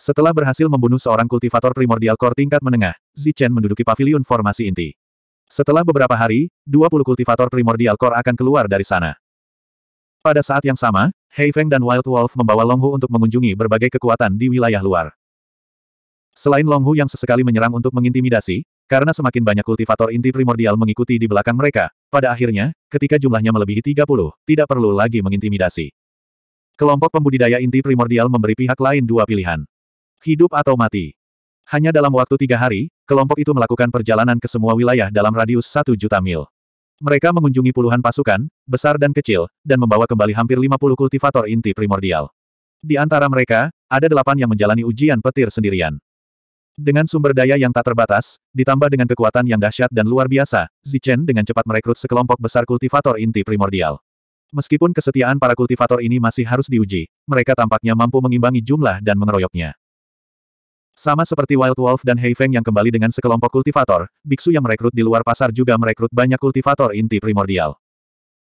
Setelah berhasil membunuh seorang kultivator primordial core tingkat menengah, Zichen menduduki pavilion formasi inti. Setelah beberapa hari, 20 kultivator primordial core akan keluar dari sana. Pada saat yang sama, Heifeng dan Wild Wolf membawa Longhu untuk mengunjungi berbagai kekuatan di wilayah luar. Selain Longhu yang sesekali menyerang untuk mengintimidasi, karena semakin banyak kultivator inti primordial mengikuti di belakang mereka, pada akhirnya, ketika jumlahnya melebihi 30, tidak perlu lagi mengintimidasi. Kelompok pembudidaya inti primordial memberi pihak lain dua pilihan. Hidup atau mati. Hanya dalam waktu tiga hari, kelompok itu melakukan perjalanan ke semua wilayah dalam radius satu juta mil. Mereka mengunjungi puluhan pasukan, besar dan kecil, dan membawa kembali hampir 50 kultivator inti primordial. Di antara mereka, ada delapan yang menjalani ujian petir sendirian. Dengan sumber daya yang tak terbatas, ditambah dengan kekuatan yang dahsyat dan luar biasa, Zichen dengan cepat merekrut sekelompok besar kultivator inti primordial. Meskipun kesetiaan para kultivator ini masih harus diuji, mereka tampaknya mampu mengimbangi jumlah dan mengeroyoknya. Sama seperti Wild Wolf dan Hei Feng yang kembali dengan sekelompok kultivator, biksu yang merekrut di luar pasar juga merekrut banyak kultivator inti primordial.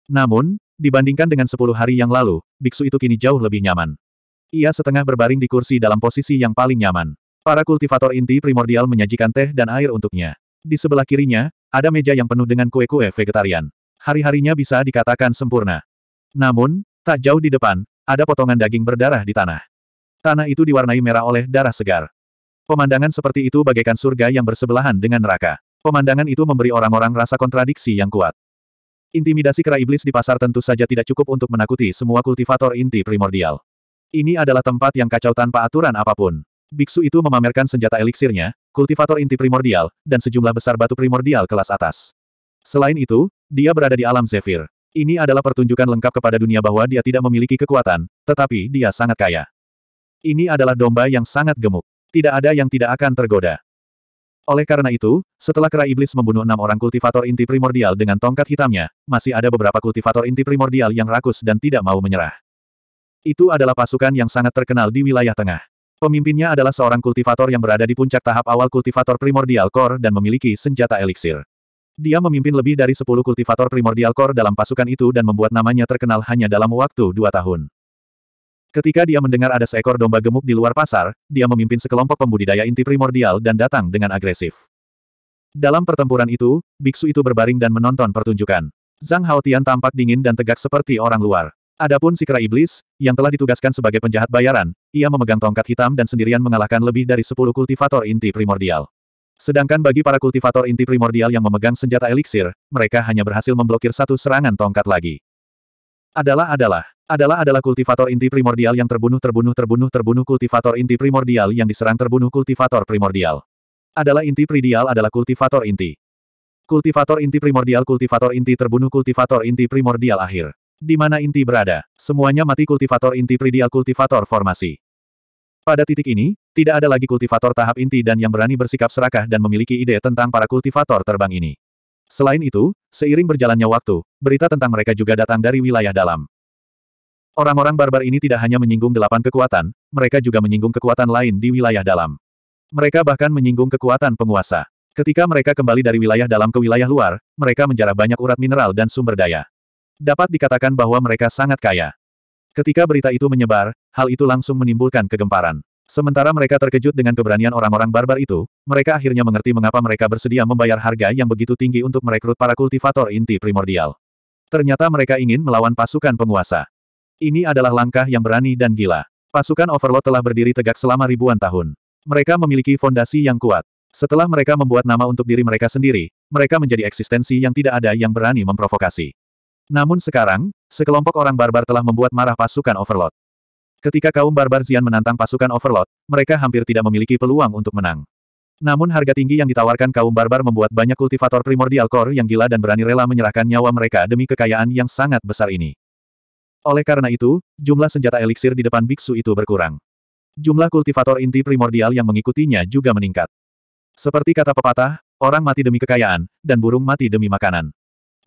Namun, dibandingkan dengan sepuluh hari yang lalu, biksu itu kini jauh lebih nyaman. Ia setengah berbaring di kursi dalam posisi yang paling nyaman. Para kultivator inti primordial menyajikan teh dan air untuknya. Di sebelah kirinya, ada meja yang penuh dengan kue-kue vegetarian. Hari-harinya bisa dikatakan sempurna. Namun, tak jauh di depan, ada potongan daging berdarah di tanah. Tanah itu diwarnai merah oleh darah segar. Pemandangan seperti itu bagaikan surga yang bersebelahan dengan neraka. Pemandangan itu memberi orang-orang rasa kontradiksi yang kuat. Intimidasi kera iblis di pasar tentu saja tidak cukup untuk menakuti semua kultivator inti primordial. Ini adalah tempat yang kacau tanpa aturan apapun. Biksu itu memamerkan senjata eliksirnya, kultivator inti primordial, dan sejumlah besar batu primordial kelas atas. Selain itu, dia berada di alam Zephyr. Ini adalah pertunjukan lengkap kepada dunia bahwa dia tidak memiliki kekuatan, tetapi dia sangat kaya. Ini adalah domba yang sangat gemuk tidak ada yang tidak akan tergoda. Oleh karena itu, setelah kera iblis membunuh enam orang kultivator inti primordial dengan tongkat hitamnya, masih ada beberapa kultivator inti primordial yang rakus dan tidak mau menyerah. Itu adalah pasukan yang sangat terkenal di wilayah tengah. Pemimpinnya adalah seorang kultivator yang berada di puncak tahap awal kultivator primordial core dan memiliki senjata eliksir. Dia memimpin lebih dari sepuluh kultivator primordial core dalam pasukan itu dan membuat namanya terkenal hanya dalam waktu dua tahun. Ketika dia mendengar ada seekor domba gemuk di luar pasar, dia memimpin sekelompok pembudidaya inti primordial dan datang dengan agresif. Dalam pertempuran itu, biksu itu berbaring dan menonton pertunjukan. Zhang Haotian tampak dingin dan tegak seperti orang luar. Adapun si kera iblis, yang telah ditugaskan sebagai penjahat bayaran, ia memegang tongkat hitam dan sendirian mengalahkan lebih dari sepuluh kultivator inti primordial. Sedangkan bagi para kultivator inti primordial yang memegang senjata eliksir, mereka hanya berhasil memblokir satu serangan tongkat lagi. Adalah adalah. Adalah adalah kultivator inti primordial yang terbunuh terbunuh terbunuh terbunuh kultivator inti primordial yang diserang terbunuh kultivator primordial. Adalah inti primordial adalah kultivator inti. Kultivator inti primordial kultivator inti terbunuh kultivator inti primordial akhir. Di mana inti berada, semuanya mati kultivator inti primordial kultivator formasi. Pada titik ini, tidak ada lagi kultivator tahap inti dan yang berani bersikap serakah dan memiliki ide tentang para kultivator terbang ini. Selain itu, seiring berjalannya waktu, berita tentang mereka juga datang dari wilayah dalam. Orang-orang barbar ini tidak hanya menyinggung delapan kekuatan, mereka juga menyinggung kekuatan lain di wilayah dalam. Mereka bahkan menyinggung kekuatan penguasa. Ketika mereka kembali dari wilayah dalam ke wilayah luar, mereka menjarah banyak urat mineral dan sumber daya. Dapat dikatakan bahwa mereka sangat kaya. Ketika berita itu menyebar, hal itu langsung menimbulkan kegemparan. Sementara mereka terkejut dengan keberanian orang-orang barbar itu, mereka akhirnya mengerti mengapa mereka bersedia membayar harga yang begitu tinggi untuk merekrut para kultivator inti primordial. Ternyata mereka ingin melawan pasukan penguasa. Ini adalah langkah yang berani dan gila. Pasukan Overlord telah berdiri tegak selama ribuan tahun. Mereka memiliki fondasi yang kuat. Setelah mereka membuat nama untuk diri mereka sendiri, mereka menjadi eksistensi yang tidak ada yang berani memprovokasi. Namun sekarang, sekelompok orang barbar telah membuat marah pasukan Overlord. Ketika kaum barbar Zian menantang pasukan Overlord, mereka hampir tidak memiliki peluang untuk menang. Namun harga tinggi yang ditawarkan kaum barbar membuat banyak kultivator primordial core yang gila dan berani rela menyerahkan nyawa mereka demi kekayaan yang sangat besar ini. Oleh karena itu, jumlah senjata eliksir di depan biksu itu berkurang. Jumlah kultivator inti primordial yang mengikutinya juga meningkat. Seperti kata pepatah, orang mati demi kekayaan, dan burung mati demi makanan.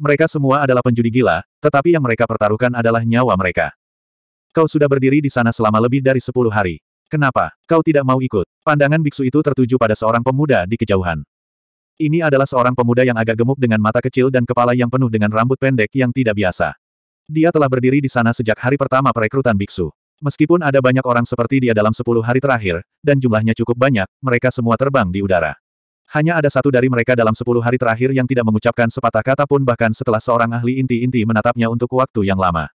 Mereka semua adalah penjudi gila, tetapi yang mereka pertaruhkan adalah nyawa mereka. Kau sudah berdiri di sana selama lebih dari sepuluh hari. Kenapa? Kau tidak mau ikut? Pandangan biksu itu tertuju pada seorang pemuda di kejauhan. Ini adalah seorang pemuda yang agak gemuk dengan mata kecil dan kepala yang penuh dengan rambut pendek yang tidak biasa. Dia telah berdiri di sana sejak hari pertama perekrutan biksu. Meskipun ada banyak orang seperti dia dalam sepuluh hari terakhir, dan jumlahnya cukup banyak, mereka semua terbang di udara. Hanya ada satu dari mereka dalam sepuluh hari terakhir yang tidak mengucapkan sepatah kata pun bahkan setelah seorang ahli inti-inti menatapnya untuk waktu yang lama.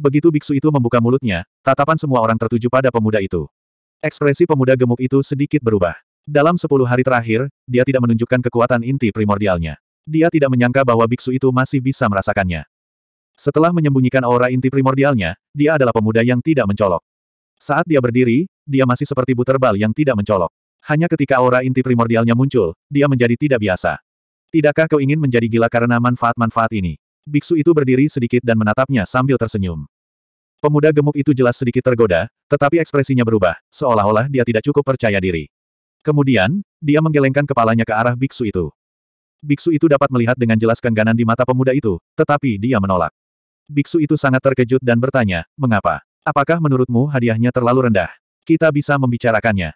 Begitu biksu itu membuka mulutnya, tatapan semua orang tertuju pada pemuda itu. Ekspresi pemuda gemuk itu sedikit berubah. Dalam sepuluh hari terakhir, dia tidak menunjukkan kekuatan inti primordialnya. Dia tidak menyangka bahwa biksu itu masih bisa merasakannya. Setelah menyembunyikan aura inti primordialnya, dia adalah pemuda yang tidak mencolok. Saat dia berdiri, dia masih seperti buterbal yang tidak mencolok. Hanya ketika aura inti primordialnya muncul, dia menjadi tidak biasa. Tidakkah kau ingin menjadi gila karena manfaat-manfaat ini? Biksu itu berdiri sedikit dan menatapnya sambil tersenyum. Pemuda gemuk itu jelas sedikit tergoda, tetapi ekspresinya berubah, seolah-olah dia tidak cukup percaya diri. Kemudian, dia menggelengkan kepalanya ke arah biksu itu. Biksu itu dapat melihat dengan jelas kengganan di mata pemuda itu, tetapi dia menolak. Biksu itu sangat terkejut dan bertanya, mengapa? Apakah menurutmu hadiahnya terlalu rendah? Kita bisa membicarakannya.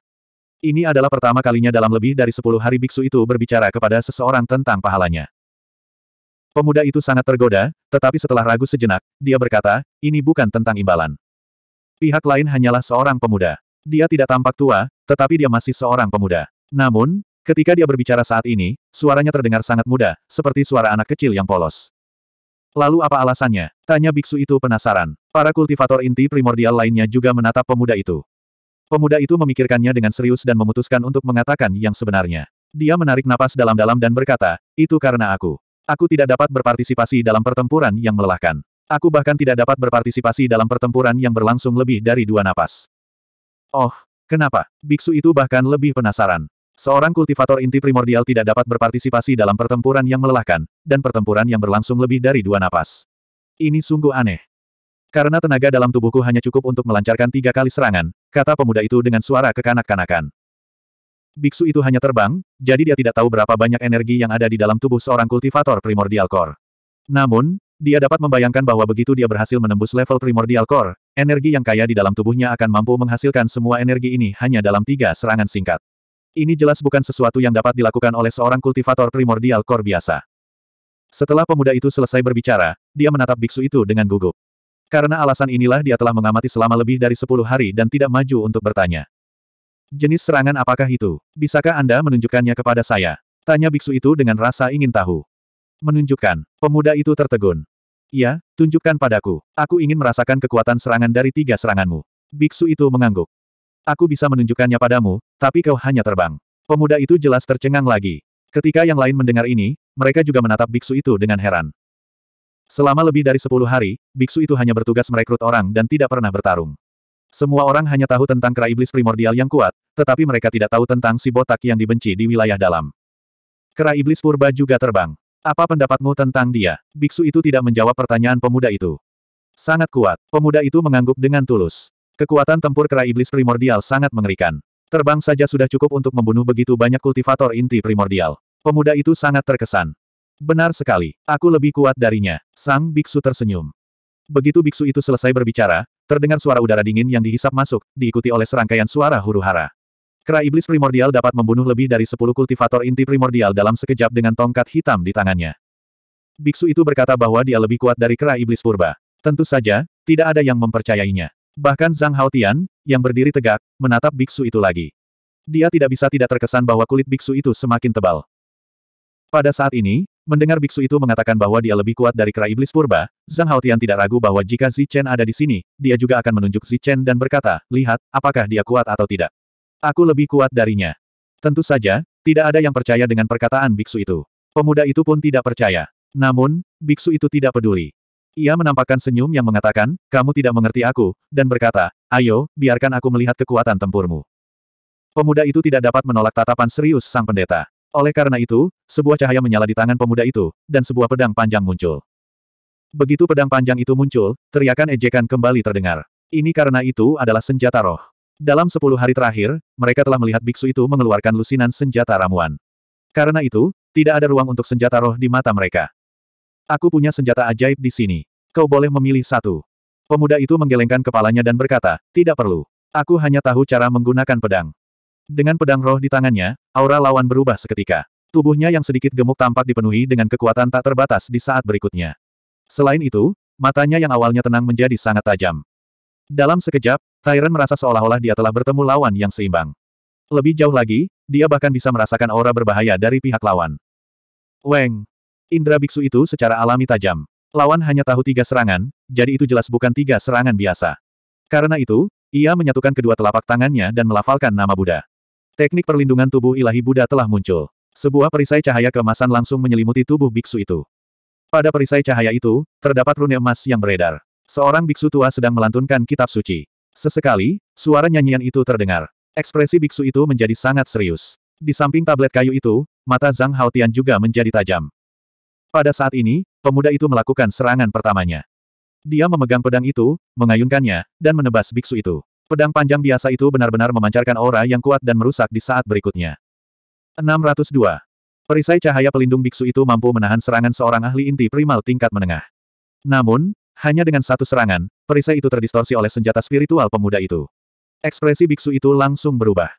Ini adalah pertama kalinya dalam lebih dari sepuluh hari biksu itu berbicara kepada seseorang tentang pahalanya. Pemuda itu sangat tergoda, tetapi setelah ragu sejenak, dia berkata, ini bukan tentang imbalan. Pihak lain hanyalah seorang pemuda. Dia tidak tampak tua, tetapi dia masih seorang pemuda. Namun, ketika dia berbicara saat ini, suaranya terdengar sangat muda, seperti suara anak kecil yang polos. Lalu apa alasannya? Tanya biksu itu penasaran. Para kultivator inti primordial lainnya juga menatap pemuda itu. Pemuda itu memikirkannya dengan serius dan memutuskan untuk mengatakan yang sebenarnya. Dia menarik napas dalam-dalam dan berkata, itu karena aku. Aku tidak dapat berpartisipasi dalam pertempuran yang melelahkan. Aku bahkan tidak dapat berpartisipasi dalam pertempuran yang berlangsung lebih dari dua napas. Oh, kenapa? Biksu itu bahkan lebih penasaran. Seorang kultivator inti primordial tidak dapat berpartisipasi dalam pertempuran yang melelahkan, dan pertempuran yang berlangsung lebih dari dua napas. Ini sungguh aneh. Karena tenaga dalam tubuhku hanya cukup untuk melancarkan tiga kali serangan, kata pemuda itu dengan suara kekanak-kanakan biksu itu hanya terbang, jadi dia tidak tahu berapa banyak energi yang ada di dalam tubuh seorang kultivator primordial core. Namun, dia dapat membayangkan bahwa begitu dia berhasil menembus level primordial core, energi yang kaya di dalam tubuhnya akan mampu menghasilkan semua energi ini hanya dalam tiga serangan singkat. Ini jelas bukan sesuatu yang dapat dilakukan oleh seorang kultivator primordial core biasa. Setelah pemuda itu selesai berbicara, dia menatap biksu itu dengan gugup. Karena alasan inilah dia telah mengamati selama lebih dari sepuluh hari dan tidak maju untuk bertanya. Jenis serangan apakah itu? Bisakah Anda menunjukkannya kepada saya? Tanya biksu itu dengan rasa ingin tahu. Menunjukkan. Pemuda itu tertegun. Ya, tunjukkan padaku. Aku ingin merasakan kekuatan serangan dari tiga seranganmu. Biksu itu mengangguk. Aku bisa menunjukkannya padamu, tapi kau hanya terbang. Pemuda itu jelas tercengang lagi. Ketika yang lain mendengar ini, mereka juga menatap biksu itu dengan heran. Selama lebih dari sepuluh hari, biksu itu hanya bertugas merekrut orang dan tidak pernah bertarung. Semua orang hanya tahu tentang kera iblis primordial yang kuat, tetapi mereka tidak tahu tentang si botak yang dibenci di wilayah dalam. Kera iblis purba juga terbang. Apa pendapatmu tentang dia? Biksu itu tidak menjawab pertanyaan pemuda itu. Sangat kuat, pemuda itu mengangguk dengan tulus. Kekuatan tempur kera iblis primordial sangat mengerikan. Terbang saja sudah cukup untuk membunuh begitu banyak kultivator inti primordial. Pemuda itu sangat terkesan. Benar sekali, aku lebih kuat darinya. Sang biksu tersenyum. Begitu biksu itu selesai berbicara, Terdengar suara udara dingin yang dihisap masuk, diikuti oleh serangkaian suara huru-hara. Kera iblis primordial dapat membunuh lebih dari sepuluh kultivator inti primordial dalam sekejap dengan tongkat hitam di tangannya. Biksu itu berkata bahwa dia lebih kuat dari kera iblis purba. Tentu saja, tidak ada yang mempercayainya. Bahkan Zhang Haotian, yang berdiri tegak, menatap biksu itu lagi. Dia tidak bisa tidak terkesan bahwa kulit biksu itu semakin tebal. Pada saat ini, Mendengar biksu itu mengatakan bahwa dia lebih kuat dari kera iblis purba, Zhang Haotian tidak ragu bahwa jika Zichen ada di sini, dia juga akan menunjuk Zichen dan berkata, lihat, apakah dia kuat atau tidak. Aku lebih kuat darinya. Tentu saja, tidak ada yang percaya dengan perkataan biksu itu. Pemuda itu pun tidak percaya. Namun, biksu itu tidak peduli. Ia menampakkan senyum yang mengatakan, kamu tidak mengerti aku, dan berkata, ayo, biarkan aku melihat kekuatan tempurmu. Pemuda itu tidak dapat menolak tatapan serius sang pendeta. Oleh karena itu, sebuah cahaya menyala di tangan pemuda itu, dan sebuah pedang panjang muncul. Begitu pedang panjang itu muncul, teriakan ejekan kembali terdengar. Ini karena itu adalah senjata roh. Dalam sepuluh hari terakhir, mereka telah melihat biksu itu mengeluarkan lusinan senjata ramuan. Karena itu, tidak ada ruang untuk senjata roh di mata mereka. Aku punya senjata ajaib di sini. Kau boleh memilih satu. Pemuda itu menggelengkan kepalanya dan berkata, tidak perlu. Aku hanya tahu cara menggunakan pedang. Dengan pedang roh di tangannya, aura lawan berubah seketika. Tubuhnya yang sedikit gemuk tampak dipenuhi dengan kekuatan tak terbatas di saat berikutnya. Selain itu, matanya yang awalnya tenang menjadi sangat tajam. Dalam sekejap, Tyrant merasa seolah-olah dia telah bertemu lawan yang seimbang. Lebih jauh lagi, dia bahkan bisa merasakan aura berbahaya dari pihak lawan. Weng! Indra biksu itu secara alami tajam. Lawan hanya tahu tiga serangan, jadi itu jelas bukan tiga serangan biasa. Karena itu, ia menyatukan kedua telapak tangannya dan melafalkan nama Buddha. Teknik perlindungan tubuh ilahi Buddha telah muncul. Sebuah perisai cahaya kemasan langsung menyelimuti tubuh biksu itu. Pada perisai cahaya itu, terdapat rune emas yang beredar. Seorang biksu tua sedang melantunkan kitab suci. Sesekali, suara nyanyian itu terdengar. Ekspresi biksu itu menjadi sangat serius. Di samping tablet kayu itu, mata Zhang Haotian juga menjadi tajam. Pada saat ini, pemuda itu melakukan serangan pertamanya. Dia memegang pedang itu, mengayunkannya, dan menebas biksu itu. Pedang panjang biasa itu benar-benar memancarkan aura yang kuat dan merusak di saat berikutnya. 602. Perisai cahaya pelindung biksu itu mampu menahan serangan seorang ahli inti primal tingkat menengah. Namun, hanya dengan satu serangan, perisai itu terdistorsi oleh senjata spiritual pemuda itu. Ekspresi biksu itu langsung berubah.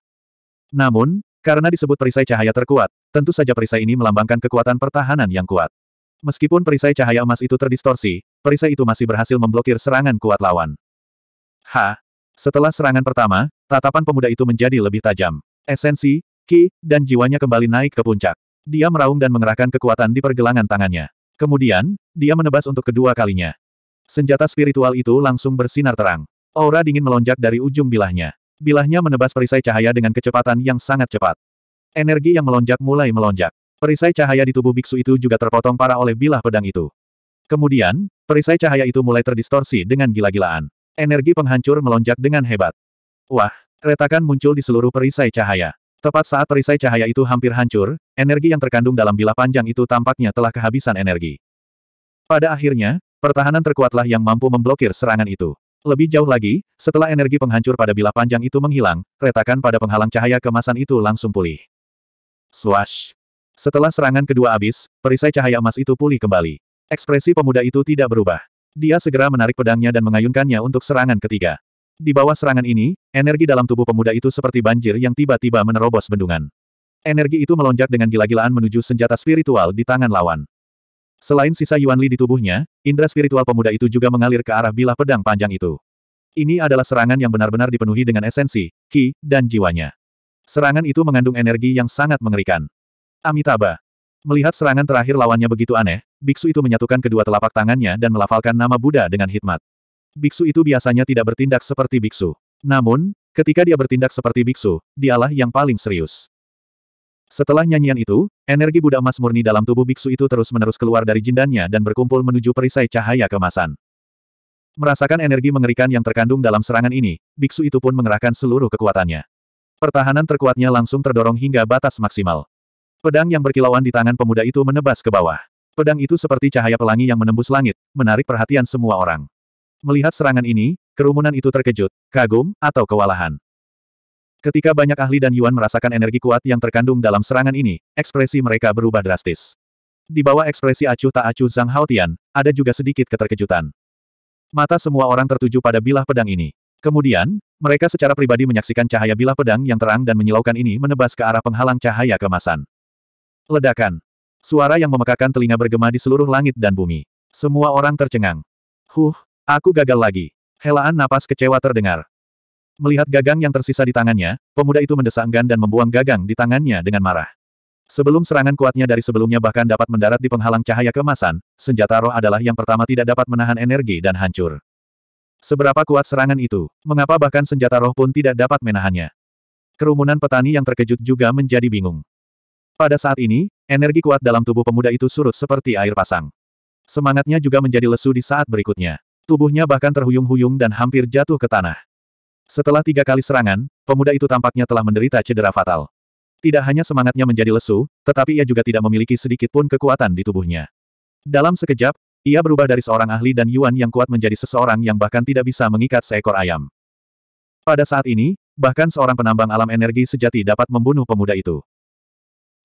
Namun, karena disebut perisai cahaya terkuat, tentu saja perisai ini melambangkan kekuatan pertahanan yang kuat. Meskipun perisai cahaya emas itu terdistorsi, perisai itu masih berhasil memblokir serangan kuat lawan. Ha, setelah serangan pertama, tatapan pemuda itu menjadi lebih tajam. Esensi, ki, dan jiwanya kembali naik ke puncak. Dia meraung dan mengerahkan kekuatan di pergelangan tangannya. Kemudian, dia menebas untuk kedua kalinya. Senjata spiritual itu langsung bersinar terang. Aura dingin melonjak dari ujung bilahnya. Bilahnya menebas perisai cahaya dengan kecepatan yang sangat cepat. Energi yang melonjak mulai melonjak. Perisai cahaya di tubuh biksu itu juga terpotong parah oleh bilah pedang itu. Kemudian, perisai cahaya itu mulai terdistorsi dengan gila-gilaan. Energi penghancur melonjak dengan hebat. Wah, retakan muncul di seluruh perisai cahaya. Tepat saat perisai cahaya itu hampir hancur, energi yang terkandung dalam bilah panjang itu tampaknya telah kehabisan energi. Pada akhirnya, pertahanan terkuatlah yang mampu memblokir serangan itu. Lebih jauh lagi, setelah energi penghancur pada bilah panjang itu menghilang, retakan pada penghalang cahaya kemasan itu langsung pulih. Swash! Setelah serangan kedua habis, perisai cahaya emas itu pulih kembali. Ekspresi pemuda itu tidak berubah. Dia segera menarik pedangnya dan mengayunkannya untuk serangan ketiga. Di bawah serangan ini, energi dalam tubuh pemuda itu seperti banjir yang tiba-tiba menerobos bendungan. Energi itu melonjak dengan gila-gilaan menuju senjata spiritual di tangan lawan. Selain sisa Yuan Li di tubuhnya, indra spiritual pemuda itu juga mengalir ke arah bilah pedang panjang itu. Ini adalah serangan yang benar-benar dipenuhi dengan esensi, ki, dan jiwanya. Serangan itu mengandung energi yang sangat mengerikan. Amitabha, Melihat serangan terakhir lawannya begitu aneh, biksu itu menyatukan kedua telapak tangannya dan melafalkan nama Buddha dengan hikmat. Biksu itu biasanya tidak bertindak seperti biksu. Namun, ketika dia bertindak seperti biksu, dialah yang paling serius. Setelah nyanyian itu, energi Buddha emas murni dalam tubuh biksu itu terus-menerus keluar dari jindannya dan berkumpul menuju perisai cahaya kemasan. Merasakan energi mengerikan yang terkandung dalam serangan ini, biksu itu pun mengerahkan seluruh kekuatannya. Pertahanan terkuatnya langsung terdorong hingga batas maksimal. Pedang yang berkilauan di tangan pemuda itu menebas ke bawah. Pedang itu seperti cahaya pelangi yang menembus langit, menarik perhatian semua orang. Melihat serangan ini, kerumunan itu terkejut, kagum, atau kewalahan. Ketika banyak ahli dan Yuan merasakan energi kuat yang terkandung dalam serangan ini, ekspresi mereka berubah drastis. Di bawah ekspresi acuh tak acuh Zhang Haotian, ada juga sedikit keterkejutan. Mata semua orang tertuju pada bilah pedang ini. Kemudian, mereka secara pribadi menyaksikan cahaya bilah pedang yang terang dan menyilaukan ini menebas ke arah penghalang cahaya kemasan. Ledakan. Suara yang memekakan telinga bergema di seluruh langit dan bumi. Semua orang tercengang. Huh, aku gagal lagi. Helaan napas kecewa terdengar. Melihat gagang yang tersisa di tangannya, pemuda itu mendesak dan membuang gagang di tangannya dengan marah. Sebelum serangan kuatnya dari sebelumnya bahkan dapat mendarat di penghalang cahaya kemasan, senjata roh adalah yang pertama tidak dapat menahan energi dan hancur. Seberapa kuat serangan itu, mengapa bahkan senjata roh pun tidak dapat menahannya? Kerumunan petani yang terkejut juga menjadi bingung. Pada saat ini, energi kuat dalam tubuh pemuda itu surut seperti air pasang. Semangatnya juga menjadi lesu di saat berikutnya. Tubuhnya bahkan terhuyung-huyung dan hampir jatuh ke tanah. Setelah tiga kali serangan, pemuda itu tampaknya telah menderita cedera fatal. Tidak hanya semangatnya menjadi lesu, tetapi ia juga tidak memiliki sedikit pun kekuatan di tubuhnya. Dalam sekejap, ia berubah dari seorang ahli dan Yuan yang kuat menjadi seseorang yang bahkan tidak bisa mengikat seekor ayam. Pada saat ini, bahkan seorang penambang alam energi sejati dapat membunuh pemuda itu.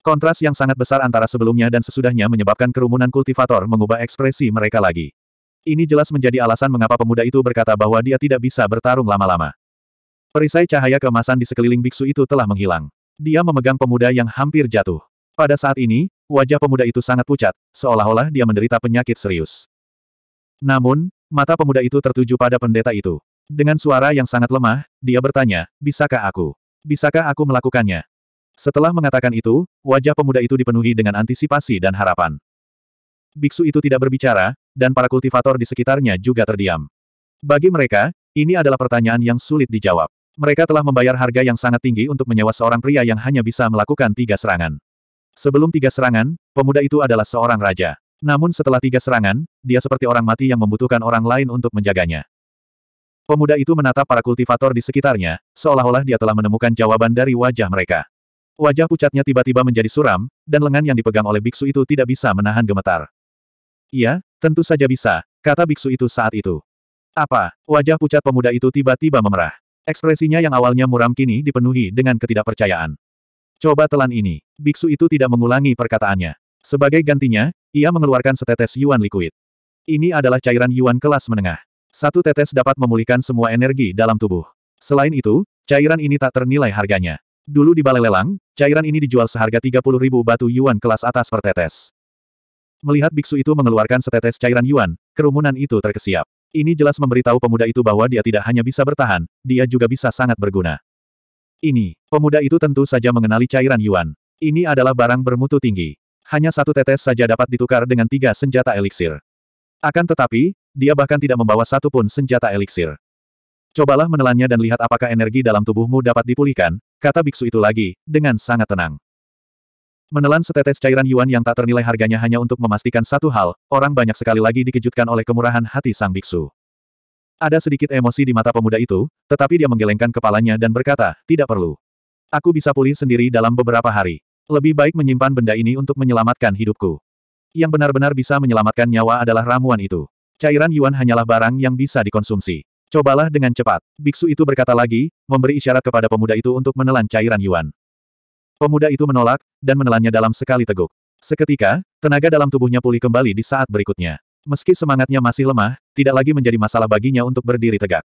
Kontras yang sangat besar antara sebelumnya dan sesudahnya menyebabkan kerumunan kultivator mengubah ekspresi mereka lagi. Ini jelas menjadi alasan mengapa pemuda itu berkata bahwa dia tidak bisa bertarung lama-lama. Perisai cahaya kemasan di sekeliling biksu itu telah menghilang. Dia memegang pemuda yang hampir jatuh. Pada saat ini, wajah pemuda itu sangat pucat, seolah-olah dia menderita penyakit serius. Namun, mata pemuda itu tertuju pada pendeta itu. Dengan suara yang sangat lemah, dia bertanya, bisakah aku? Bisakah aku melakukannya? Setelah mengatakan itu, wajah pemuda itu dipenuhi dengan antisipasi dan harapan. Biksu itu tidak berbicara, dan para kultivator di sekitarnya juga terdiam. Bagi mereka, ini adalah pertanyaan yang sulit dijawab. Mereka telah membayar harga yang sangat tinggi untuk menyewa seorang pria yang hanya bisa melakukan tiga serangan. Sebelum tiga serangan, pemuda itu adalah seorang raja. Namun setelah tiga serangan, dia seperti orang mati yang membutuhkan orang lain untuk menjaganya. Pemuda itu menatap para kultivator di sekitarnya, seolah-olah dia telah menemukan jawaban dari wajah mereka. Wajah pucatnya tiba-tiba menjadi suram, dan lengan yang dipegang oleh biksu itu tidak bisa menahan gemetar. Iya, tentu saja bisa, kata biksu itu saat itu. Apa? Wajah pucat pemuda itu tiba-tiba memerah. Ekspresinya yang awalnya muram kini dipenuhi dengan ketidakpercayaan. Coba telan ini. Biksu itu tidak mengulangi perkataannya. Sebagai gantinya, ia mengeluarkan setetes yuan liquid. Ini adalah cairan yuan kelas menengah. Satu tetes dapat memulihkan semua energi dalam tubuh. Selain itu, cairan ini tak ternilai harganya. Dulu di balai lelang, cairan ini dijual seharga 30 ribu batu yuan kelas atas per tetes. Melihat biksu itu mengeluarkan setetes cairan yuan, kerumunan itu terkesiap. Ini jelas memberitahu pemuda itu bahwa dia tidak hanya bisa bertahan, dia juga bisa sangat berguna. Ini, pemuda itu tentu saja mengenali cairan yuan. Ini adalah barang bermutu tinggi. Hanya satu tetes saja dapat ditukar dengan tiga senjata eliksir. Akan tetapi, dia bahkan tidak membawa satu pun senjata eliksir. Cobalah menelannya dan lihat apakah energi dalam tubuhmu dapat dipulihkan, kata biksu itu lagi, dengan sangat tenang. Menelan setetes cairan yuan yang tak ternilai harganya hanya untuk memastikan satu hal, orang banyak sekali lagi dikejutkan oleh kemurahan hati sang biksu. Ada sedikit emosi di mata pemuda itu, tetapi dia menggelengkan kepalanya dan berkata, tidak perlu. Aku bisa pulih sendiri dalam beberapa hari. Lebih baik menyimpan benda ini untuk menyelamatkan hidupku. Yang benar-benar bisa menyelamatkan nyawa adalah ramuan itu. Cairan yuan hanyalah barang yang bisa dikonsumsi. Cobalah dengan cepat. Biksu itu berkata lagi, memberi isyarat kepada pemuda itu untuk menelan cairan Yuan. Pemuda itu menolak, dan menelannya dalam sekali teguk. Seketika, tenaga dalam tubuhnya pulih kembali di saat berikutnya. Meski semangatnya masih lemah, tidak lagi menjadi masalah baginya untuk berdiri tegak.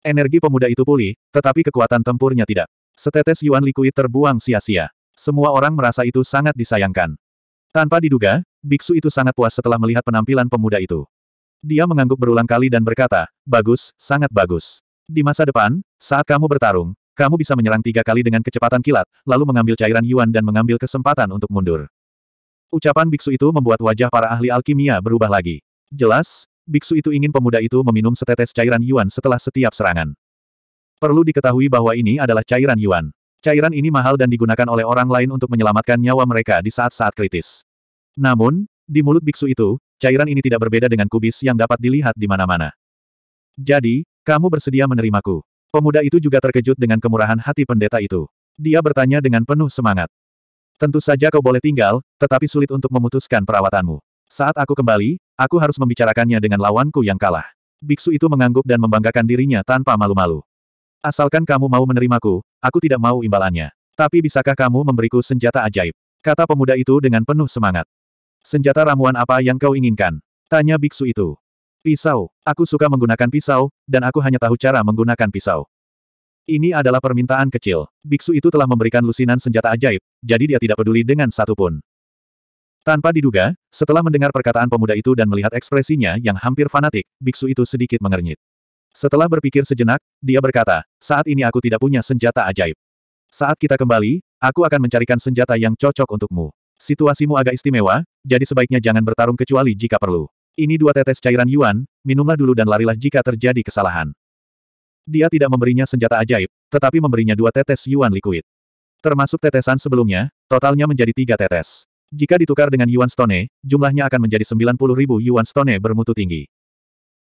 Energi pemuda itu pulih, tetapi kekuatan tempurnya tidak. Setetes Yuan Likui terbuang sia-sia. Semua orang merasa itu sangat disayangkan. Tanpa diduga, biksu itu sangat puas setelah melihat penampilan pemuda itu. Dia mengangguk berulang kali dan berkata, bagus, sangat bagus. Di masa depan, saat kamu bertarung, kamu bisa menyerang tiga kali dengan kecepatan kilat, lalu mengambil cairan Yuan dan mengambil kesempatan untuk mundur. Ucapan biksu itu membuat wajah para ahli alkimia berubah lagi. Jelas, biksu itu ingin pemuda itu meminum setetes cairan Yuan setelah setiap serangan. Perlu diketahui bahwa ini adalah cairan Yuan. Cairan ini mahal dan digunakan oleh orang lain untuk menyelamatkan nyawa mereka di saat-saat kritis. Namun, di mulut biksu itu, Cairan ini tidak berbeda dengan kubis yang dapat dilihat di mana-mana. Jadi, kamu bersedia menerimaku. Pemuda itu juga terkejut dengan kemurahan hati pendeta itu. Dia bertanya dengan penuh semangat. Tentu saja kau boleh tinggal, tetapi sulit untuk memutuskan perawatanmu. Saat aku kembali, aku harus membicarakannya dengan lawanku yang kalah. Biksu itu mengangguk dan membanggakan dirinya tanpa malu-malu. Asalkan kamu mau menerimaku, aku tidak mau imbalannya. Tapi bisakah kamu memberiku senjata ajaib? Kata pemuda itu dengan penuh semangat. Senjata ramuan apa yang kau inginkan? Tanya biksu itu. Pisau. Aku suka menggunakan pisau, dan aku hanya tahu cara menggunakan pisau. Ini adalah permintaan kecil. Biksu itu telah memberikan lusinan senjata ajaib, jadi dia tidak peduli dengan satupun. Tanpa diduga, setelah mendengar perkataan pemuda itu dan melihat ekspresinya yang hampir fanatik, biksu itu sedikit mengernyit. Setelah berpikir sejenak, dia berkata, saat ini aku tidak punya senjata ajaib. Saat kita kembali, aku akan mencarikan senjata yang cocok untukmu. Situasimu agak istimewa, jadi sebaiknya jangan bertarung kecuali jika perlu. Ini dua tetes cairan Yuan, minumlah dulu dan larilah jika terjadi kesalahan. Dia tidak memberinya senjata ajaib, tetapi memberinya dua tetes Yuan liquid. Termasuk tetesan sebelumnya, totalnya menjadi tiga tetes. Jika ditukar dengan Yuan Stone, jumlahnya akan menjadi 90 ribu Yuan Stone bermutu tinggi.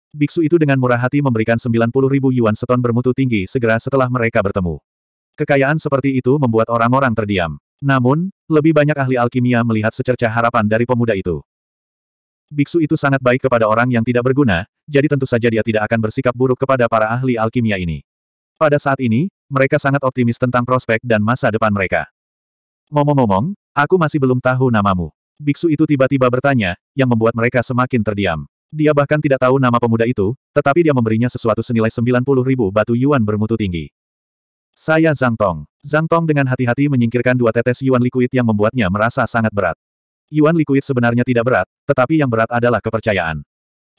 Biksu itu dengan murah hati memberikan 90 ribu Yuan Stone bermutu tinggi segera setelah mereka bertemu. Kekayaan seperti itu membuat orang-orang terdiam. Namun, lebih banyak ahli alkimia melihat secerca harapan dari pemuda itu. Biksu itu sangat baik kepada orang yang tidak berguna, jadi tentu saja dia tidak akan bersikap buruk kepada para ahli alkimia ini. Pada saat ini, mereka sangat optimis tentang prospek dan masa depan mereka. Ngomong-ngomong, aku masih belum tahu namamu. Biksu itu tiba-tiba bertanya, yang membuat mereka semakin terdiam. Dia bahkan tidak tahu nama pemuda itu, tetapi dia memberinya sesuatu senilai 90 ribu batu yuan bermutu tinggi. Saya Zhang Tong. Zhang Tong dengan hati-hati menyingkirkan dua tetes Yuan Liquid yang membuatnya merasa sangat berat. Yuan Liquid sebenarnya tidak berat, tetapi yang berat adalah kepercayaan.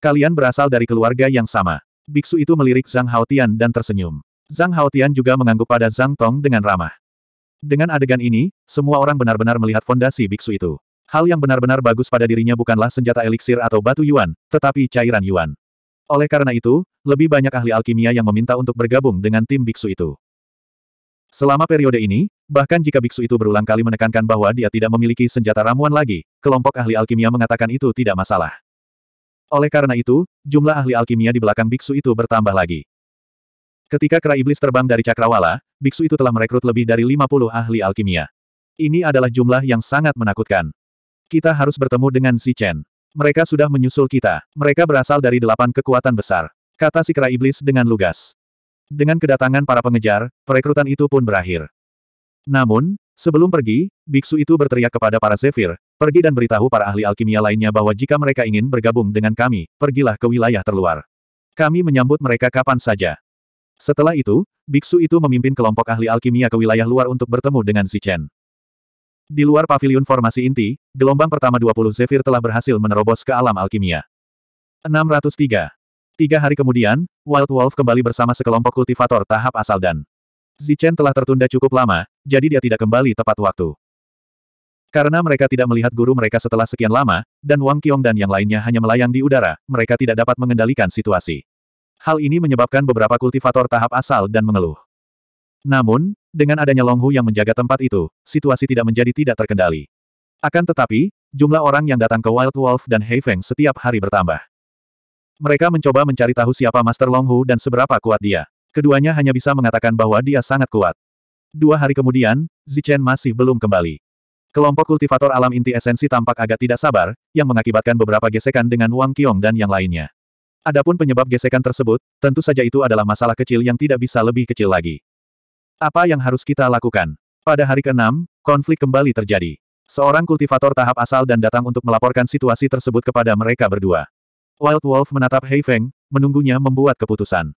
Kalian berasal dari keluarga yang sama. Biksu itu melirik Zhang Haotian dan tersenyum. Zhang Haotian juga mengangguk pada Zhang Tong dengan ramah. Dengan adegan ini, semua orang benar-benar melihat fondasi biksu itu. Hal yang benar-benar bagus pada dirinya bukanlah senjata eliksir atau batu yuan, tetapi cairan yuan. Oleh karena itu, lebih banyak ahli alkimia yang meminta untuk bergabung dengan tim biksu itu. Selama periode ini, bahkan jika biksu itu berulang kali menekankan bahwa dia tidak memiliki senjata ramuan lagi, kelompok ahli alkimia mengatakan itu tidak masalah. Oleh karena itu, jumlah ahli alkimia di belakang biksu itu bertambah lagi. Ketika kera iblis terbang dari Cakrawala, biksu itu telah merekrut lebih dari 50 ahli alkimia. Ini adalah jumlah yang sangat menakutkan. Kita harus bertemu dengan si Chen. Mereka sudah menyusul kita. Mereka berasal dari delapan kekuatan besar. Kata si kera iblis dengan lugas. Dengan kedatangan para pengejar, perekrutan itu pun berakhir. Namun, sebelum pergi, biksu itu berteriak kepada para Zephyr, pergi dan beritahu para ahli alkimia lainnya bahwa jika mereka ingin bergabung dengan kami, pergilah ke wilayah terluar. Kami menyambut mereka kapan saja. Setelah itu, biksu itu memimpin kelompok ahli alkimia ke wilayah luar untuk bertemu dengan Si Chen. Di luar pavilion formasi inti, gelombang pertama 20 Zephyr telah berhasil menerobos ke alam alkimia. 603. Tiga hari kemudian, Wild Wolf kembali bersama sekelompok kultivator tahap asal dan Zichen telah tertunda cukup lama, jadi dia tidak kembali tepat waktu. Karena mereka tidak melihat guru mereka setelah sekian lama, dan Wang Qiong dan yang lainnya hanya melayang di udara, mereka tidak dapat mengendalikan situasi. Hal ini menyebabkan beberapa kultivator tahap asal dan mengeluh. Namun, dengan adanya Longhu yang menjaga tempat itu, situasi tidak menjadi tidak terkendali. Akan tetapi, jumlah orang yang datang ke Wild Wolf dan Heifeng setiap hari bertambah. Mereka mencoba mencari tahu siapa Master Longhu dan seberapa kuat dia. Keduanya hanya bisa mengatakan bahwa dia sangat kuat. Dua hari kemudian, Zichen masih belum kembali. Kelompok kultivator alam inti esensi tampak agak tidak sabar, yang mengakibatkan beberapa gesekan dengan Wang Qiong dan yang lainnya. Adapun penyebab gesekan tersebut, tentu saja itu adalah masalah kecil yang tidak bisa lebih kecil lagi. Apa yang harus kita lakukan? Pada hari ke-6, konflik kembali terjadi. Seorang kultivator tahap asal dan datang untuk melaporkan situasi tersebut kepada mereka berdua. Wild Wolf menatap Hei Feng, menunggunya membuat keputusan.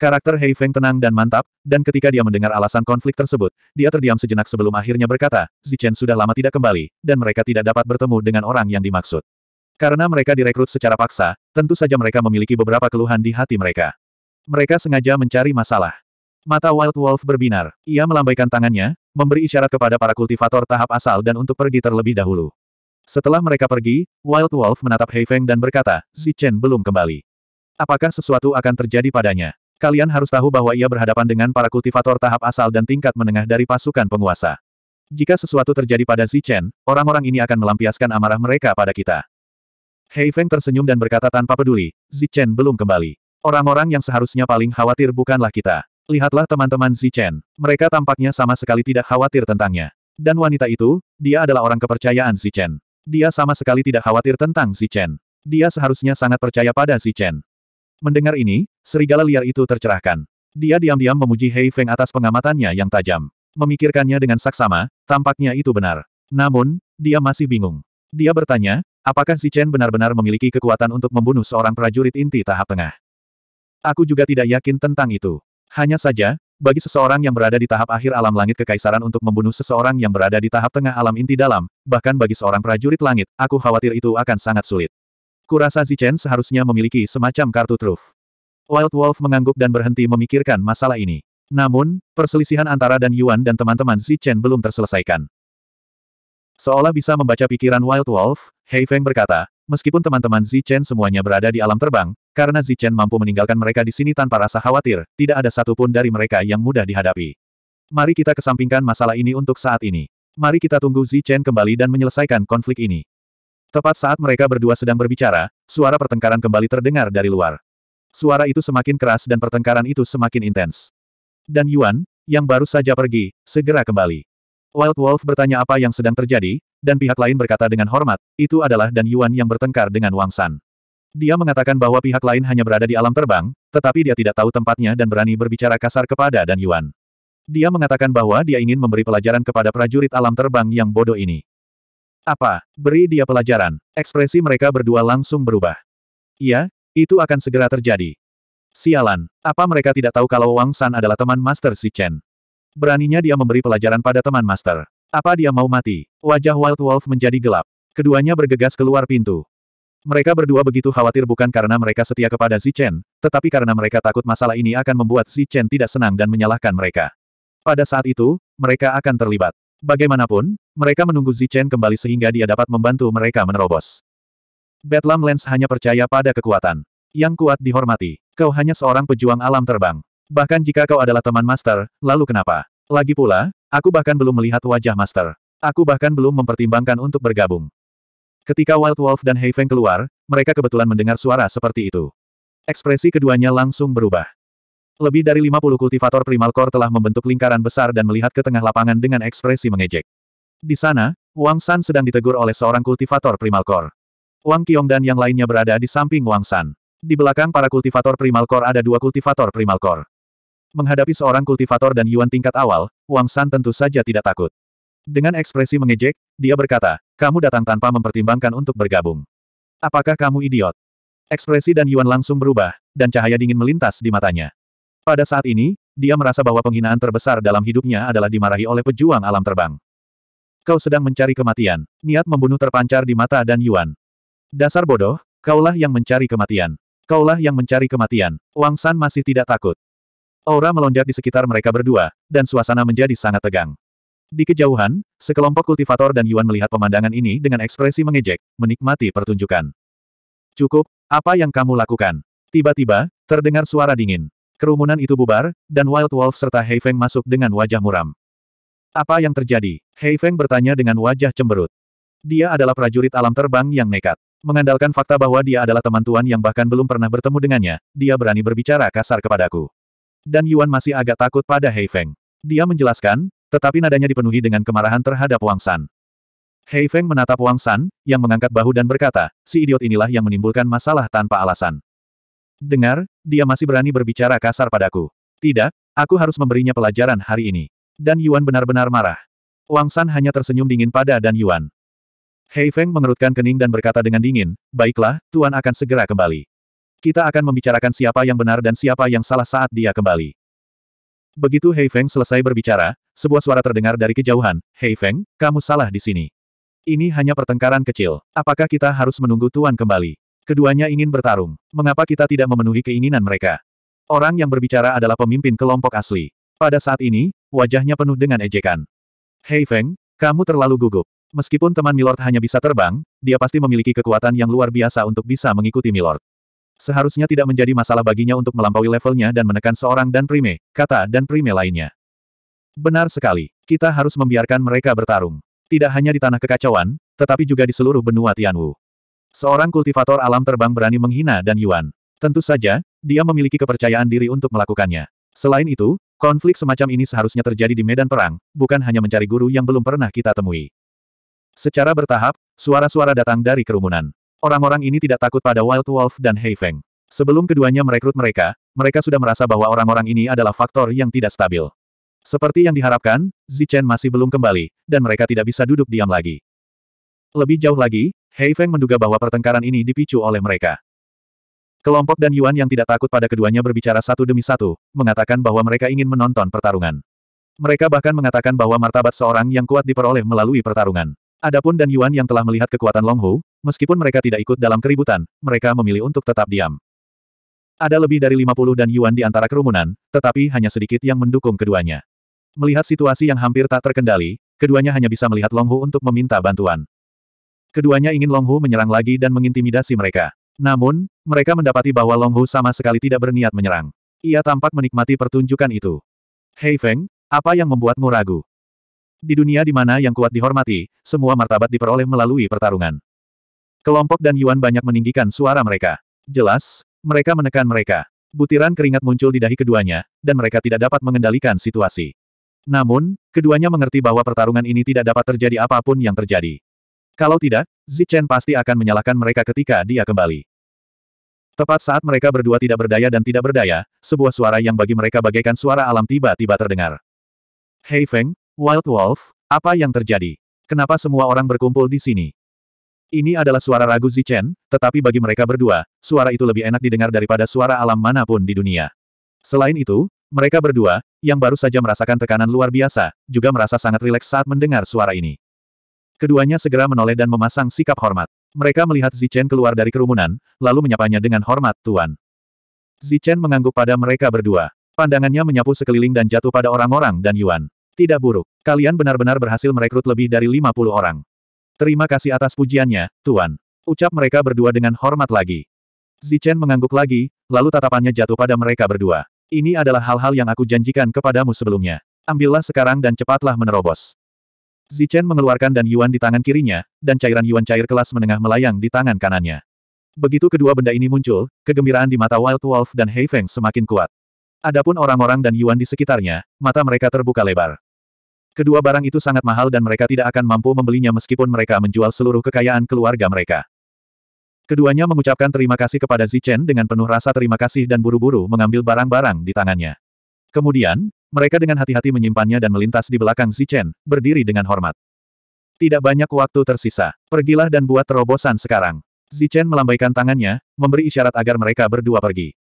Karakter Hei Feng tenang dan mantap, dan ketika dia mendengar alasan konflik tersebut, dia terdiam sejenak sebelum akhirnya berkata, Zichen sudah lama tidak kembali, dan mereka tidak dapat bertemu dengan orang yang dimaksud. Karena mereka direkrut secara paksa, tentu saja mereka memiliki beberapa keluhan di hati mereka. Mereka sengaja mencari masalah. Mata Wild Wolf berbinar. Ia melambaikan tangannya, memberi isyarat kepada para kultivator tahap asal dan untuk pergi terlebih dahulu. Setelah mereka pergi, Wild Wolf menatap Heifeng dan berkata, Zichen belum kembali. Apakah sesuatu akan terjadi padanya? Kalian harus tahu bahwa ia berhadapan dengan para kultivator tahap asal dan tingkat menengah dari pasukan penguasa. Jika sesuatu terjadi pada Zichen, orang-orang ini akan melampiaskan amarah mereka pada kita. Hei Feng tersenyum dan berkata tanpa peduli, Zichen belum kembali. Orang-orang yang seharusnya paling khawatir bukanlah kita. Lihatlah teman-teman Zichen, mereka tampaknya sama sekali tidak khawatir tentangnya. Dan wanita itu, dia adalah orang kepercayaan Zichen. Dia sama sekali tidak khawatir tentang si Chen. Dia seharusnya sangat percaya pada si Chen. Mendengar ini, serigala liar itu tercerahkan. Dia diam-diam memuji Hei Feng atas pengamatannya yang tajam. Memikirkannya dengan saksama, tampaknya itu benar. Namun, dia masih bingung. Dia bertanya, apakah si Chen benar-benar memiliki kekuatan untuk membunuh seorang prajurit inti tahap tengah? Aku juga tidak yakin tentang itu. Hanya saja, bagi seseorang yang berada di tahap akhir alam langit kekaisaran untuk membunuh seseorang yang berada di tahap tengah alam inti dalam, bahkan bagi seorang prajurit langit, aku khawatir itu akan sangat sulit. Kurasa Zichen seharusnya memiliki semacam kartu truf. Wild Wolf mengangguk dan berhenti memikirkan masalah ini. Namun, perselisihan antara Dan Yuan dan teman-teman Zichen belum terselesaikan. Seolah bisa membaca pikiran Wild Wolf, Hei Feng berkata, meskipun teman-teman Zichen semuanya berada di alam terbang, karena Zichen mampu meninggalkan mereka di sini tanpa rasa khawatir, tidak ada satupun dari mereka yang mudah dihadapi. Mari kita kesampingkan masalah ini untuk saat ini. Mari kita tunggu Zichen kembali dan menyelesaikan konflik ini. Tepat saat mereka berdua sedang berbicara, suara pertengkaran kembali terdengar dari luar. Suara itu semakin keras dan pertengkaran itu semakin intens. Dan Yuan, yang baru saja pergi, segera kembali. Wild Wolf bertanya apa yang sedang terjadi, dan pihak lain berkata dengan hormat, itu adalah Dan Yuan yang bertengkar dengan Wang San. Dia mengatakan bahwa pihak lain hanya berada di alam terbang, tetapi dia tidak tahu tempatnya dan berani berbicara kasar kepada Dan Yuan. Dia mengatakan bahwa dia ingin memberi pelajaran kepada prajurit alam terbang yang bodoh ini. Apa? Beri dia pelajaran. Ekspresi mereka berdua langsung berubah. Iya, itu akan segera terjadi. Sialan, apa mereka tidak tahu kalau Wang San adalah teman Master Si Chen? Beraninya dia memberi pelajaran pada teman Master. Apa dia mau mati? Wajah Wild Wolf menjadi gelap. Keduanya bergegas keluar pintu. Mereka berdua begitu khawatir bukan karena mereka setia kepada Zichen, tetapi karena mereka takut masalah ini akan membuat Zichen tidak senang dan menyalahkan mereka. Pada saat itu, mereka akan terlibat. Bagaimanapun, mereka menunggu Zichen kembali sehingga dia dapat membantu mereka menerobos. Bedlam Lens hanya percaya pada kekuatan. Yang kuat dihormati. Kau hanya seorang pejuang alam terbang. Bahkan jika kau adalah teman Master, lalu kenapa? Lagi pula, aku bahkan belum melihat wajah Master. Aku bahkan belum mempertimbangkan untuk bergabung. Ketika Wild Wolf dan Heifeng keluar, mereka kebetulan mendengar suara seperti itu. Ekspresi keduanya langsung berubah. Lebih dari 50 kultivator Primal Core telah membentuk lingkaran besar dan melihat ke tengah lapangan dengan ekspresi mengejek. Di sana, Wang San sedang ditegur oleh seorang kultivator Primal Core. Wang Qiong dan yang lainnya berada di samping Wang San. Di belakang para kultivator Primal Core ada dua kultivator Primal Core. Menghadapi seorang kultivator dan Yuan tingkat awal, Wang San tentu saja tidak takut. Dengan ekspresi mengejek, dia berkata, kamu datang tanpa mempertimbangkan untuk bergabung. Apakah kamu idiot? Ekspresi Dan Yuan langsung berubah, dan cahaya dingin melintas di matanya. Pada saat ini, dia merasa bahwa penghinaan terbesar dalam hidupnya adalah dimarahi oleh pejuang alam terbang. Kau sedang mencari kematian. Niat membunuh terpancar di mata Dan Yuan. Dasar bodoh, kaulah yang mencari kematian. Kaulah yang mencari kematian. Wang San masih tidak takut. Aura melonjak di sekitar mereka berdua, dan suasana menjadi sangat tegang. Di kejauhan, sekelompok kultivator dan Yuan melihat pemandangan ini dengan ekspresi mengejek, menikmati pertunjukan. Cukup, apa yang kamu lakukan? Tiba-tiba, terdengar suara dingin. Kerumunan itu bubar, dan Wild Wolf serta Feng masuk dengan wajah muram. Apa yang terjadi? Feng bertanya dengan wajah cemberut. Dia adalah prajurit alam terbang yang nekat. Mengandalkan fakta bahwa dia adalah teman tuan yang bahkan belum pernah bertemu dengannya, dia berani berbicara kasar kepadaku. Dan Yuan masih agak takut pada Feng. Dia menjelaskan, tetapi nadanya dipenuhi dengan kemarahan terhadap Wang San. Hei Feng menatap Wang San, yang mengangkat bahu dan berkata, si idiot inilah yang menimbulkan masalah tanpa alasan. Dengar, dia masih berani berbicara kasar padaku. Tidak, aku harus memberinya pelajaran hari ini. Dan Yuan benar-benar marah. Wang San hanya tersenyum dingin pada Dan Yuan. Hei Feng mengerutkan kening dan berkata dengan dingin, baiklah, Tuan akan segera kembali. Kita akan membicarakan siapa yang benar dan siapa yang salah saat dia kembali. Begitu Hei Feng selesai berbicara, sebuah suara terdengar dari kejauhan, Hei Feng, kamu salah di sini. Ini hanya pertengkaran kecil. Apakah kita harus menunggu Tuan kembali? Keduanya ingin bertarung. Mengapa kita tidak memenuhi keinginan mereka? Orang yang berbicara adalah pemimpin kelompok asli. Pada saat ini, wajahnya penuh dengan ejekan. Hei Feng, kamu terlalu gugup. Meskipun teman Milord hanya bisa terbang, dia pasti memiliki kekuatan yang luar biasa untuk bisa mengikuti Milord. Seharusnya tidak menjadi masalah baginya untuk melampaui levelnya dan menekan seorang dan prime, kata dan prime lainnya. Benar sekali, kita harus membiarkan mereka bertarung. Tidak hanya di tanah kekacauan, tetapi juga di seluruh benua Tianwu. Seorang kultivator alam terbang berani menghina dan Yuan. Tentu saja, dia memiliki kepercayaan diri untuk melakukannya. Selain itu, konflik semacam ini seharusnya terjadi di medan perang, bukan hanya mencari guru yang belum pernah kita temui. Secara bertahap, suara-suara datang dari kerumunan. Orang-orang ini tidak takut pada Wild Wolf dan Heifeng. Sebelum keduanya merekrut mereka, mereka sudah merasa bahwa orang-orang ini adalah faktor yang tidak stabil. Seperti yang diharapkan, Zichen masih belum kembali, dan mereka tidak bisa duduk diam lagi. Lebih jauh lagi, Heifeng menduga bahwa pertengkaran ini dipicu oleh mereka. Kelompok dan Yuan yang tidak takut pada keduanya berbicara satu demi satu, mengatakan bahwa mereka ingin menonton pertarungan. Mereka bahkan mengatakan bahwa martabat seorang yang kuat diperoleh melalui pertarungan. Adapun Dan Yuan yang telah melihat kekuatan Long Longhu, meskipun mereka tidak ikut dalam keributan, mereka memilih untuk tetap diam. Ada lebih dari 50 Dan Yuan di antara kerumunan, tetapi hanya sedikit yang mendukung keduanya. Melihat situasi yang hampir tak terkendali, keduanya hanya bisa melihat Long Longhu untuk meminta bantuan. Keduanya ingin Long Longhu menyerang lagi dan mengintimidasi mereka. Namun, mereka mendapati bahwa Long Longhu sama sekali tidak berniat menyerang. Ia tampak menikmati pertunjukan itu. Hei Feng, apa yang membuatmu ragu? Di dunia di mana yang kuat dihormati, semua martabat diperoleh melalui pertarungan. Kelompok dan Yuan banyak meninggikan suara mereka. Jelas, mereka menekan mereka. Butiran keringat muncul di dahi keduanya, dan mereka tidak dapat mengendalikan situasi. Namun, keduanya mengerti bahwa pertarungan ini tidak dapat terjadi apapun yang terjadi. Kalau tidak, Zichen pasti akan menyalahkan mereka ketika dia kembali. Tepat saat mereka berdua tidak berdaya dan tidak berdaya, sebuah suara yang bagi mereka bagaikan suara alam tiba-tiba terdengar. Hei Feng, Wild Wolf, apa yang terjadi? Kenapa semua orang berkumpul di sini? Ini adalah suara ragu Zichen, tetapi bagi mereka berdua, suara itu lebih enak didengar daripada suara alam manapun di dunia. Selain itu, mereka berdua, yang baru saja merasakan tekanan luar biasa, juga merasa sangat rileks saat mendengar suara ini. Keduanya segera menoleh dan memasang sikap hormat. Mereka melihat Zichen keluar dari kerumunan, lalu menyapanya dengan hormat, Tuan. Zichen mengangguk pada mereka berdua. Pandangannya menyapu sekeliling dan jatuh pada orang-orang dan Yuan. Tidak buruk. Kalian benar-benar berhasil merekrut lebih dari 50 orang. Terima kasih atas pujiannya, Tuan. Ucap mereka berdua dengan hormat lagi. Zichen mengangguk lagi, lalu tatapannya jatuh pada mereka berdua. Ini adalah hal-hal yang aku janjikan kepadamu sebelumnya. Ambillah sekarang dan cepatlah menerobos. Zichen mengeluarkan dan yuan di tangan kirinya, dan cairan yuan cair kelas menengah melayang di tangan kanannya. Begitu kedua benda ini muncul, kegembiraan di mata Wild Wolf dan Heifeng semakin kuat. Adapun orang-orang dan Yuan di sekitarnya, mata mereka terbuka lebar. Kedua barang itu sangat mahal dan mereka tidak akan mampu membelinya meskipun mereka menjual seluruh kekayaan keluarga mereka. Keduanya mengucapkan terima kasih kepada Zichen dengan penuh rasa terima kasih dan buru-buru mengambil barang-barang di tangannya. Kemudian, mereka dengan hati-hati menyimpannya dan melintas di belakang Zichen, berdiri dengan hormat. Tidak banyak waktu tersisa. Pergilah dan buat terobosan sekarang. Zichen melambaikan tangannya, memberi isyarat agar mereka berdua pergi.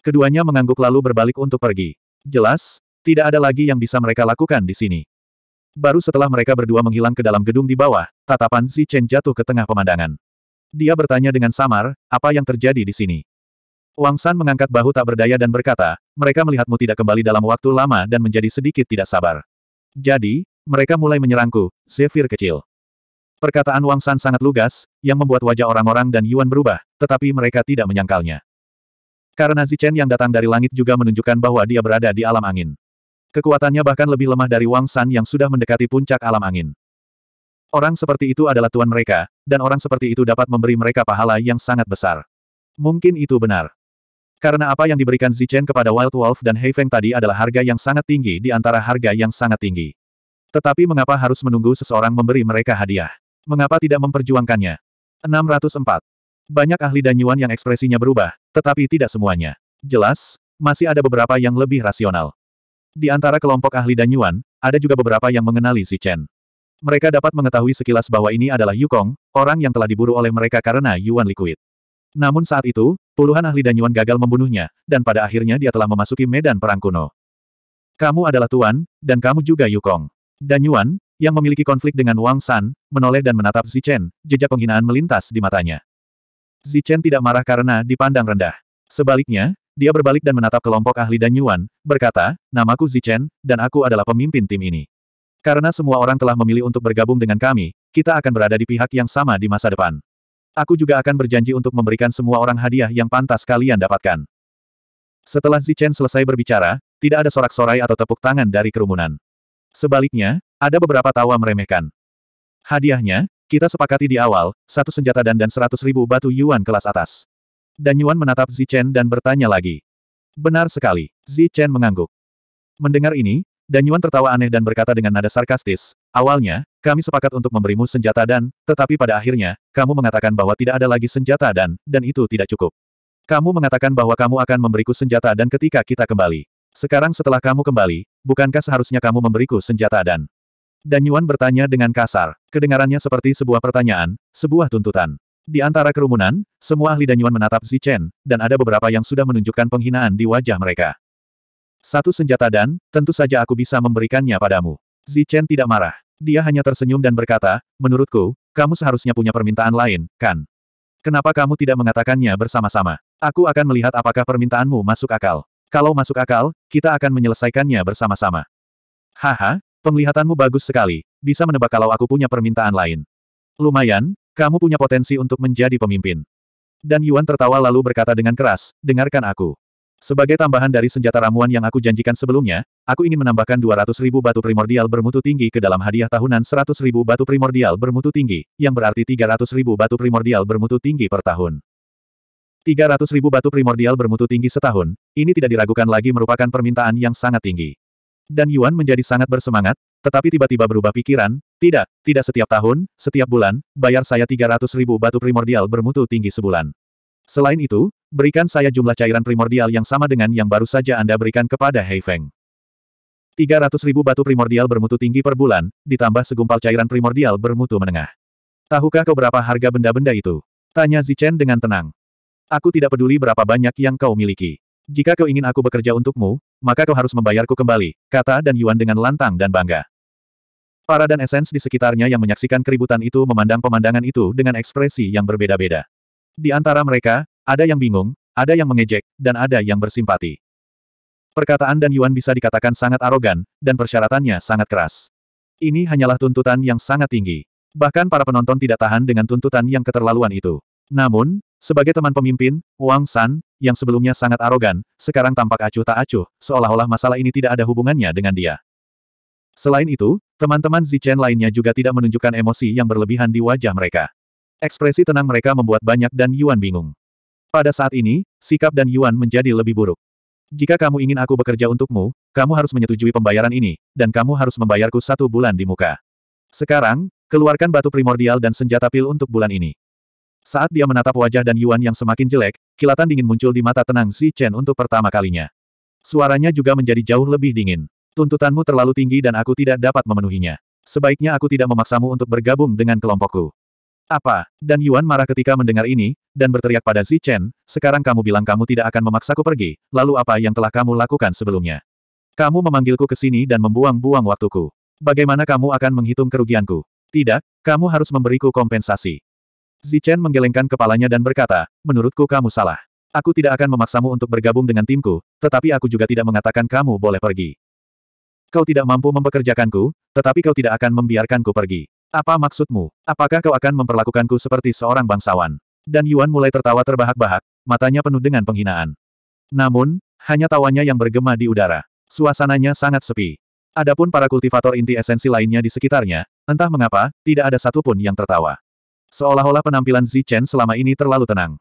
Keduanya mengangguk lalu berbalik untuk pergi. Jelas, tidak ada lagi yang bisa mereka lakukan di sini. Baru setelah mereka berdua menghilang ke dalam gedung di bawah, tatapan Xi Chen jatuh ke tengah pemandangan. Dia bertanya dengan samar, apa yang terjadi di sini? Wang San mengangkat bahu tak berdaya dan berkata, mereka melihatmu tidak kembali dalam waktu lama dan menjadi sedikit tidak sabar. Jadi, mereka mulai menyerangku, Zephyr kecil. Perkataan Wang San sangat lugas, yang membuat wajah orang-orang dan Yuan berubah, tetapi mereka tidak menyangkalnya. Karena Zichen yang datang dari langit juga menunjukkan bahwa dia berada di alam angin. Kekuatannya bahkan lebih lemah dari Wang San yang sudah mendekati puncak alam angin. Orang seperti itu adalah tuan mereka, dan orang seperti itu dapat memberi mereka pahala yang sangat besar. Mungkin itu benar. Karena apa yang diberikan Zichen kepada Wild Wolf dan Heifeng tadi adalah harga yang sangat tinggi di antara harga yang sangat tinggi. Tetapi mengapa harus menunggu seseorang memberi mereka hadiah? Mengapa tidak memperjuangkannya? 604. Banyak ahli Danyuan yang ekspresinya berubah, tetapi tidak semuanya. Jelas, masih ada beberapa yang lebih rasional. Di antara kelompok ahli Danyuan, ada juga beberapa yang mengenali si Chen. Mereka dapat mengetahui sekilas bahwa ini adalah Yukong, orang yang telah diburu oleh mereka karena Yuan Liquid. Namun saat itu, puluhan ahli Danyuan gagal membunuhnya, dan pada akhirnya dia telah memasuki medan perang kuno. Kamu adalah Tuan, dan kamu juga Yukong. Danyuan, yang memiliki konflik dengan Wang San, menoleh dan menatap Si Chen, jejak penghinaan melintas di matanya. Zichen tidak marah karena dipandang rendah. Sebaliknya, dia berbalik dan menatap kelompok ahli dan Yuan, berkata, namaku Zichen, dan aku adalah pemimpin tim ini. Karena semua orang telah memilih untuk bergabung dengan kami, kita akan berada di pihak yang sama di masa depan. Aku juga akan berjanji untuk memberikan semua orang hadiah yang pantas kalian dapatkan. Setelah Zichen selesai berbicara, tidak ada sorak-sorai atau tepuk tangan dari kerumunan. Sebaliknya, ada beberapa tawa meremehkan. Hadiahnya, kita sepakati di awal, satu senjata dan dan seratus ribu batu yuan kelas atas. Dan Yuan menatap Zichen dan bertanya lagi. Benar sekali, Zichen mengangguk. Mendengar ini, dan Yuan tertawa aneh dan berkata dengan nada sarkastis, awalnya, kami sepakat untuk memberimu senjata dan, tetapi pada akhirnya, kamu mengatakan bahwa tidak ada lagi senjata dan, dan itu tidak cukup. Kamu mengatakan bahwa kamu akan memberiku senjata dan ketika kita kembali. Sekarang setelah kamu kembali, bukankah seharusnya kamu memberiku senjata dan dan Yuan bertanya dengan kasar, kedengarannya seperti sebuah pertanyaan, sebuah tuntutan. Di antara kerumunan, semua ahli Danyuan menatap Zi Chen, dan ada beberapa yang sudah menunjukkan penghinaan di wajah mereka. Satu senjata dan, tentu saja aku bisa memberikannya padamu. Zi Chen tidak marah. Dia hanya tersenyum dan berkata, menurutku, kamu seharusnya punya permintaan lain, kan? Kenapa kamu tidak mengatakannya bersama-sama? Aku akan melihat apakah permintaanmu masuk akal. Kalau masuk akal, kita akan menyelesaikannya bersama-sama. Haha, Penglihatanmu bagus sekali, bisa menebak kalau aku punya permintaan lain. Lumayan, kamu punya potensi untuk menjadi pemimpin. Dan Yuan tertawa lalu berkata dengan keras, dengarkan aku. Sebagai tambahan dari senjata ramuan yang aku janjikan sebelumnya, aku ingin menambahkan 200 ribu batu primordial bermutu tinggi ke dalam hadiah tahunan 100 ribu batu primordial bermutu tinggi, yang berarti 300 ribu batu primordial bermutu tinggi per tahun. 300 ribu batu primordial bermutu tinggi setahun, ini tidak diragukan lagi merupakan permintaan yang sangat tinggi dan Yuan menjadi sangat bersemangat, tetapi tiba-tiba berubah pikiran, tidak, tidak setiap tahun, setiap bulan, bayar saya 300 ribu batu primordial bermutu tinggi sebulan. Selain itu, berikan saya jumlah cairan primordial yang sama dengan yang baru saja Anda berikan kepada Heifeng. 300 ribu batu primordial bermutu tinggi per bulan, ditambah segumpal cairan primordial bermutu menengah. Tahukah kau berapa harga benda-benda itu? Tanya Zichen dengan tenang. Aku tidak peduli berapa banyak yang kau miliki. Jika kau ingin aku bekerja untukmu, maka kau harus membayarku kembali, kata Dan Yuan dengan lantang dan bangga. Para dan esens di sekitarnya yang menyaksikan keributan itu memandang pemandangan itu dengan ekspresi yang berbeda-beda. Di antara mereka, ada yang bingung, ada yang mengejek, dan ada yang bersimpati. Perkataan Dan Yuan bisa dikatakan sangat arogan, dan persyaratannya sangat keras. Ini hanyalah tuntutan yang sangat tinggi. Bahkan para penonton tidak tahan dengan tuntutan yang keterlaluan itu. Namun, sebagai teman pemimpin, Wang San, yang sebelumnya sangat arogan, sekarang tampak acuh tak acuh, seolah-olah masalah ini tidak ada hubungannya dengan dia. Selain itu, teman-teman Zichen lainnya juga tidak menunjukkan emosi yang berlebihan di wajah mereka. Ekspresi tenang mereka membuat banyak dan Yuan bingung. Pada saat ini, sikap dan Yuan menjadi lebih buruk. Jika kamu ingin aku bekerja untukmu, kamu harus menyetujui pembayaran ini, dan kamu harus membayarku satu bulan di muka. Sekarang, keluarkan batu primordial dan senjata pil untuk bulan ini. Saat dia menatap wajah dan Yuan yang semakin jelek, kilatan dingin muncul di mata tenang Si Chen untuk pertama kalinya. Suaranya juga menjadi jauh lebih dingin. Tuntutanmu terlalu tinggi dan aku tidak dapat memenuhinya. Sebaiknya aku tidak memaksamu untuk bergabung dengan kelompokku. Apa? Dan Yuan marah ketika mendengar ini, dan berteriak pada Si Chen, sekarang kamu bilang kamu tidak akan memaksaku pergi, lalu apa yang telah kamu lakukan sebelumnya? Kamu memanggilku ke sini dan membuang-buang waktuku. Bagaimana kamu akan menghitung kerugianku? Tidak, kamu harus memberiku kompensasi. Zichen menggelengkan kepalanya dan berkata, menurutku kamu salah. Aku tidak akan memaksamu untuk bergabung dengan timku, tetapi aku juga tidak mengatakan kamu boleh pergi. Kau tidak mampu mempekerjakanku, tetapi kau tidak akan membiarkanku pergi. Apa maksudmu? Apakah kau akan memperlakukanku seperti seorang bangsawan? Dan Yuan mulai tertawa terbahak-bahak, matanya penuh dengan penghinaan. Namun, hanya tawanya yang bergema di udara. Suasananya sangat sepi. Adapun para kultivator inti esensi lainnya di sekitarnya, entah mengapa, tidak ada satupun yang tertawa. Seolah-olah penampilan Zichen selama ini terlalu tenang.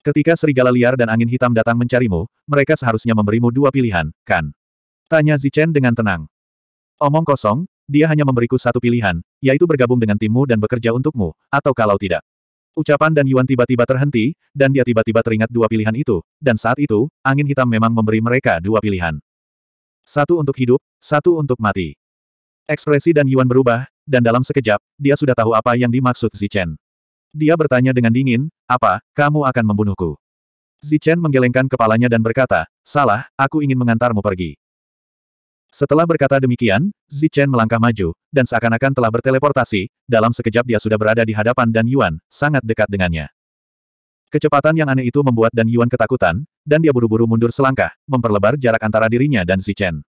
Ketika serigala liar dan angin hitam datang mencarimu, mereka seharusnya memberimu dua pilihan, kan? Tanya Zichen dengan tenang. Omong kosong, dia hanya memberiku satu pilihan, yaitu bergabung dengan timmu dan bekerja untukmu, atau kalau tidak. Ucapan dan Yuan tiba-tiba terhenti, dan dia tiba-tiba teringat dua pilihan itu, dan saat itu, angin hitam memang memberi mereka dua pilihan. Satu untuk hidup, satu untuk mati. Ekspresi dan Yuan berubah, dan dalam sekejap, dia sudah tahu apa yang dimaksud Zichen. Dia bertanya dengan dingin, apa, kamu akan membunuhku? Zichen menggelengkan kepalanya dan berkata, salah, aku ingin mengantarmu pergi. Setelah berkata demikian, Zichen melangkah maju, dan seakan-akan telah berteleportasi, dalam sekejap dia sudah berada di hadapan Dan Yuan, sangat dekat dengannya. Kecepatan yang aneh itu membuat Dan Yuan ketakutan, dan dia buru-buru mundur selangkah, memperlebar jarak antara dirinya dan Zichen.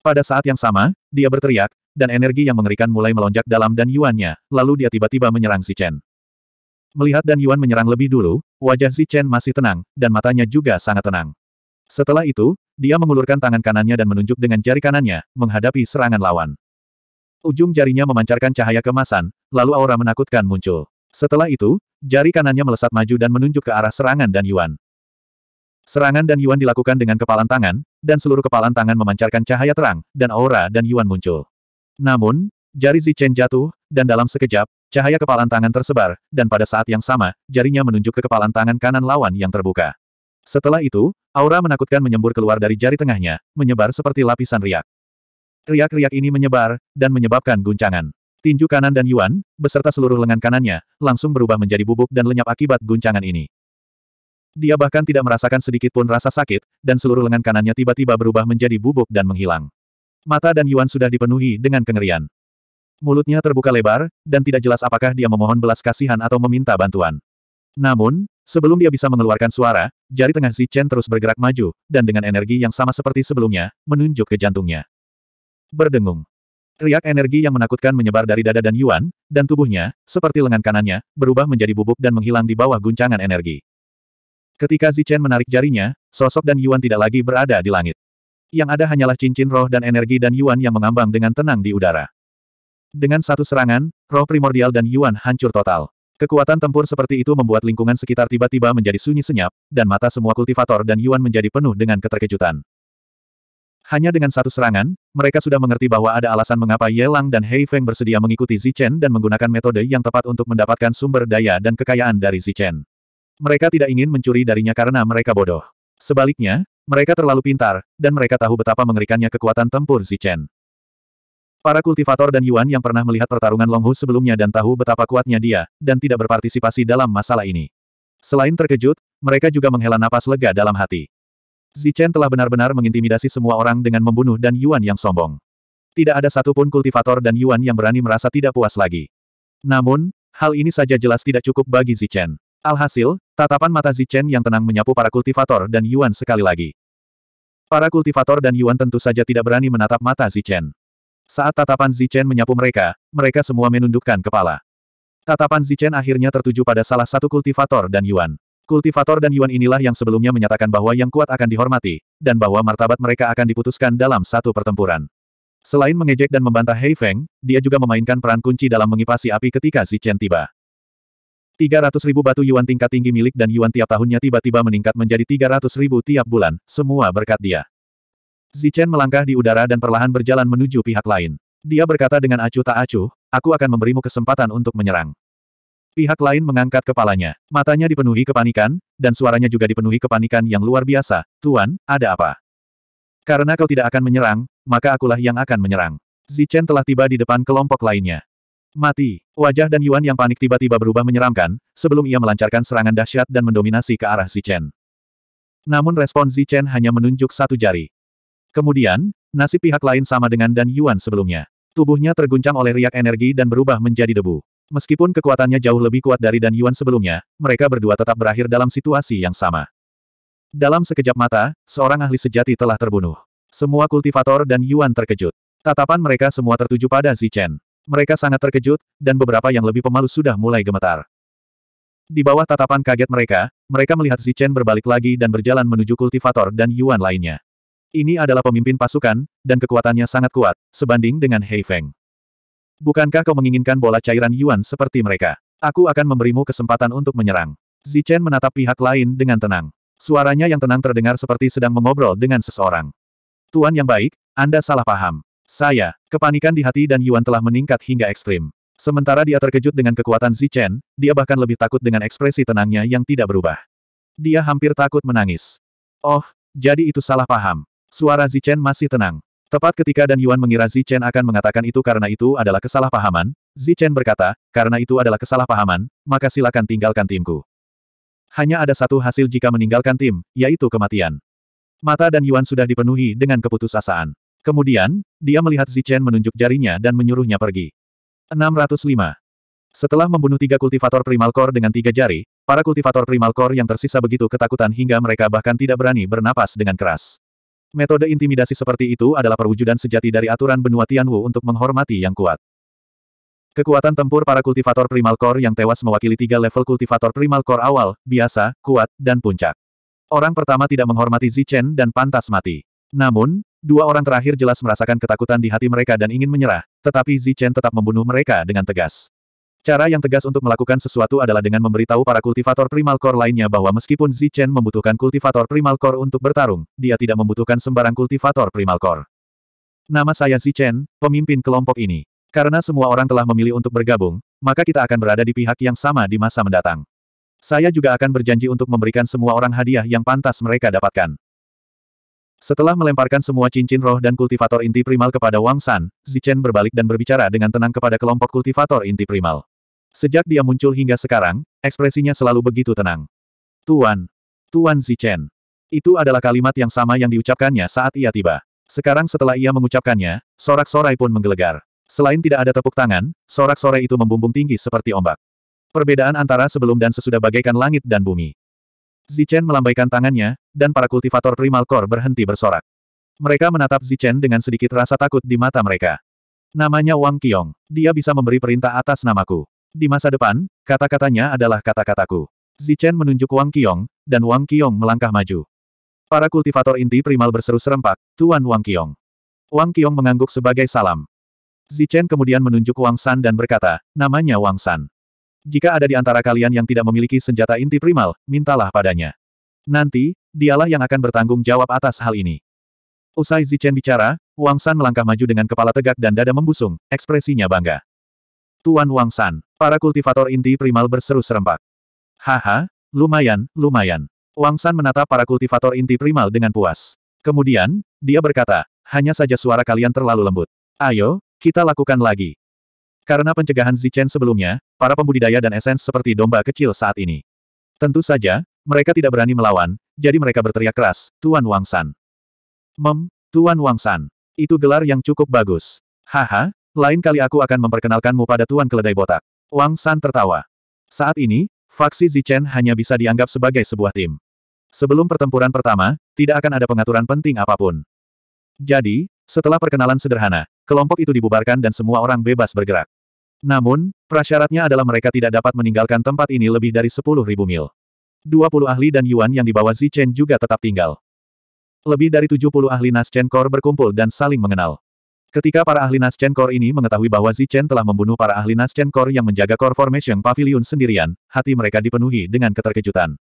Pada saat yang sama, dia berteriak, dan energi yang mengerikan mulai melonjak dalam dan Yuan-nya. lalu dia tiba-tiba menyerang si Chen. Melihat dan Yuan menyerang lebih dulu, wajah si Chen masih tenang, dan matanya juga sangat tenang. Setelah itu, dia mengulurkan tangan kanannya dan menunjuk dengan jari kanannya, menghadapi serangan lawan. Ujung jarinya memancarkan cahaya kemasan, lalu aura menakutkan muncul. Setelah itu, jari kanannya melesat maju dan menunjuk ke arah serangan dan Yuan. Serangan dan Yuan dilakukan dengan kepalan tangan, dan seluruh kepalan tangan memancarkan cahaya terang, dan aura dan Yuan muncul. Namun, jari Zichen jatuh, dan dalam sekejap, cahaya kepalan tangan tersebar, dan pada saat yang sama, jarinya menunjuk ke kepalan tangan kanan lawan yang terbuka. Setelah itu, aura menakutkan menyembur keluar dari jari tengahnya, menyebar seperti lapisan riak. Riak-riak ini menyebar, dan menyebabkan guncangan. Tinju kanan dan Yuan, beserta seluruh lengan kanannya, langsung berubah menjadi bubuk dan lenyap akibat guncangan ini. Dia bahkan tidak merasakan sedikit pun rasa sakit, dan seluruh lengan kanannya tiba-tiba berubah menjadi bubuk dan menghilang. Mata dan Yuan sudah dipenuhi dengan kengerian. Mulutnya terbuka lebar, dan tidak jelas apakah dia memohon belas kasihan atau meminta bantuan. Namun, sebelum dia bisa mengeluarkan suara, jari tengah Si Chen terus bergerak maju, dan dengan energi yang sama seperti sebelumnya, menunjuk ke jantungnya. Berdengung. Riak energi yang menakutkan menyebar dari dada dan Yuan, dan tubuhnya, seperti lengan kanannya, berubah menjadi bubuk dan menghilang di bawah guncangan energi. Ketika Zichen menarik jarinya, sosok dan Yuan tidak lagi berada di langit. Yang ada hanyalah cincin roh dan energi dan Yuan yang mengambang dengan tenang di udara. Dengan satu serangan, roh primordial dan Yuan hancur total. Kekuatan tempur seperti itu membuat lingkungan sekitar tiba-tiba menjadi sunyi senyap, dan mata semua kultivator dan Yuan menjadi penuh dengan keterkejutan. Hanya dengan satu serangan, mereka sudah mengerti bahwa ada alasan mengapa Ye Lang dan Hei Feng bersedia mengikuti Zichen dan menggunakan metode yang tepat untuk mendapatkan sumber daya dan kekayaan dari Zichen. Mereka tidak ingin mencuri darinya karena mereka bodoh. Sebaliknya, mereka terlalu pintar, dan mereka tahu betapa mengerikannya kekuatan tempur Zichen. Para kultivator dan Yuan yang pernah melihat pertarungan Longhu sebelumnya dan tahu betapa kuatnya dia, dan tidak berpartisipasi dalam masalah ini. Selain terkejut, mereka juga menghela napas lega dalam hati. Zichen telah benar-benar mengintimidasi semua orang dengan membunuh dan Yuan yang sombong. Tidak ada satupun kultivator dan Yuan yang berani merasa tidak puas lagi. Namun, hal ini saja jelas tidak cukup bagi Zichen. Alhasil, tatapan mata Zichen yang tenang menyapu para kultivator dan Yuan sekali lagi. Para kultivator dan Yuan tentu saja tidak berani menatap mata Zichen. Saat tatapan Zichen menyapu mereka, mereka semua menundukkan kepala. Tatapan Zichen akhirnya tertuju pada salah satu kultivator dan Yuan. Kultivator dan Yuan inilah yang sebelumnya menyatakan bahwa yang kuat akan dihormati, dan bahwa martabat mereka akan diputuskan dalam satu pertempuran. Selain mengejek dan membantah Hei Feng, dia juga memainkan peran kunci dalam mengipasi api ketika Zichen tiba. 300.000 batu yuan tingkat tinggi milik dan yuan tiap tahunnya tiba-tiba meningkat menjadi 300.000 tiap bulan, semua berkat dia. Zichen melangkah di udara dan perlahan berjalan menuju pihak lain. Dia berkata dengan acuh tak acuh, aku akan memberimu kesempatan untuk menyerang. Pihak lain mengangkat kepalanya. Matanya dipenuhi kepanikan, dan suaranya juga dipenuhi kepanikan yang luar biasa. Tuan, ada apa? Karena kau tidak akan menyerang, maka akulah yang akan menyerang. Zichen telah tiba di depan kelompok lainnya. Mati. Wajah dan Yuan yang panik tiba-tiba berubah menyeramkan, sebelum ia melancarkan serangan dahsyat dan mendominasi ke arah Zichen. Namun respon Zichen hanya menunjuk satu jari. Kemudian, nasib pihak lain sama dengan Dan Yuan sebelumnya. Tubuhnya terguncang oleh riak energi dan berubah menjadi debu. Meskipun kekuatannya jauh lebih kuat dari Dan Yuan sebelumnya, mereka berdua tetap berakhir dalam situasi yang sama. Dalam sekejap mata, seorang ahli sejati telah terbunuh. Semua kultivator dan Yuan terkejut. Tatapan mereka semua tertuju pada Zichen. Mereka sangat terkejut, dan beberapa yang lebih pemalu sudah mulai gemetar. Di bawah tatapan kaget mereka, mereka melihat Zichen berbalik lagi dan berjalan menuju kultivator dan Yuan lainnya. Ini adalah pemimpin pasukan, dan kekuatannya sangat kuat, sebanding dengan Hei Feng. Bukankah kau menginginkan bola cairan Yuan seperti mereka? Aku akan memberimu kesempatan untuk menyerang. Zichen menatap pihak lain dengan tenang. Suaranya yang tenang terdengar seperti sedang mengobrol dengan seseorang. Tuan yang baik, Anda salah paham. Saya, kepanikan di hati dan Yuan telah meningkat hingga ekstrim. Sementara dia terkejut dengan kekuatan Zichen, dia bahkan lebih takut dengan ekspresi tenangnya yang tidak berubah. Dia hampir takut menangis. Oh, jadi itu salah paham. Suara Zichen masih tenang. Tepat ketika Dan Yuan mengira Zichen akan mengatakan itu karena itu adalah kesalahpahaman, Zichen berkata, karena itu adalah kesalahpahaman, maka silakan tinggalkan timku. Hanya ada satu hasil jika meninggalkan tim, yaitu kematian. Mata Dan Yuan sudah dipenuhi dengan keputusasaan. Kemudian, dia melihat Zichen menunjuk jarinya dan menyuruhnya pergi. 605. Setelah membunuh tiga kultivator primal core dengan tiga jari, para kultivator primal core yang tersisa begitu ketakutan hingga mereka bahkan tidak berani bernapas dengan keras. Metode intimidasi seperti itu adalah perwujudan sejati dari aturan benua Tianwu untuk menghormati yang kuat. Kekuatan tempur para kultivator primal core yang tewas mewakili tiga level kultivator primal core awal, biasa, kuat, dan puncak. Orang pertama tidak menghormati Zichen dan pantas mati. Namun, dua orang terakhir jelas merasakan ketakutan di hati mereka dan ingin menyerah, tetapi Zichen tetap membunuh mereka dengan tegas. Cara yang tegas untuk melakukan sesuatu adalah dengan memberitahu para kultivator primal core lainnya bahwa meskipun Zichen membutuhkan kultivator primal core untuk bertarung, dia tidak membutuhkan sembarang kultivator primal core. Nama saya Zichen, pemimpin kelompok ini. Karena semua orang telah memilih untuk bergabung, maka kita akan berada di pihak yang sama di masa mendatang. Saya juga akan berjanji untuk memberikan semua orang hadiah yang pantas mereka dapatkan. Setelah melemparkan semua cincin roh dan kultivator inti primal kepada Wang San, Zichen berbalik dan berbicara dengan tenang kepada kelompok kultivator inti primal. Sejak dia muncul hingga sekarang, ekspresinya selalu begitu tenang. Tuan. Tuan Zichen. Itu adalah kalimat yang sama yang diucapkannya saat ia tiba. Sekarang setelah ia mengucapkannya, sorak-sorai pun menggelegar. Selain tidak ada tepuk tangan, sorak-sorai itu membumbung tinggi seperti ombak. Perbedaan antara sebelum dan sesudah bagaikan langit dan bumi. Zichen melambaikan tangannya, dan para kultivator primal core berhenti bersorak. Mereka menatap Zichen dengan sedikit rasa takut di mata mereka. Namanya Wang Qiong. Dia bisa memberi perintah atas namaku. Di masa depan, kata-katanya adalah kata-kataku. Zichen menunjuk Wang Qiong, dan Wang Qiong melangkah maju. Para kultivator inti primal berseru serempak, Tuan Wang Qiong. Wang Qiong mengangguk sebagai salam. Zichen kemudian menunjuk Wang San dan berkata, namanya Wang San. Jika ada di antara kalian yang tidak memiliki senjata inti primal, mintalah padanya. Nanti, dialah yang akan bertanggung jawab atas hal ini. Usai Zichen bicara, Wang San melangkah maju dengan kepala tegak dan dada membusung, ekspresinya bangga. Tuan Wang San, para kultivator inti primal berseru serempak. Haha, lumayan, lumayan. Wang San menatap para kultivator inti primal dengan puas. Kemudian, dia berkata, hanya saja suara kalian terlalu lembut. Ayo, kita lakukan lagi. Karena pencegahan Zichen sebelumnya, para pembudidaya dan esens seperti domba kecil saat ini. Tentu saja, mereka tidak berani melawan, jadi mereka berteriak keras, Tuan Wang San. Mem, Tuan Wang San. Itu gelar yang cukup bagus. Haha, lain kali aku akan memperkenalkanmu pada Tuan Keledai Botak. Wang San tertawa. Saat ini, faksi Zichen hanya bisa dianggap sebagai sebuah tim. Sebelum pertempuran pertama, tidak akan ada pengaturan penting apapun. Jadi, setelah perkenalan sederhana, kelompok itu dibubarkan dan semua orang bebas bergerak. Namun, prasyaratnya adalah mereka tidak dapat meninggalkan tempat ini lebih dari sepuluh ribu mil. Dua puluh ahli dan Yuan yang dibawa Zichen juga tetap tinggal. Lebih dari tujuh puluh ahli Naschen Kor berkumpul dan saling mengenal. Ketika para ahli Naschen Kor ini mengetahui bahwa Zichen telah membunuh para ahli Naschen Kor yang menjaga Core Formation Pavilion sendirian, hati mereka dipenuhi dengan keterkejutan.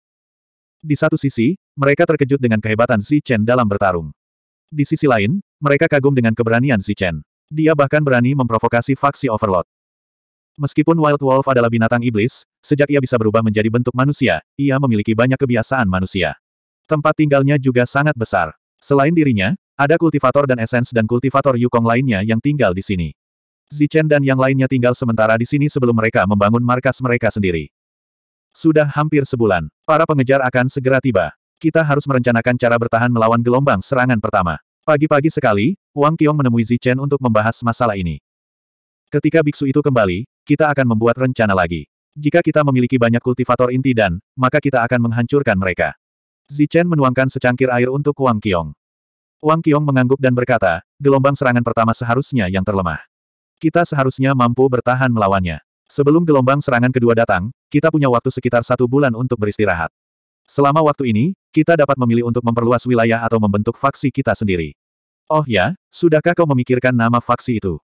Di satu sisi, mereka terkejut dengan kehebatan Zichen dalam bertarung. Di sisi lain, mereka kagum dengan keberanian si Chen. Dia bahkan berani memprovokasi faksi Overlord. Meskipun Wild Wolf adalah binatang iblis, sejak ia bisa berubah menjadi bentuk manusia, ia memiliki banyak kebiasaan manusia. Tempat tinggalnya juga sangat besar. Selain dirinya, ada kultivator dan esens dan kultivator Yukong lainnya yang tinggal di sini. Zichen dan yang lainnya tinggal sementara di sini sebelum mereka membangun markas mereka sendiri. Sudah hampir sebulan, para pengejar akan segera tiba. Kita harus merencanakan cara bertahan melawan gelombang serangan pertama. Pagi-pagi sekali, Wang Qiong menemui Zichen untuk membahas masalah ini. Ketika biksu itu kembali, kita akan membuat rencana lagi. Jika kita memiliki banyak kultivator inti dan, maka kita akan menghancurkan mereka. Zichen menuangkan secangkir air untuk Wang Qiong. Wang Qiong mengangguk dan berkata, gelombang serangan pertama seharusnya yang terlemah. Kita seharusnya mampu bertahan melawannya. Sebelum gelombang serangan kedua datang, kita punya waktu sekitar satu bulan untuk beristirahat. Selama waktu ini, kita dapat memilih untuk memperluas wilayah atau membentuk faksi kita sendiri. Oh ya, sudahkah kau memikirkan nama faksi itu?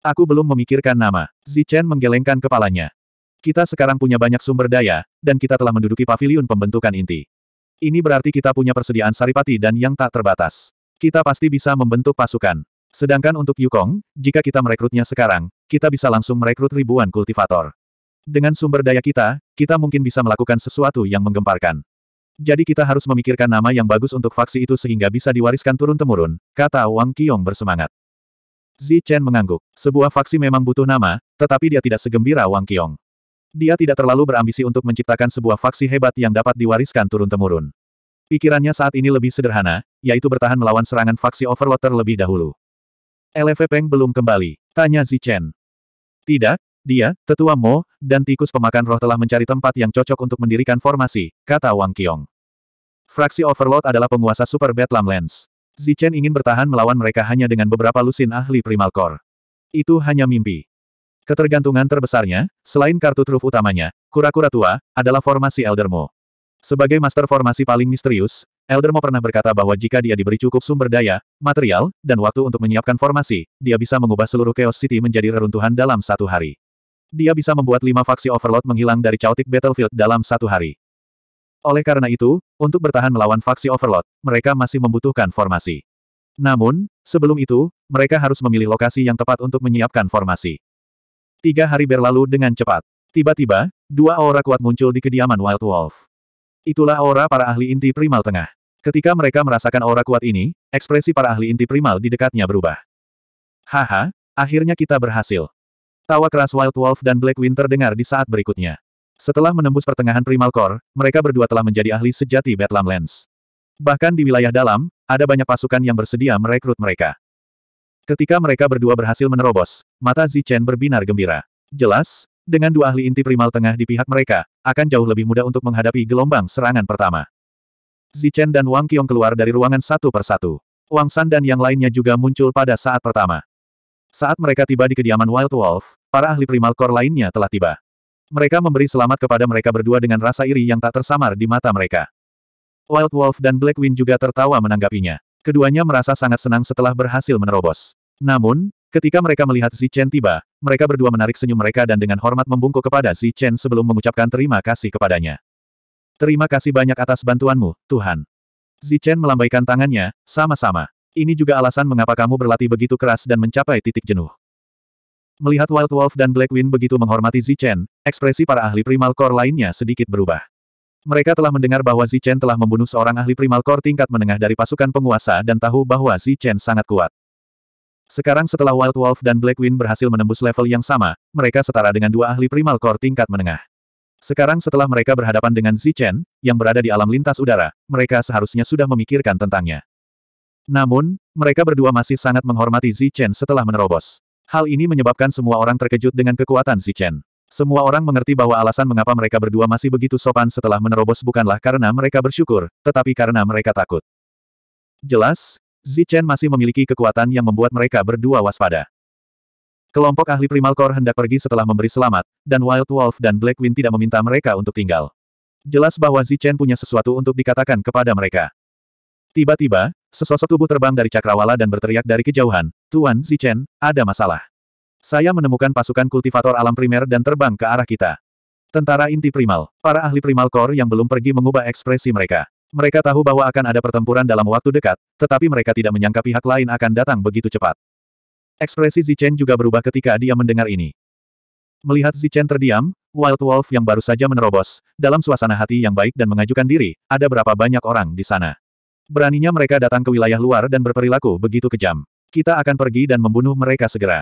Aku belum memikirkan nama. Zichen menggelengkan kepalanya. Kita sekarang punya banyak sumber daya, dan kita telah menduduki pavilion pembentukan inti. Ini berarti kita punya persediaan saripati dan yang tak terbatas. Kita pasti bisa membentuk pasukan. Sedangkan untuk Yukong, jika kita merekrutnya sekarang, kita bisa langsung merekrut ribuan kultivator. Dengan sumber daya kita, kita mungkin bisa melakukan sesuatu yang menggemparkan. Jadi kita harus memikirkan nama yang bagus untuk faksi itu sehingga bisa diwariskan turun-temurun, kata Wang Qiong bersemangat. Zi Chen mengangguk. Sebuah faksi memang butuh nama, tetapi dia tidak segembira Wang Qiong. Dia tidak terlalu berambisi untuk menciptakan sebuah faksi hebat yang dapat diwariskan turun-temurun. Pikirannya saat ini lebih sederhana, yaitu bertahan melawan serangan faksi overload terlebih dahulu. LV Peng belum kembali, tanya Zi Chen. Tidak, dia, tetua Mo, dan tikus pemakan roh telah mencari tempat yang cocok untuk mendirikan formasi, kata Wang Qiong. Fraksi Overlord adalah penguasa Super Bedlam Lens. Zichen ingin bertahan melawan mereka hanya dengan beberapa lusin ahli Primal Core. Itu hanya mimpi. Ketergantungan terbesarnya, selain kartu truf utamanya, kura-kura tua, adalah formasi Elder Mo. Sebagai master formasi paling misterius, Elder Mo pernah berkata bahwa jika dia diberi cukup sumber daya, material, dan waktu untuk menyiapkan formasi, dia bisa mengubah seluruh Chaos City menjadi reruntuhan dalam satu hari. Dia bisa membuat lima faksi Overlord menghilang dari chaotic battlefield dalam satu hari. Oleh karena itu, untuk bertahan melawan faksi Overlord, mereka masih membutuhkan formasi. Namun, sebelum itu, mereka harus memilih lokasi yang tepat untuk menyiapkan formasi. Tiga hari berlalu dengan cepat. Tiba-tiba, dua aura kuat muncul di kediaman Wild Wolf. Itulah aura para ahli inti primal tengah. Ketika mereka merasakan aura kuat ini, ekspresi para ahli inti primal di dekatnya berubah. Haha, akhirnya kita berhasil. Tawa keras Wild Wolf dan Black Winter dengar di saat berikutnya. Setelah menembus pertengahan Primal Core, mereka berdua telah menjadi ahli sejati Bethlehem Lens. Bahkan di wilayah dalam, ada banyak pasukan yang bersedia merekrut mereka. Ketika mereka berdua berhasil menerobos, mata Zichen berbinar gembira. Jelas, dengan dua ahli inti primal tengah di pihak mereka, akan jauh lebih mudah untuk menghadapi gelombang serangan pertama. Zichen dan Wang Qiong keluar dari ruangan satu persatu. Wang San dan yang lainnya juga muncul pada saat pertama. Saat mereka tiba di kediaman Wild Wolf, Para ahli primal core lainnya telah tiba. Mereka memberi selamat kepada mereka berdua dengan rasa iri yang tak tersamar di mata mereka. Wild Wolf dan Blackwing juga tertawa menanggapinya. Keduanya merasa sangat senang setelah berhasil menerobos. Namun, ketika mereka melihat Chen tiba, mereka berdua menarik senyum mereka dan dengan hormat membungkuk kepada Chen sebelum mengucapkan terima kasih kepadanya. Terima kasih banyak atas bantuanmu, Tuhan. Chen melambaikan tangannya, sama-sama. Ini juga alasan mengapa kamu berlatih begitu keras dan mencapai titik jenuh. Melihat Wild Wolf dan Black Wind begitu menghormati Zichen, ekspresi para ahli primal core lainnya sedikit berubah. Mereka telah mendengar bahwa Zichen telah membunuh seorang ahli primal core tingkat menengah dari pasukan penguasa dan tahu bahwa Zichen sangat kuat. Sekarang setelah Wild Wolf dan Black Wind berhasil menembus level yang sama, mereka setara dengan dua ahli primal core tingkat menengah. Sekarang setelah mereka berhadapan dengan Zichen, yang berada di alam lintas udara, mereka seharusnya sudah memikirkan tentangnya. Namun, mereka berdua masih sangat menghormati Zichen setelah menerobos. Hal ini menyebabkan semua orang terkejut dengan kekuatan Si Chen. Semua orang mengerti bahwa alasan mengapa mereka berdua masih begitu sopan setelah menerobos bukanlah karena mereka bersyukur, tetapi karena mereka takut. Jelas, Zi Chen masih memiliki kekuatan yang membuat mereka berdua waspada. Kelompok ahli Primal Core hendak pergi setelah memberi selamat, dan Wild Wolf dan Black Wind tidak meminta mereka untuk tinggal. Jelas bahwa Zi Chen punya sesuatu untuk dikatakan kepada mereka. Tiba-tiba, sesosok tubuh terbang dari cakrawala dan berteriak dari kejauhan, Tuan Zichen, ada masalah. Saya menemukan pasukan kultivator alam primer dan terbang ke arah kita. Tentara inti primal, para ahli primal core yang belum pergi mengubah ekspresi mereka. Mereka tahu bahwa akan ada pertempuran dalam waktu dekat, tetapi mereka tidak menyangka pihak lain akan datang begitu cepat. Ekspresi Zichen juga berubah ketika dia mendengar ini. Melihat Zichen terdiam, Wild Wolf yang baru saja menerobos, dalam suasana hati yang baik dan mengajukan diri, ada berapa banyak orang di sana. Beraninya mereka datang ke wilayah luar dan berperilaku begitu kejam. Kita akan pergi dan membunuh mereka segera.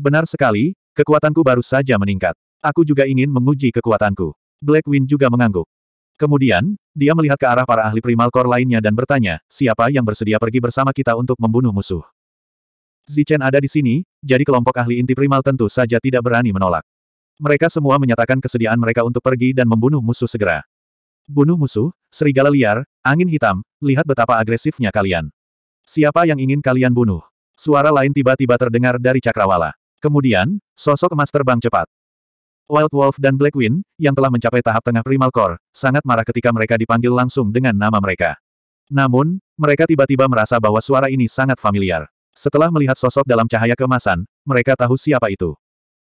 Benar sekali, kekuatanku baru saja meningkat. Aku juga ingin menguji kekuatanku. Black Wind juga mengangguk. Kemudian, dia melihat ke arah para ahli primal core lainnya dan bertanya, siapa yang bersedia pergi bersama kita untuk membunuh musuh? Zichen ada di sini, jadi kelompok ahli inti primal tentu saja tidak berani menolak. Mereka semua menyatakan kesediaan mereka untuk pergi dan membunuh musuh segera. Bunuh musuh, serigala liar, angin hitam, lihat betapa agresifnya kalian. Siapa yang ingin kalian bunuh? Suara lain tiba-tiba terdengar dari cakrawala. Kemudian, sosok emas terbang cepat. Wild Wolf dan Black Wind, yang telah mencapai tahap tengah Primal Core, sangat marah ketika mereka dipanggil langsung dengan nama mereka. Namun, mereka tiba-tiba merasa bahwa suara ini sangat familiar. Setelah melihat sosok dalam cahaya kemasan, mereka tahu siapa itu.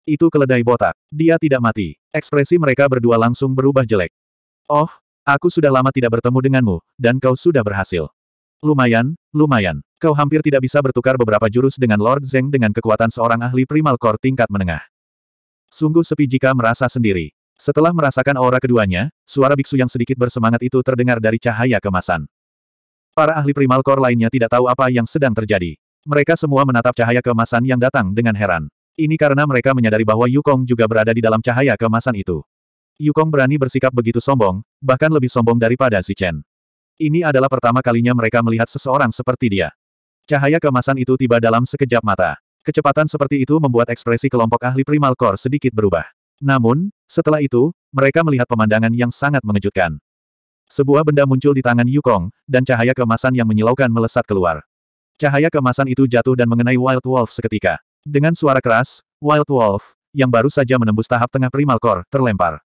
Itu keledai botak. Dia tidak mati. Ekspresi mereka berdua langsung berubah jelek. Oh, aku sudah lama tidak bertemu denganmu, dan kau sudah berhasil. Lumayan, lumayan. Kau hampir tidak bisa bertukar beberapa jurus dengan Lord Zeng dengan kekuatan seorang ahli primal core tingkat menengah. Sungguh sepi jika merasa sendiri. Setelah merasakan aura keduanya, suara biksu yang sedikit bersemangat itu terdengar dari cahaya kemasan. Para ahli primal core lainnya tidak tahu apa yang sedang terjadi. Mereka semua menatap cahaya kemasan yang datang dengan heran. Ini karena mereka menyadari bahwa Yukong juga berada di dalam cahaya kemasan itu. Yukong berani bersikap begitu sombong, bahkan lebih sombong daripada Zichen. Ini adalah pertama kalinya mereka melihat seseorang seperti dia. Cahaya kemasan itu tiba dalam sekejap mata. Kecepatan seperti itu membuat ekspresi kelompok ahli Primal Core sedikit berubah. Namun, setelah itu, mereka melihat pemandangan yang sangat mengejutkan. Sebuah benda muncul di tangan Yukong, dan cahaya kemasan yang menyilaukan melesat keluar. Cahaya kemasan itu jatuh dan mengenai Wild Wolf seketika. Dengan suara keras, Wild Wolf, yang baru saja menembus tahap tengah Primal Core, terlempar.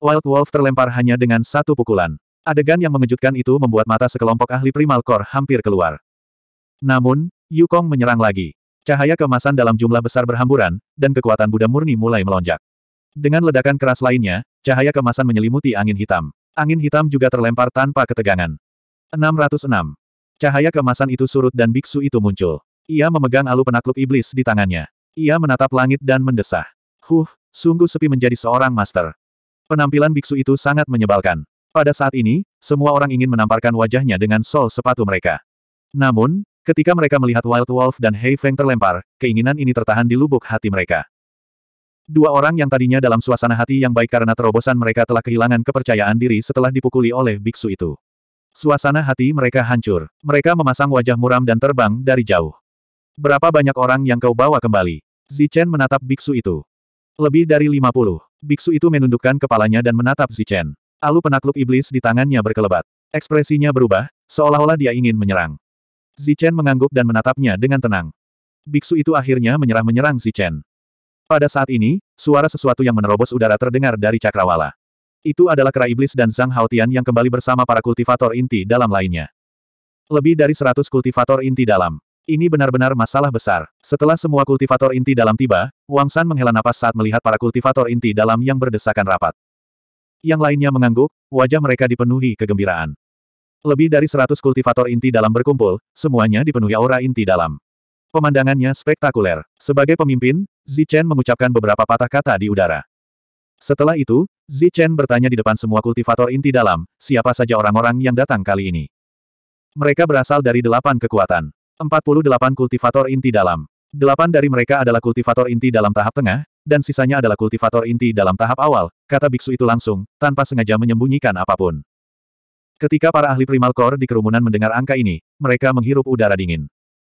Wild Wolf terlempar hanya dengan satu pukulan. Adegan yang mengejutkan itu membuat mata sekelompok ahli Primal Core hampir keluar. Namun, Yukong menyerang lagi. Cahaya kemasan dalam jumlah besar berhamburan, dan kekuatan Buddha murni mulai melonjak. Dengan ledakan keras lainnya, cahaya kemasan menyelimuti angin hitam. Angin hitam juga terlempar tanpa ketegangan. 606. Cahaya kemasan itu surut dan biksu itu muncul. Ia memegang alu penakluk iblis di tangannya. Ia menatap langit dan mendesah. Huh, sungguh sepi menjadi seorang master. Penampilan biksu itu sangat menyebalkan. Pada saat ini, semua orang ingin menamparkan wajahnya dengan sol sepatu mereka. Namun, Ketika mereka melihat Wild Wolf dan Hei Feng terlempar, keinginan ini tertahan di lubuk hati mereka. Dua orang yang tadinya dalam suasana hati yang baik karena terobosan mereka telah kehilangan kepercayaan diri setelah dipukuli oleh biksu itu. Suasana hati mereka hancur. Mereka memasang wajah muram dan terbang dari jauh. Berapa banyak orang yang kau bawa kembali? Zichen menatap biksu itu. Lebih dari 50. Biksu itu menundukkan kepalanya dan menatap Zichen. Alu penakluk iblis di tangannya berkelebat. Ekspresinya berubah, seolah-olah dia ingin menyerang. Zichen mengangguk dan menatapnya dengan tenang. Biksu itu akhirnya menyerah menyerang Zichen. Pada saat ini, suara sesuatu yang menerobos udara terdengar dari cakrawala. Itu adalah kera iblis dan Zhang Haotian yang kembali bersama para kultivator inti dalam lainnya. Lebih dari seratus kultivator inti dalam. Ini benar-benar masalah besar. Setelah semua kultivator inti dalam tiba, Wang San menghela napas saat melihat para kultivator inti dalam yang berdesakan rapat. Yang lainnya mengangguk, wajah mereka dipenuhi kegembiraan. Lebih dari seratus kultivator inti dalam berkumpul, semuanya dipenuhi aura inti dalam. Pemandangannya spektakuler. Sebagai pemimpin, Zichen mengucapkan beberapa patah kata di udara. Setelah itu, Zichen bertanya di depan semua kultivator inti dalam, siapa saja orang-orang yang datang kali ini. Mereka berasal dari delapan kekuatan. Empat puluh delapan kultivator inti dalam. Delapan dari mereka adalah kultivator inti dalam tahap tengah, dan sisanya adalah kultivator inti dalam tahap awal, kata biksu itu langsung, tanpa sengaja menyembunyikan apapun. Ketika para ahli primal core di kerumunan mendengar angka ini, mereka menghirup udara dingin.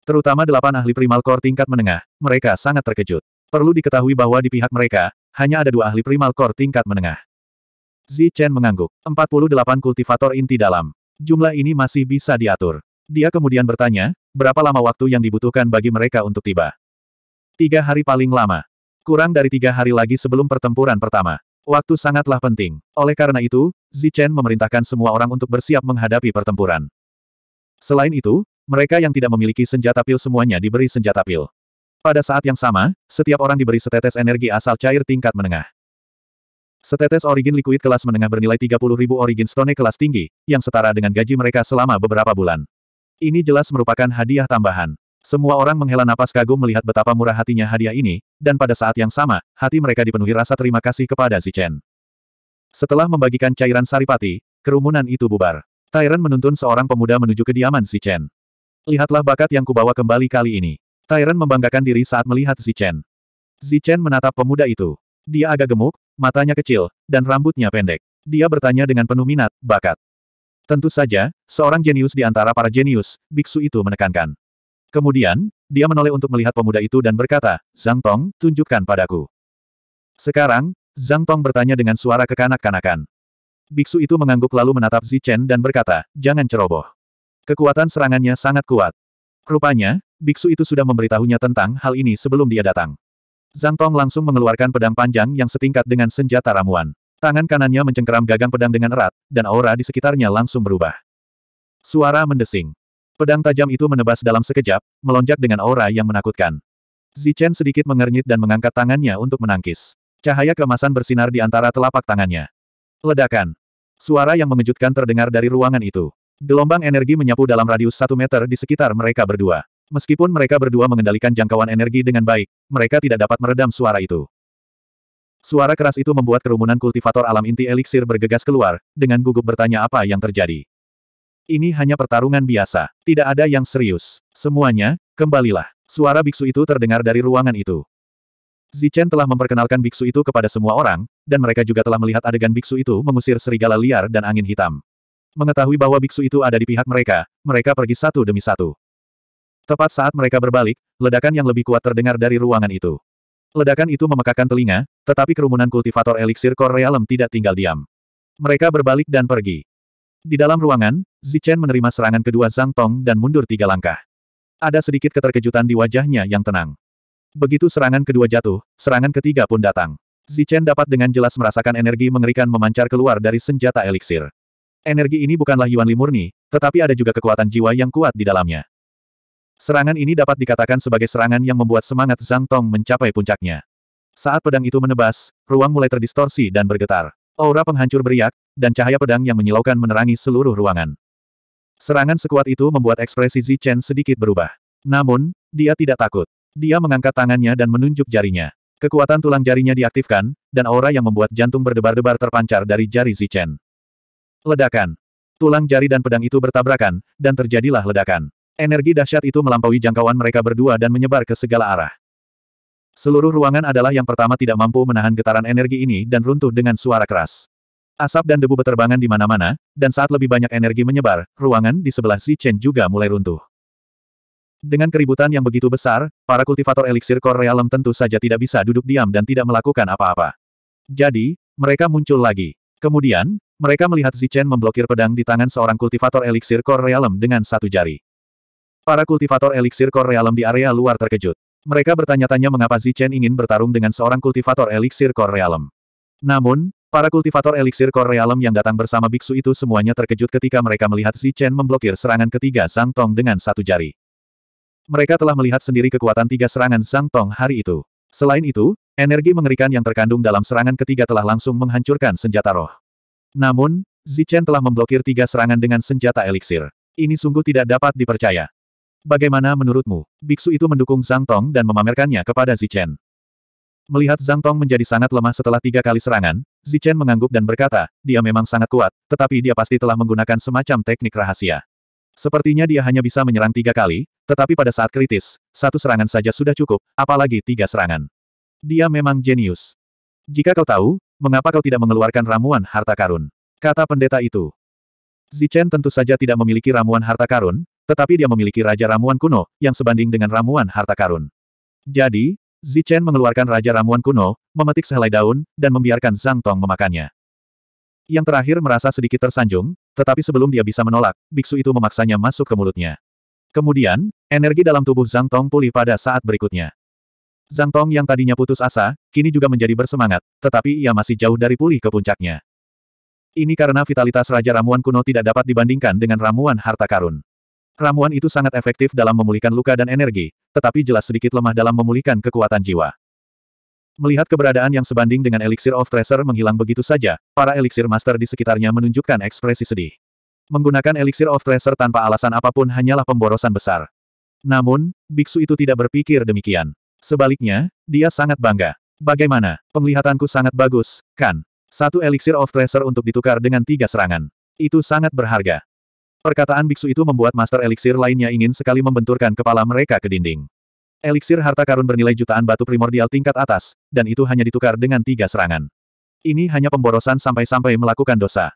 Terutama delapan ahli primal core tingkat menengah, mereka sangat terkejut. Perlu diketahui bahwa di pihak mereka, hanya ada dua ahli primal core tingkat menengah. Zi Chen mengangguk. 48 kultivator inti dalam. Jumlah ini masih bisa diatur. Dia kemudian bertanya, berapa lama waktu yang dibutuhkan bagi mereka untuk tiba? Tiga hari paling lama. Kurang dari tiga hari lagi sebelum pertempuran pertama. Waktu sangatlah penting. Oleh karena itu, Zichen memerintahkan semua orang untuk bersiap menghadapi pertempuran. Selain itu, mereka yang tidak memiliki senjata pil semuanya diberi senjata pil. Pada saat yang sama, setiap orang diberi setetes energi asal cair tingkat menengah. Setetes origin liquid kelas menengah bernilai 30.000 origin stone kelas tinggi, yang setara dengan gaji mereka selama beberapa bulan. Ini jelas merupakan hadiah tambahan. Semua orang menghela napas kagum melihat betapa murah hatinya hadiah ini, dan pada saat yang sama, hati mereka dipenuhi rasa terima kasih kepada Zichen. Setelah membagikan cairan saripati, kerumunan itu bubar. Tyron menuntun seorang pemuda menuju kediaman Zichen. Lihatlah bakat yang kubawa kembali kali ini. Tyron membanggakan diri saat melihat Zichen. Zichen menatap pemuda itu. Dia agak gemuk, matanya kecil, dan rambutnya pendek. Dia bertanya dengan penuh minat, bakat. Tentu saja, seorang jenius di antara para jenius, biksu itu menekankan. Kemudian, dia menoleh untuk melihat pemuda itu dan berkata, Zhang Tong, tunjukkan padaku. Sekarang, Zhang Tong bertanya dengan suara kekanak-kanakan. Biksu itu mengangguk lalu menatap Zichen dan berkata, jangan ceroboh. Kekuatan serangannya sangat kuat. Rupanya, biksu itu sudah memberitahunya tentang hal ini sebelum dia datang. Zhang Tong langsung mengeluarkan pedang panjang yang setingkat dengan senjata ramuan. Tangan kanannya mencengkeram gagang pedang dengan erat, dan aura di sekitarnya langsung berubah. Suara mendesing. Pedang tajam itu menebas dalam sekejap, melonjak dengan aura yang menakutkan. Zichen sedikit mengernyit dan mengangkat tangannya untuk menangkis. Cahaya kemasan bersinar di antara telapak tangannya. Ledakan. Suara yang mengejutkan terdengar dari ruangan itu. Gelombang energi menyapu dalam radius satu meter di sekitar mereka berdua. Meskipun mereka berdua mengendalikan jangkauan energi dengan baik, mereka tidak dapat meredam suara itu. Suara keras itu membuat kerumunan kultivator alam inti eliksir bergegas keluar, dengan gugup bertanya apa yang terjadi. Ini hanya pertarungan biasa, tidak ada yang serius. Semuanya, kembalilah. Suara biksu itu terdengar dari ruangan itu. Zichen telah memperkenalkan biksu itu kepada semua orang, dan mereka juga telah melihat adegan biksu itu mengusir serigala liar dan angin hitam. Mengetahui bahwa biksu itu ada di pihak mereka, mereka pergi satu demi satu. Tepat saat mereka berbalik, ledakan yang lebih kuat terdengar dari ruangan itu. Ledakan itu memekakan telinga, tetapi kerumunan kultivator eliksir korealem tidak tinggal diam. Mereka berbalik dan pergi. Di dalam ruangan, Zichen menerima serangan kedua Zhang Tong dan mundur tiga langkah. Ada sedikit keterkejutan di wajahnya yang tenang. Begitu serangan kedua jatuh, serangan ketiga pun datang. Zichen dapat dengan jelas merasakan energi mengerikan memancar keluar dari senjata eliksir. Energi ini bukanlah Yuan Li murni, tetapi ada juga kekuatan jiwa yang kuat di dalamnya. Serangan ini dapat dikatakan sebagai serangan yang membuat semangat Zhang Tong mencapai puncaknya. Saat pedang itu menebas, ruang mulai terdistorsi dan bergetar. Aura penghancur beriak, dan cahaya pedang yang menyilaukan menerangi seluruh ruangan. Serangan sekuat itu membuat ekspresi Zichen sedikit berubah. Namun, dia tidak takut. Dia mengangkat tangannya dan menunjuk jarinya. Kekuatan tulang jarinya diaktifkan, dan aura yang membuat jantung berdebar-debar terpancar dari jari Zichen. Ledakan. Tulang jari dan pedang itu bertabrakan, dan terjadilah ledakan. Energi dahsyat itu melampaui jangkauan mereka berdua dan menyebar ke segala arah. Seluruh ruangan adalah yang pertama tidak mampu menahan getaran energi ini dan runtuh dengan suara keras. Asap dan debu beterbangan di mana-mana, dan saat lebih banyak energi menyebar, ruangan di sebelah Si Chen juga mulai runtuh. Dengan keributan yang begitu besar, para kultivator eliksir core Realm tentu saja tidak bisa duduk diam dan tidak melakukan apa-apa. Jadi, mereka muncul lagi. Kemudian, mereka melihat Chen memblokir pedang di tangan seorang kultivator eliksir core Realm dengan satu jari. Para kultivator eliksir core Realm di area luar terkejut. Mereka bertanya-tanya mengapa Zichen ingin bertarung dengan seorang kultivator eliksir Core Realm. Namun, para kultivator eliksir Core Realm yang datang bersama biksu itu semuanya terkejut ketika mereka melihat Zichen memblokir serangan ketiga Zhang Tong dengan satu jari. Mereka telah melihat sendiri kekuatan tiga serangan Zhang Tong hari itu. Selain itu, energi mengerikan yang terkandung dalam serangan ketiga telah langsung menghancurkan senjata roh. Namun, Zichen telah memblokir tiga serangan dengan senjata eliksir. Ini sungguh tidak dapat dipercaya. Bagaimana menurutmu? Biksu itu mendukung Zhang Tong dan memamerkannya kepada Zichen. Melihat Zhang Tong menjadi sangat lemah setelah tiga kali serangan, Zichen mengangguk dan berkata, dia memang sangat kuat, tetapi dia pasti telah menggunakan semacam teknik rahasia. Sepertinya dia hanya bisa menyerang tiga kali, tetapi pada saat kritis, satu serangan saja sudah cukup, apalagi tiga serangan. Dia memang jenius. Jika kau tahu, mengapa kau tidak mengeluarkan ramuan harta karun? Kata pendeta itu. Zichen tentu saja tidak memiliki ramuan harta karun, tetapi dia memiliki Raja Ramuan kuno, yang sebanding dengan ramuan harta karun. Jadi, Zichen mengeluarkan Raja Ramuan kuno, memetik sehelai daun, dan membiarkan Zhang Tong memakannya. Yang terakhir merasa sedikit tersanjung, tetapi sebelum dia bisa menolak, biksu itu memaksanya masuk ke mulutnya. Kemudian, energi dalam tubuh Zhang Tong pulih pada saat berikutnya. Zhang Tong yang tadinya putus asa, kini juga menjadi bersemangat, tetapi ia masih jauh dari pulih ke puncaknya. Ini karena vitalitas Raja Ramuan kuno tidak dapat dibandingkan dengan ramuan harta karun. Ramuan itu sangat efektif dalam memulihkan luka dan energi, tetapi jelas sedikit lemah dalam memulihkan kekuatan jiwa. Melihat keberadaan yang sebanding dengan Elixir of treasure menghilang begitu saja, para Elixir master di sekitarnya menunjukkan ekspresi sedih. Menggunakan Elixir of treasure tanpa alasan apapun hanyalah pemborosan besar. Namun, biksu itu tidak berpikir demikian. Sebaliknya, dia sangat bangga. Bagaimana? Penglihatanku sangat bagus, kan? Satu Elixir of treasure untuk ditukar dengan tiga serangan. Itu sangat berharga. Perkataan biksu itu membuat master eliksir lainnya ingin sekali membenturkan kepala mereka ke dinding. Eliksir harta karun bernilai jutaan batu primordial tingkat atas, dan itu hanya ditukar dengan tiga serangan. Ini hanya pemborosan sampai-sampai melakukan dosa.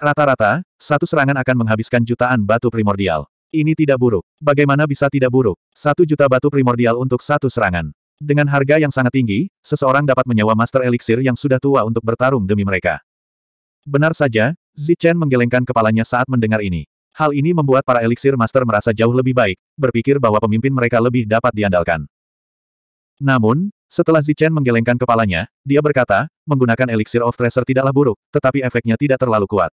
Rata-rata, satu serangan akan menghabiskan jutaan batu primordial. Ini tidak buruk. Bagaimana bisa tidak buruk? Satu juta batu primordial untuk satu serangan. Dengan harga yang sangat tinggi, seseorang dapat menyewa master eliksir yang sudah tua untuk bertarung demi mereka. Benar saja, Zichen menggelengkan kepalanya saat mendengar ini. Hal ini membuat para eliksir master merasa jauh lebih baik, berpikir bahwa pemimpin mereka lebih dapat diandalkan. Namun, setelah Zichen menggelengkan kepalanya, dia berkata, menggunakan eliksir of treasure tidaklah buruk, tetapi efeknya tidak terlalu kuat.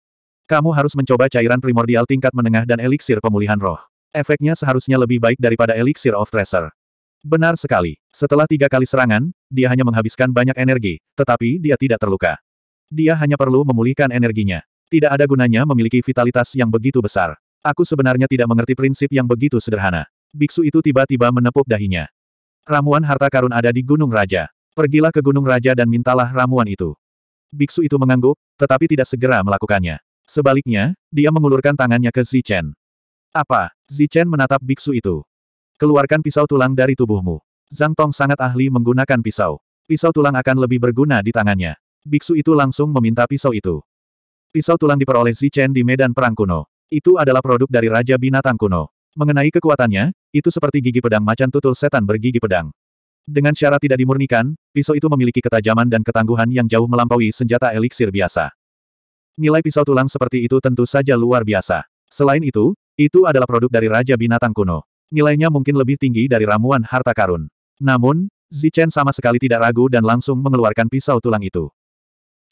Kamu harus mencoba cairan primordial tingkat menengah dan eliksir pemulihan roh. Efeknya seharusnya lebih baik daripada eliksir of treasure. Benar sekali. Setelah tiga kali serangan, dia hanya menghabiskan banyak energi, tetapi dia tidak terluka. Dia hanya perlu memulihkan energinya. Tidak ada gunanya memiliki vitalitas yang begitu besar. Aku sebenarnya tidak mengerti prinsip yang begitu sederhana. Biksu itu tiba-tiba menepuk dahinya. Ramuan harta karun ada di Gunung Raja. Pergilah ke Gunung Raja dan mintalah ramuan itu. Biksu itu mengangguk, tetapi tidak segera melakukannya. Sebaliknya, dia mengulurkan tangannya ke Zichen. Apa? Zichen menatap biksu itu. Keluarkan pisau tulang dari tubuhmu. Zhang Tong sangat ahli menggunakan pisau. Pisau tulang akan lebih berguna di tangannya. Biksu itu langsung meminta pisau itu. Pisau tulang diperoleh Zichen di medan perang kuno. Itu adalah produk dari Raja Binatang Kuno. Mengenai kekuatannya, itu seperti gigi pedang macan tutul setan bergigi pedang. Dengan syarat tidak dimurnikan, pisau itu memiliki ketajaman dan ketangguhan yang jauh melampaui senjata eliksir biasa. Nilai pisau tulang seperti itu tentu saja luar biasa. Selain itu, itu adalah produk dari Raja Binatang Kuno. Nilainya mungkin lebih tinggi dari ramuan harta karun. Namun, Zichen sama sekali tidak ragu dan langsung mengeluarkan pisau tulang itu.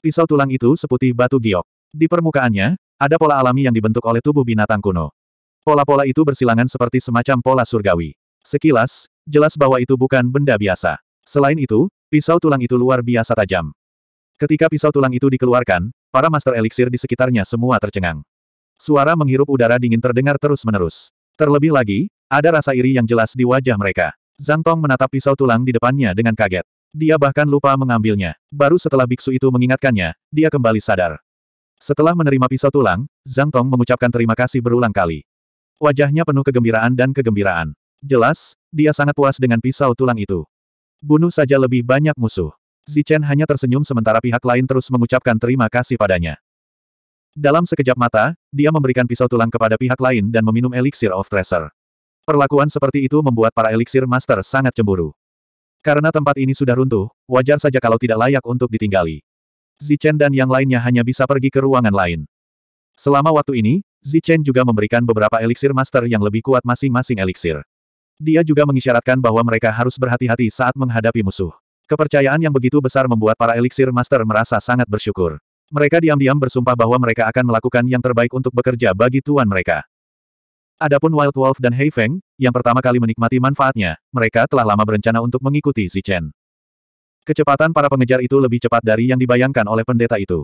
Pisau tulang itu seputih batu giok. Di permukaannya, ada pola alami yang dibentuk oleh tubuh binatang kuno. Pola-pola itu bersilangan seperti semacam pola surgawi. Sekilas, jelas bahwa itu bukan benda biasa. Selain itu, pisau tulang itu luar biasa tajam. Ketika pisau tulang itu dikeluarkan, para master eliksir di sekitarnya semua tercengang. Suara menghirup udara dingin terdengar terus-menerus. Terlebih lagi, ada rasa iri yang jelas di wajah mereka. Zhang Tong menatap pisau tulang di depannya dengan kaget. Dia bahkan lupa mengambilnya. Baru setelah biksu itu mengingatkannya, dia kembali sadar. Setelah menerima pisau tulang, Zhang Tong mengucapkan terima kasih berulang kali. Wajahnya penuh kegembiraan dan kegembiraan. Jelas, dia sangat puas dengan pisau tulang itu. Bunuh saja lebih banyak musuh. Zichen hanya tersenyum sementara pihak lain terus mengucapkan terima kasih padanya. Dalam sekejap mata, dia memberikan pisau tulang kepada pihak lain dan meminum eliksir of treasure. Perlakuan seperti itu membuat para eliksir master sangat cemburu. Karena tempat ini sudah runtuh, wajar saja kalau tidak layak untuk ditinggali. Zichen dan yang lainnya hanya bisa pergi ke ruangan lain. Selama waktu ini, Zichen juga memberikan beberapa eliksir master yang lebih kuat masing-masing eliksir. Dia juga mengisyaratkan bahwa mereka harus berhati-hati saat menghadapi musuh. Kepercayaan yang begitu besar membuat para eliksir master merasa sangat bersyukur. Mereka diam-diam bersumpah bahwa mereka akan melakukan yang terbaik untuk bekerja bagi tuan mereka. Adapun Wild Wolf dan Feng, yang pertama kali menikmati manfaatnya, mereka telah lama berencana untuk mengikuti Zichen. Kecepatan para pengejar itu lebih cepat dari yang dibayangkan oleh pendeta itu.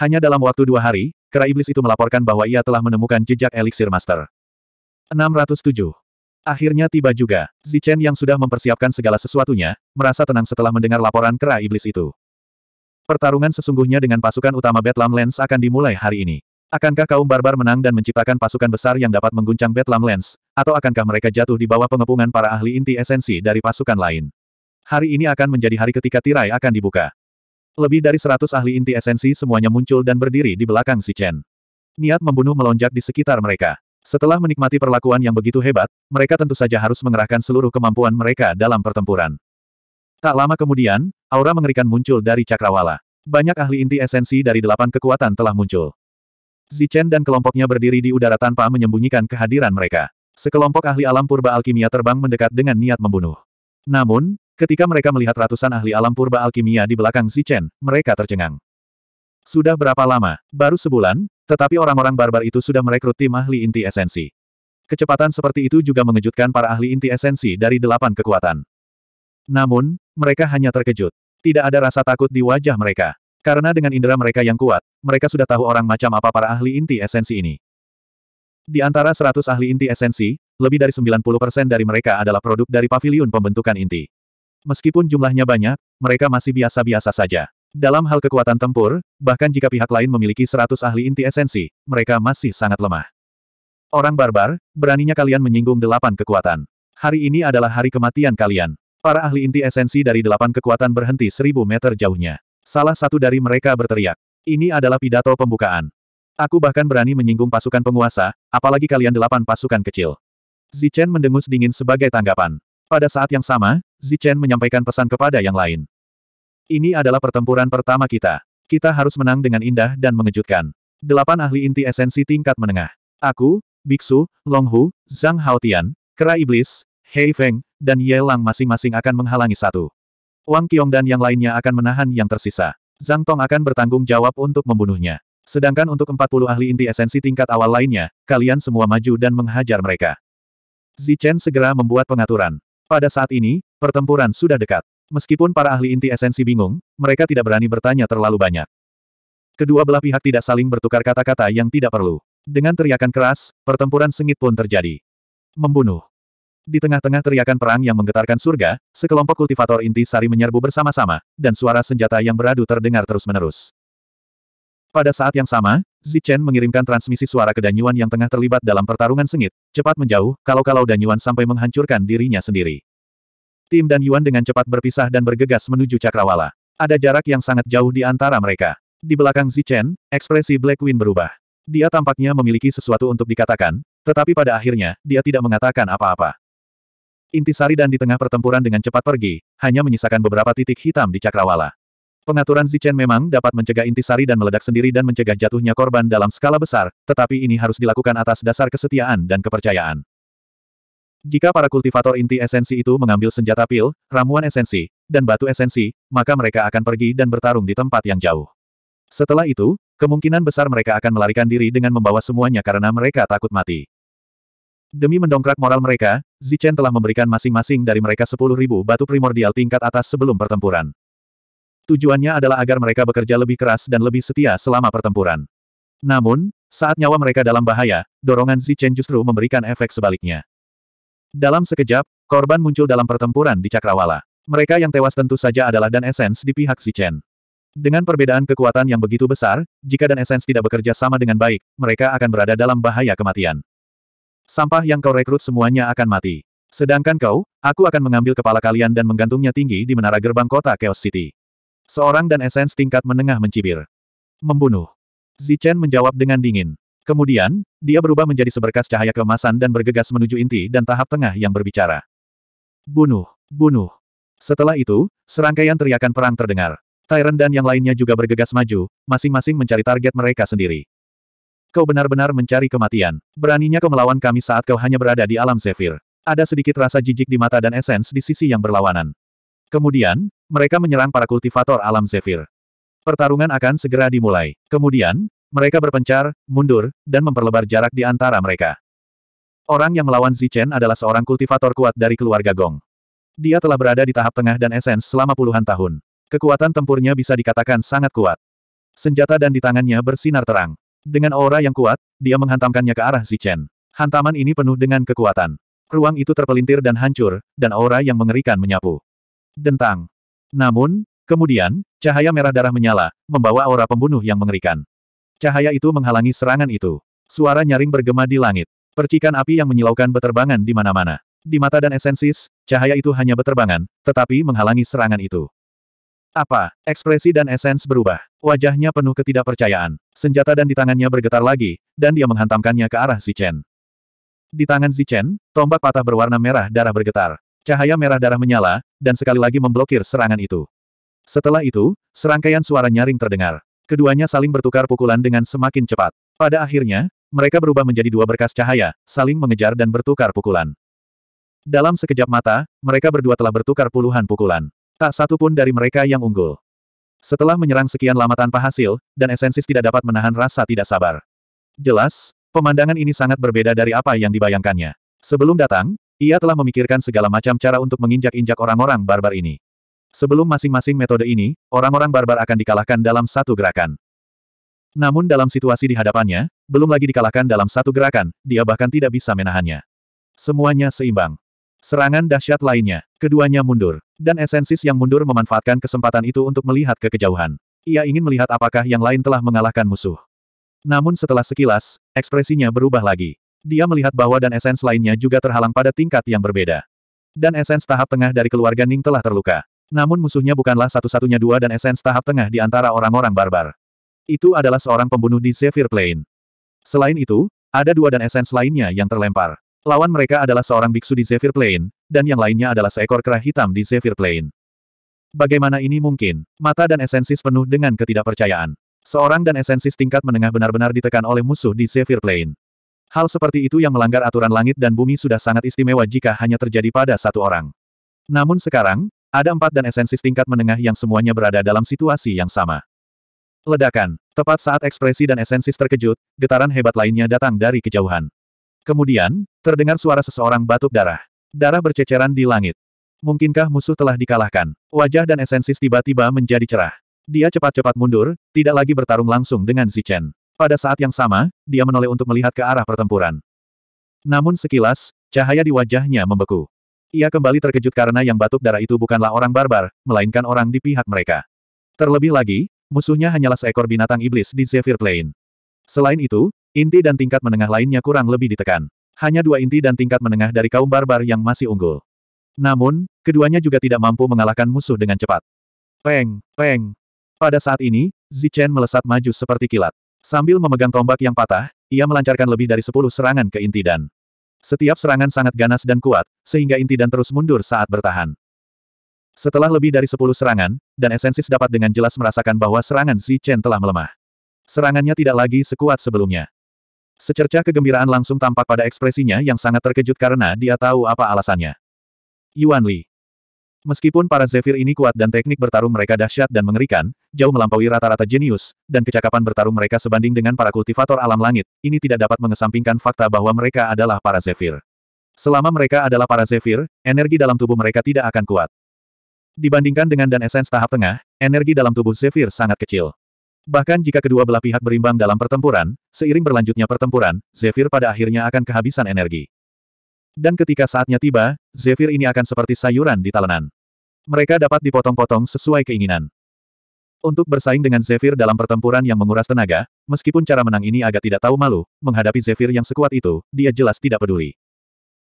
Hanya dalam waktu dua hari, kera iblis itu melaporkan bahwa ia telah menemukan jejak eliksir master. 607. Akhirnya tiba juga, Zichen yang sudah mempersiapkan segala sesuatunya, merasa tenang setelah mendengar laporan kera iblis itu. Pertarungan sesungguhnya dengan pasukan utama Bedlam Lens akan dimulai hari ini. Akankah kaum barbar menang dan menciptakan pasukan besar yang dapat mengguncang Bedlam Lens, atau akankah mereka jatuh di bawah pengepungan para ahli inti esensi dari pasukan lain? Hari ini akan menjadi hari ketika tirai akan dibuka. Lebih dari seratus ahli inti esensi semuanya muncul dan berdiri di belakang si Chen. Niat membunuh melonjak di sekitar mereka. Setelah menikmati perlakuan yang begitu hebat, mereka tentu saja harus mengerahkan seluruh kemampuan mereka dalam pertempuran. Tak lama kemudian, aura mengerikan muncul dari cakrawala. Banyak ahli inti esensi dari delapan kekuatan telah muncul. Zichen dan kelompoknya berdiri di udara tanpa menyembunyikan kehadiran mereka. Sekelompok ahli alam purba alkimia terbang mendekat dengan niat membunuh. Namun, Ketika mereka melihat ratusan ahli alam purba alkimia di belakang Zichen, mereka tercengang. Sudah berapa lama? Baru sebulan, tetapi orang-orang barbar itu sudah merekrut tim ahli inti esensi. Kecepatan seperti itu juga mengejutkan para ahli inti esensi dari delapan kekuatan. Namun, mereka hanya terkejut. Tidak ada rasa takut di wajah mereka. Karena dengan indera mereka yang kuat, mereka sudah tahu orang macam apa para ahli inti esensi ini. Di antara seratus ahli inti esensi, lebih dari 90% dari mereka adalah produk dari Paviliun pembentukan inti. Meskipun jumlahnya banyak, mereka masih biasa-biasa saja. Dalam hal kekuatan tempur, bahkan jika pihak lain memiliki 100 ahli inti esensi, mereka masih sangat lemah. Orang barbar, beraninya kalian menyinggung delapan kekuatan. Hari ini adalah hari kematian kalian. Para ahli inti esensi dari delapan kekuatan berhenti seribu meter jauhnya. Salah satu dari mereka berteriak. Ini adalah pidato pembukaan. Aku bahkan berani menyinggung pasukan penguasa, apalagi kalian delapan pasukan kecil. Zichen mendengus dingin sebagai tanggapan. Pada saat yang sama, Zichen menyampaikan pesan kepada yang lain. Ini adalah pertempuran pertama kita. Kita harus menang dengan indah dan mengejutkan. Delapan ahli inti esensi tingkat menengah. Aku, Biksu, Longhu, Zhang Haotian, Kera Iblis, Hei Feng, dan Ye Lang masing-masing akan menghalangi satu. Wang Qiong dan yang lainnya akan menahan yang tersisa. Zhang Tong akan bertanggung jawab untuk membunuhnya. Sedangkan untuk 40 ahli inti esensi tingkat awal lainnya, kalian semua maju dan menghajar mereka. Zichen segera membuat pengaturan. Pada saat ini, Pertempuran sudah dekat. Meskipun para ahli inti esensi bingung, mereka tidak berani bertanya terlalu banyak. Kedua belah pihak tidak saling bertukar kata-kata yang tidak perlu. Dengan teriakan keras, pertempuran sengit pun terjadi. Membunuh. Di tengah-tengah teriakan perang yang menggetarkan surga, sekelompok kultivator inti sari menyerbu bersama-sama, dan suara senjata yang beradu terdengar terus-menerus. Pada saat yang sama, Zichen mengirimkan transmisi suara ke Danyuan yang tengah terlibat dalam pertarungan sengit, cepat menjauh, kalau-kalau Danyuan sampai menghancurkan dirinya sendiri. Tim dan Yuan dengan cepat berpisah dan bergegas menuju Cakrawala. Ada jarak yang sangat jauh di antara mereka. Di belakang Zichen, ekspresi Black Wind berubah. Dia tampaknya memiliki sesuatu untuk dikatakan, tetapi pada akhirnya, dia tidak mengatakan apa-apa. Intisari dan di tengah pertempuran dengan cepat pergi, hanya menyisakan beberapa titik hitam di Cakrawala. Pengaturan Zichen memang dapat mencegah intisari dan meledak sendiri dan mencegah jatuhnya korban dalam skala besar, tetapi ini harus dilakukan atas dasar kesetiaan dan kepercayaan. Jika para kultivator inti esensi itu mengambil senjata pil, ramuan esensi, dan batu esensi, maka mereka akan pergi dan bertarung di tempat yang jauh. Setelah itu, kemungkinan besar mereka akan melarikan diri dengan membawa semuanya karena mereka takut mati. Demi mendongkrak moral mereka, Zichen telah memberikan masing-masing dari mereka 10.000 batu primordial tingkat atas sebelum pertempuran. Tujuannya adalah agar mereka bekerja lebih keras dan lebih setia selama pertempuran. Namun, saat nyawa mereka dalam bahaya, dorongan Zichen justru memberikan efek sebaliknya. Dalam sekejap, korban muncul dalam pertempuran di Cakrawala. Mereka yang tewas tentu saja adalah Dan Essence di pihak Zichen. Dengan perbedaan kekuatan yang begitu besar, jika Dan Essence tidak bekerja sama dengan baik, mereka akan berada dalam bahaya kematian. Sampah yang kau rekrut semuanya akan mati. Sedangkan kau, aku akan mengambil kepala kalian dan menggantungnya tinggi di menara gerbang kota Chaos City. Seorang dan Essence tingkat menengah mencibir. Membunuh. Zichen menjawab dengan dingin. Kemudian, dia berubah menjadi seberkas cahaya keemasan dan bergegas menuju inti dan tahap tengah yang berbicara. Bunuh! Bunuh! Setelah itu, serangkaian teriakan perang terdengar. Tyrant dan yang lainnya juga bergegas maju, masing-masing mencari target mereka sendiri. Kau benar-benar mencari kematian. Beraninya kau melawan kami saat kau hanya berada di alam Zephyr. Ada sedikit rasa jijik di mata dan esens di sisi yang berlawanan. Kemudian, mereka menyerang para kultivator alam Zephyr. Pertarungan akan segera dimulai. Kemudian, mereka berpencar, mundur, dan memperlebar jarak di antara mereka. Orang yang melawan Zichen adalah seorang kultivator kuat dari keluarga Gong. Dia telah berada di tahap tengah dan esens selama puluhan tahun. Kekuatan tempurnya bisa dikatakan sangat kuat. Senjata dan di tangannya bersinar terang. Dengan aura yang kuat, dia menghantamkannya ke arah Zichen. Hantaman ini penuh dengan kekuatan. Ruang itu terpelintir dan hancur, dan aura yang mengerikan menyapu. Dentang. Namun, kemudian, cahaya merah darah menyala, membawa aura pembunuh yang mengerikan. Cahaya itu menghalangi serangan itu. Suara nyaring bergema di langit. Percikan api yang menyilaukan beterbangan di mana-mana. Di mata dan esensis, cahaya itu hanya beterbangan, tetapi menghalangi serangan itu. Apa? Ekspresi dan esens berubah. Wajahnya penuh ketidakpercayaan. Senjata dan di tangannya bergetar lagi, dan dia menghantamkannya ke arah Zichen. Di tangan Zichen, tombak patah berwarna merah darah bergetar. Cahaya merah darah menyala, dan sekali lagi memblokir serangan itu. Setelah itu, serangkaian suara nyaring terdengar. Keduanya saling bertukar pukulan dengan semakin cepat. Pada akhirnya, mereka berubah menjadi dua berkas cahaya, saling mengejar dan bertukar pukulan. Dalam sekejap mata, mereka berdua telah bertukar puluhan pukulan. Tak satu pun dari mereka yang unggul. Setelah menyerang sekian lama tanpa hasil, dan esensis tidak dapat menahan rasa tidak sabar. Jelas, pemandangan ini sangat berbeda dari apa yang dibayangkannya. Sebelum datang, ia telah memikirkan segala macam cara untuk menginjak-injak orang-orang barbar ini. Sebelum masing-masing metode ini, orang-orang barbar akan dikalahkan dalam satu gerakan. Namun dalam situasi di hadapannya, belum lagi dikalahkan dalam satu gerakan, dia bahkan tidak bisa menahannya. Semuanya seimbang. Serangan dahsyat lainnya, keduanya mundur, dan esensis yang mundur memanfaatkan kesempatan itu untuk melihat ke kejauhan. Ia ingin melihat apakah yang lain telah mengalahkan musuh. Namun setelah sekilas, ekspresinya berubah lagi. Dia melihat bahwa dan esens lainnya juga terhalang pada tingkat yang berbeda. Dan esens tahap tengah dari keluarga Ning telah terluka. Namun musuhnya bukanlah satu-satunya dua dan esens tahap tengah di antara orang-orang barbar. Itu adalah seorang pembunuh di Zephyr Plain. Selain itu, ada dua dan esens lainnya yang terlempar. Lawan mereka adalah seorang biksu di Zephyr Plain, dan yang lainnya adalah seekor kera hitam di Zephyr Plain. Bagaimana ini mungkin? Mata dan esensis penuh dengan ketidakpercayaan. Seorang dan esensis tingkat menengah benar-benar ditekan oleh musuh di Zephyr Plain. Hal seperti itu yang melanggar aturan langit dan bumi sudah sangat istimewa jika hanya terjadi pada satu orang. Namun sekarang, ada empat dan esensi tingkat menengah yang semuanya berada dalam situasi yang sama. Ledakan. Tepat saat ekspresi dan esensi terkejut, getaran hebat lainnya datang dari kejauhan. Kemudian, terdengar suara seseorang batuk darah. Darah berceceran di langit. Mungkinkah musuh telah dikalahkan? Wajah dan esensi tiba-tiba menjadi cerah. Dia cepat-cepat mundur, tidak lagi bertarung langsung dengan Zichen. Pada saat yang sama, dia menoleh untuk melihat ke arah pertempuran. Namun sekilas, cahaya di wajahnya membeku. Ia kembali terkejut karena yang batuk darah itu bukanlah orang barbar, melainkan orang di pihak mereka. Terlebih lagi, musuhnya hanyalah seekor binatang iblis di Zephyr Plain. Selain itu, inti dan tingkat menengah lainnya kurang lebih ditekan. Hanya dua inti dan tingkat menengah dari kaum barbar yang masih unggul. Namun, keduanya juga tidak mampu mengalahkan musuh dengan cepat. Peng, peng. Pada saat ini, Zichen melesat maju seperti kilat. Sambil memegang tombak yang patah, ia melancarkan lebih dari sepuluh serangan ke inti dan setiap serangan sangat ganas dan kuat, sehingga inti dan terus mundur saat bertahan. Setelah lebih dari sepuluh serangan, dan esensis dapat dengan jelas merasakan bahwa serangan Xi Chen telah melemah. Serangannya tidak lagi sekuat sebelumnya. Secercah kegembiraan langsung tampak pada ekspresinya yang sangat terkejut karena dia tahu apa alasannya. Yuan Li. Meskipun para Zephyr ini kuat dan teknik bertarung mereka dahsyat dan mengerikan, jauh melampaui rata-rata jenius, dan kecakapan bertarung mereka sebanding dengan para kultivator alam langit, ini tidak dapat mengesampingkan fakta bahwa mereka adalah para Zephyr. Selama mereka adalah para Zephyr, energi dalam tubuh mereka tidak akan kuat. Dibandingkan dengan dan esens tahap tengah, energi dalam tubuh Zephyr sangat kecil. Bahkan jika kedua belah pihak berimbang dalam pertempuran, seiring berlanjutnya pertempuran, Zephyr pada akhirnya akan kehabisan energi. Dan ketika saatnya tiba, Zephyr ini akan seperti sayuran di talenan. Mereka dapat dipotong-potong sesuai keinginan. Untuk bersaing dengan Zephyr dalam pertempuran yang menguras tenaga, meskipun cara menang ini agak tidak tahu malu, menghadapi Zephyr yang sekuat itu, dia jelas tidak peduli.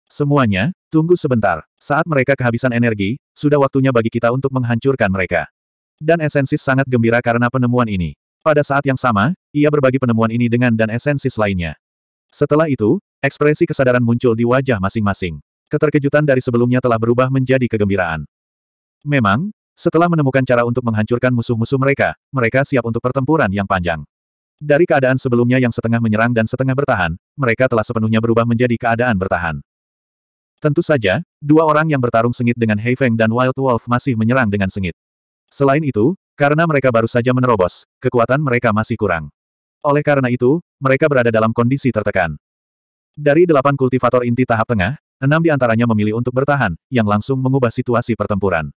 Semuanya, tunggu sebentar. Saat mereka kehabisan energi, sudah waktunya bagi kita untuk menghancurkan mereka. Dan Esensis sangat gembira karena penemuan ini. Pada saat yang sama, ia berbagi penemuan ini dengan dan Esensis lainnya. Setelah itu, ekspresi kesadaran muncul di wajah masing-masing. Keterkejutan dari sebelumnya telah berubah menjadi kegembiraan. Memang, setelah menemukan cara untuk menghancurkan musuh-musuh mereka, mereka siap untuk pertempuran yang panjang. Dari keadaan sebelumnya yang setengah menyerang dan setengah bertahan, mereka telah sepenuhnya berubah menjadi keadaan bertahan. Tentu saja, dua orang yang bertarung sengit dengan Heifeng dan Wild Wolf masih menyerang dengan sengit. Selain itu, karena mereka baru saja menerobos, kekuatan mereka masih kurang. Oleh karena itu, mereka berada dalam kondisi tertekan. Dari delapan kultivator inti tahap tengah, enam di antaranya memilih untuk bertahan, yang langsung mengubah situasi pertempuran.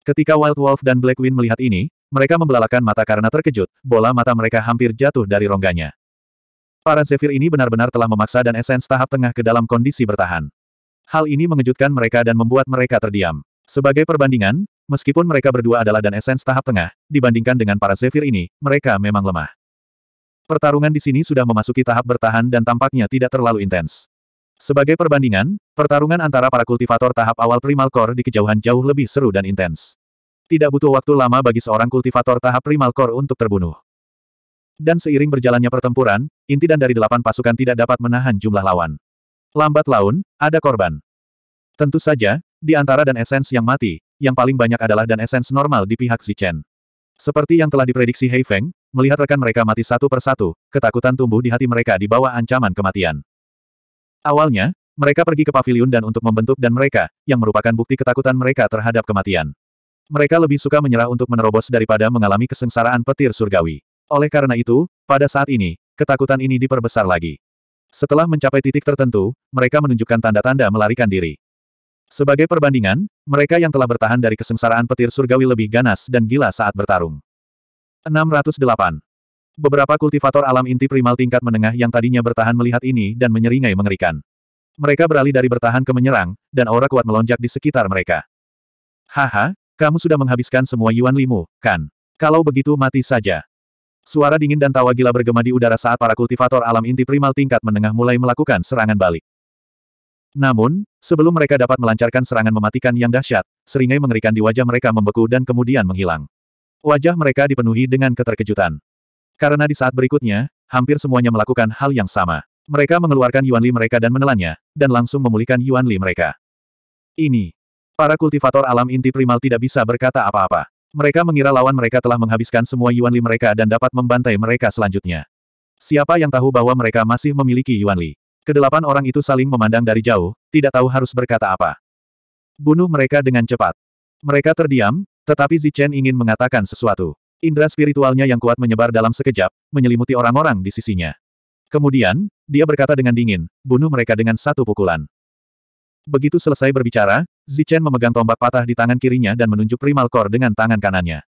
Ketika Wild Wolf dan Black Wind melihat ini, mereka membelalakan mata karena terkejut, bola mata mereka hampir jatuh dari rongganya. Para Zephyr ini benar-benar telah memaksa dan esens tahap tengah ke dalam kondisi bertahan. Hal ini mengejutkan mereka dan membuat mereka terdiam. Sebagai perbandingan, meskipun mereka berdua adalah dan esens tahap tengah, dibandingkan dengan para Zephyr ini, mereka memang lemah. Pertarungan di sini sudah memasuki tahap bertahan dan tampaknya tidak terlalu intens. Sebagai perbandingan, pertarungan antara para kultivator tahap awal Primal Core di kejauhan jauh lebih seru dan intens. Tidak butuh waktu lama bagi seorang kultivator tahap Primal Core untuk terbunuh. Dan seiring berjalannya pertempuran, inti dan dari delapan pasukan tidak dapat menahan jumlah lawan. Lambat laun, ada korban. Tentu saja, di antara dan esens yang mati, yang paling banyak adalah dan esens normal di pihak Zichen. Seperti yang telah diprediksi Hei Feng, melihat rekan mereka mati satu persatu, ketakutan tumbuh di hati mereka di bawah ancaman kematian. Awalnya, mereka pergi ke pavilion dan untuk membentuk dan mereka, yang merupakan bukti ketakutan mereka terhadap kematian. Mereka lebih suka menyerah untuk menerobos daripada mengalami kesengsaraan petir surgawi. Oleh karena itu, pada saat ini, ketakutan ini diperbesar lagi. Setelah mencapai titik tertentu, mereka menunjukkan tanda-tanda melarikan diri. Sebagai perbandingan, mereka yang telah bertahan dari kesengsaraan petir surgawi lebih ganas dan gila saat bertarung. 608. Beberapa kultivator alam inti primal tingkat menengah yang tadinya bertahan melihat ini dan menyeringai mengerikan. Mereka beralih dari bertahan ke menyerang, dan aura kuat melonjak di sekitar mereka. Haha, kamu sudah menghabiskan semua Yuan Limu, kan? Kalau begitu mati saja. Suara dingin dan tawa gila bergema di udara saat para kultivator alam inti primal tingkat menengah mulai melakukan serangan balik. Namun, sebelum mereka dapat melancarkan serangan mematikan yang dahsyat, seringai mengerikan di wajah mereka membeku dan kemudian menghilang. Wajah mereka dipenuhi dengan keterkejutan. Karena di saat berikutnya, hampir semuanya melakukan hal yang sama. Mereka mengeluarkan Yuan Li mereka dan menelannya, dan langsung memulihkan Yuan Li mereka. Ini. Para kultivator alam inti primal tidak bisa berkata apa-apa. Mereka mengira lawan mereka telah menghabiskan semua Yuan Li mereka dan dapat membantai mereka selanjutnya. Siapa yang tahu bahwa mereka masih memiliki Yuan Li? Kedelapan orang itu saling memandang dari jauh, tidak tahu harus berkata apa. Bunuh mereka dengan cepat. Mereka terdiam, tetapi Zichen ingin mengatakan sesuatu. Indra spiritualnya yang kuat menyebar dalam sekejap, menyelimuti orang-orang di sisinya. Kemudian, dia berkata dengan dingin, bunuh mereka dengan satu pukulan. Begitu selesai berbicara, Zichen memegang tombak patah di tangan kirinya dan menunjuk primal core dengan tangan kanannya.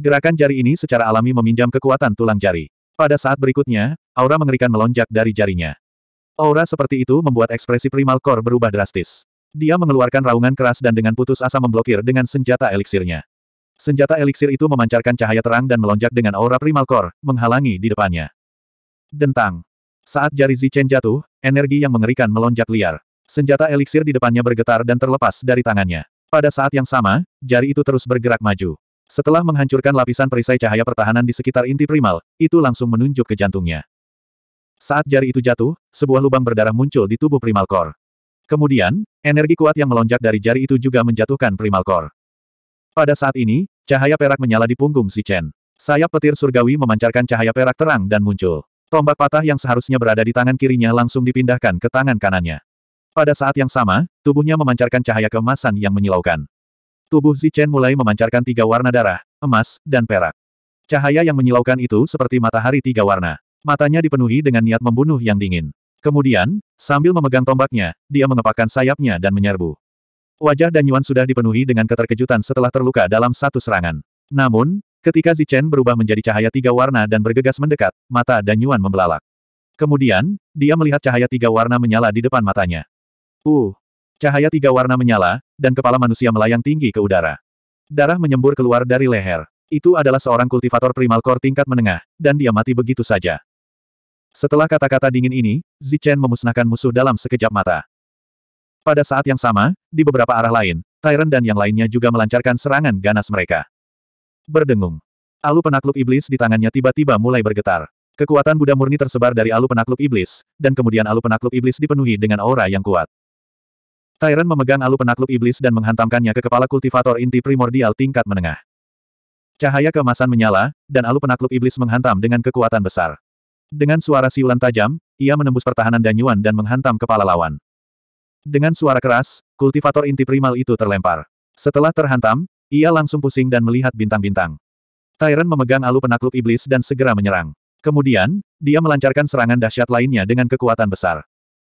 Gerakan jari ini secara alami meminjam kekuatan tulang jari. Pada saat berikutnya, aura mengerikan melonjak dari jarinya. Aura seperti itu membuat ekspresi primal core berubah drastis. Dia mengeluarkan raungan keras dan dengan putus asa memblokir dengan senjata eliksirnya. Senjata eliksir itu memancarkan cahaya terang dan melonjak dengan aura primal core, menghalangi di depannya. Dentang. Saat jari Zichen jatuh, energi yang mengerikan melonjak liar. Senjata eliksir di depannya bergetar dan terlepas dari tangannya. Pada saat yang sama, jari itu terus bergerak maju. Setelah menghancurkan lapisan perisai cahaya pertahanan di sekitar inti primal, itu langsung menunjuk ke jantungnya. Saat jari itu jatuh, sebuah lubang berdarah muncul di tubuh primal core. Kemudian, energi kuat yang melonjak dari jari itu juga menjatuhkan primal core. Pada saat ini, cahaya perak menyala di punggung si Chen. Sayap petir surgawi memancarkan cahaya perak terang dan muncul. Tombak patah yang seharusnya berada di tangan kirinya langsung dipindahkan ke tangan kanannya. Pada saat yang sama, tubuhnya memancarkan cahaya keemasan yang menyilaukan. Tubuh Si Chen mulai memancarkan tiga warna darah, emas, dan perak. Cahaya yang menyilaukan itu seperti matahari tiga warna. Matanya dipenuhi dengan niat membunuh yang dingin. Kemudian, sambil memegang tombaknya, dia mengepakkan sayapnya dan menyerbu. Wajah Dan Yuan sudah dipenuhi dengan keterkejutan setelah terluka dalam satu serangan. Namun, ketika Zichen berubah menjadi cahaya tiga warna dan bergegas mendekat, mata Dan Yuan membelalak. Kemudian, dia melihat cahaya tiga warna menyala di depan matanya. Uh! Cahaya tiga warna menyala, dan kepala manusia melayang tinggi ke udara. Darah menyembur keluar dari leher. Itu adalah seorang kultivator primal core tingkat menengah, dan dia mati begitu saja. Setelah kata-kata dingin ini, Zichen memusnahkan musuh dalam sekejap mata. Pada saat yang sama, di beberapa arah lain, Tyron dan yang lainnya juga melancarkan serangan ganas mereka. Berdengung. Alu penakluk iblis di tangannya tiba-tiba mulai bergetar. Kekuatan Buddha murni tersebar dari alu penakluk iblis, dan kemudian alu penakluk iblis dipenuhi dengan aura yang kuat. Tyron memegang alu penakluk iblis dan menghantamkannya ke kepala kultivator inti primordial tingkat menengah. Cahaya keemasan menyala, dan alu penakluk iblis menghantam dengan kekuatan besar. Dengan suara siulan tajam, ia menembus pertahanan Danyuan dan menghantam kepala lawan. Dengan suara keras, kultivator inti primal itu terlempar. Setelah terhantam, ia langsung pusing dan melihat bintang-bintang. Tyrant memegang alu penakluk iblis dan segera menyerang. Kemudian, dia melancarkan serangan dahsyat lainnya dengan kekuatan besar.